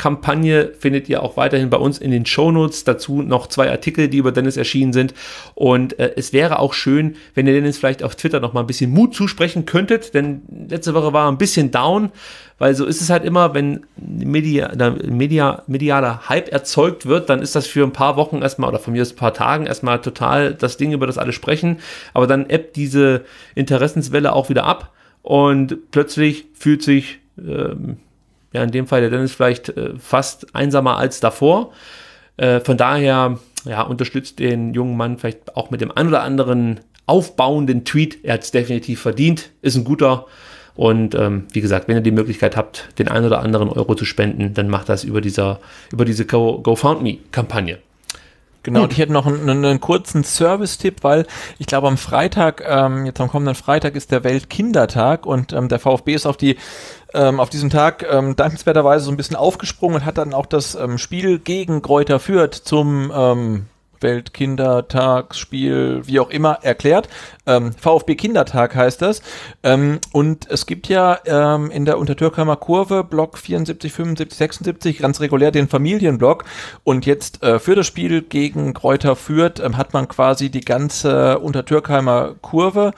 Kampagne findet ihr auch weiterhin bei uns in den Shownotes. Dazu noch zwei Artikel, die über Dennis erschienen sind. Und äh, es wäre auch schön, wenn ihr Dennis vielleicht auf Twitter noch mal ein bisschen Mut zusprechen könntet, denn letzte Woche war er ein bisschen down, weil so ist es halt immer, wenn Media, Media, medialer Hype erzeugt wird, dann ist das für ein paar Wochen erstmal oder von mir aus ein paar Tagen erstmal total das Ding, über das alle sprechen. Aber dann ebbt diese Interessenswelle auch wieder ab und plötzlich fühlt sich ähm, ja, in dem Fall der Dennis vielleicht äh, fast einsamer als davor. Äh, von daher, ja, unterstützt den jungen Mann vielleicht auch mit dem ein oder anderen aufbauenden Tweet. Er hat es definitiv verdient, ist ein guter. Und ähm, wie gesagt, wenn ihr die Möglichkeit habt, den ein oder anderen Euro zu spenden, dann macht das über, dieser, über diese GoFoundMe-Kampagne.
Genau, und ich hätte noch einen, einen kurzen Service-Tipp, weil ich glaube am Freitag, ähm, jetzt am kommenden Freitag ist der Weltkindertag und ähm, der VfB ist auf die ähm, auf diesem Tag ähm, dankenswerterweise so ein bisschen aufgesprungen und hat dann auch das ähm, Spiel gegen Kräuter Fürth zum ähm, Weltkindertagsspiel, wie auch immer, erklärt. Ähm, VfB Kindertag heißt das. Ähm, und es gibt ja ähm, in der Untertürkheimer Kurve Block 74, 75, 76 ganz regulär den Familienblock. Und jetzt äh, für das Spiel gegen Kräuter Fürth ähm, hat man quasi die ganze Untertürkheimer Kurve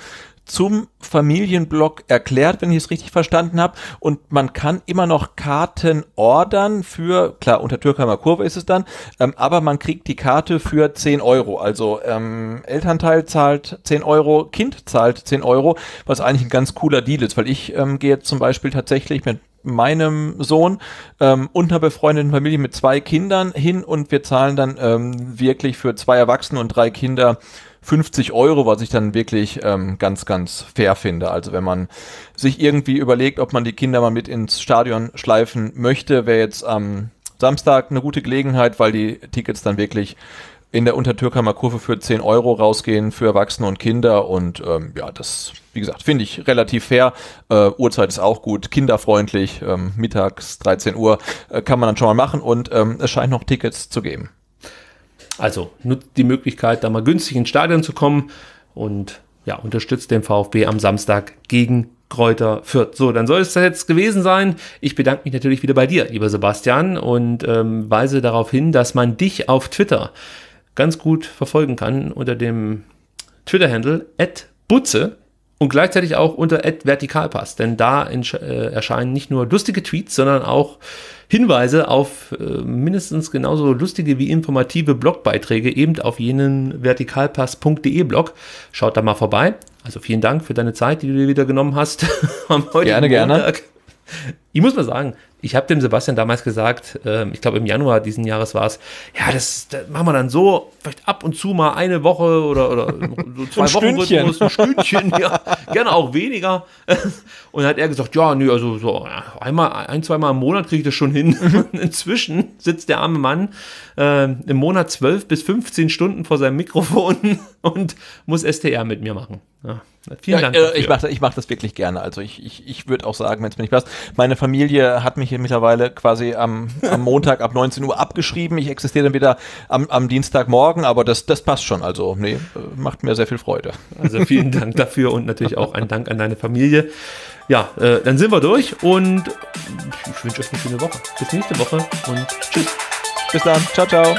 zum Familienblock erklärt, wenn ich es richtig verstanden habe. Und man kann immer noch Karten ordern für, klar, unter Türkheimer Kurve ist es dann, ähm, aber man kriegt die Karte für 10 Euro. Also ähm, Elternteil zahlt 10 Euro, Kind zahlt 10 Euro, was eigentlich ein ganz cooler Deal ist, weil ich ähm, gehe jetzt zum Beispiel tatsächlich mit meinem Sohn ähm, und einer befreundeten Familie mit zwei Kindern hin und wir zahlen dann ähm, wirklich für zwei Erwachsene und drei Kinder 50 Euro, was ich dann wirklich ähm, ganz, ganz fair finde. Also wenn man sich irgendwie überlegt, ob man die Kinder mal mit ins Stadion schleifen möchte, wäre jetzt am Samstag eine gute Gelegenheit, weil die Tickets dann wirklich in der Untertürkheimer Kurve für 10 Euro rausgehen für Erwachsene und Kinder. Und ähm, ja, das, wie gesagt, finde ich relativ fair. Äh, Uhrzeit ist auch gut, kinderfreundlich. Ähm, mittags 13 Uhr äh, kann man dann schon mal machen und ähm, es scheint noch Tickets zu geben. Also nutzt die Möglichkeit, da mal günstig ins Stadion zu kommen und ja,
unterstützt den VfB am Samstag gegen Kräuter Fürth. So, dann soll es das jetzt gewesen sein. Ich bedanke mich natürlich wieder bei dir, lieber Sebastian, und ähm, weise darauf hin, dass man dich auf Twitter ganz gut verfolgen kann unter dem Twitter-Handle at butze und gleichzeitig auch unter Vertikalpass, denn da äh, erscheinen nicht nur lustige Tweets, sondern auch Hinweise auf äh, mindestens genauso lustige wie informative Blogbeiträge eben auf jenen vertikalpass.de Blog. Schaut da mal vorbei. Also vielen Dank für deine Zeit, die du dir wieder genommen hast <laughs> am heutigen gerne, Montag. Gerne. Ich muss mal sagen, ich habe dem Sebastian damals gesagt, äh, ich glaube im Januar diesen Jahres war es, ja, das, das, machen wir dann so, vielleicht ab und zu mal eine Woche oder, oder
so <laughs> zwei ein Wochen Stündchen. Rhythmus, ein
Stündchen, ja, gerne auch weniger. <laughs> Und dann hat er gesagt, ja, nö, also so einmal, ein, zweimal im Monat kriege ich das schon hin. Mhm. <laughs> inzwischen sitzt der arme Mann äh, im Monat zwölf bis 15 Stunden vor seinem Mikrofon und muss STR mit mir machen. Ja.
Vielen ja, Dank. Äh, dafür. ich mache ich mach das wirklich gerne. Also ich, ich, ich würde auch sagen, wenn es mir nicht passt. Meine Familie hat mich hier mittlerweile quasi am, am Montag ab 19 Uhr abgeschrieben. Ich existiere dann wieder am, am Dienstagmorgen, aber das, das passt schon. Also nee, äh, macht mir sehr viel Freude. Also vielen <laughs> Dank dafür und natürlich auch ein Dank an deine Familie. Ja, äh, dann sind wir durch und
ich wünsche euch eine schöne Woche. Bis nächste Woche und tschüss. Bis dann. Ciao, ciao.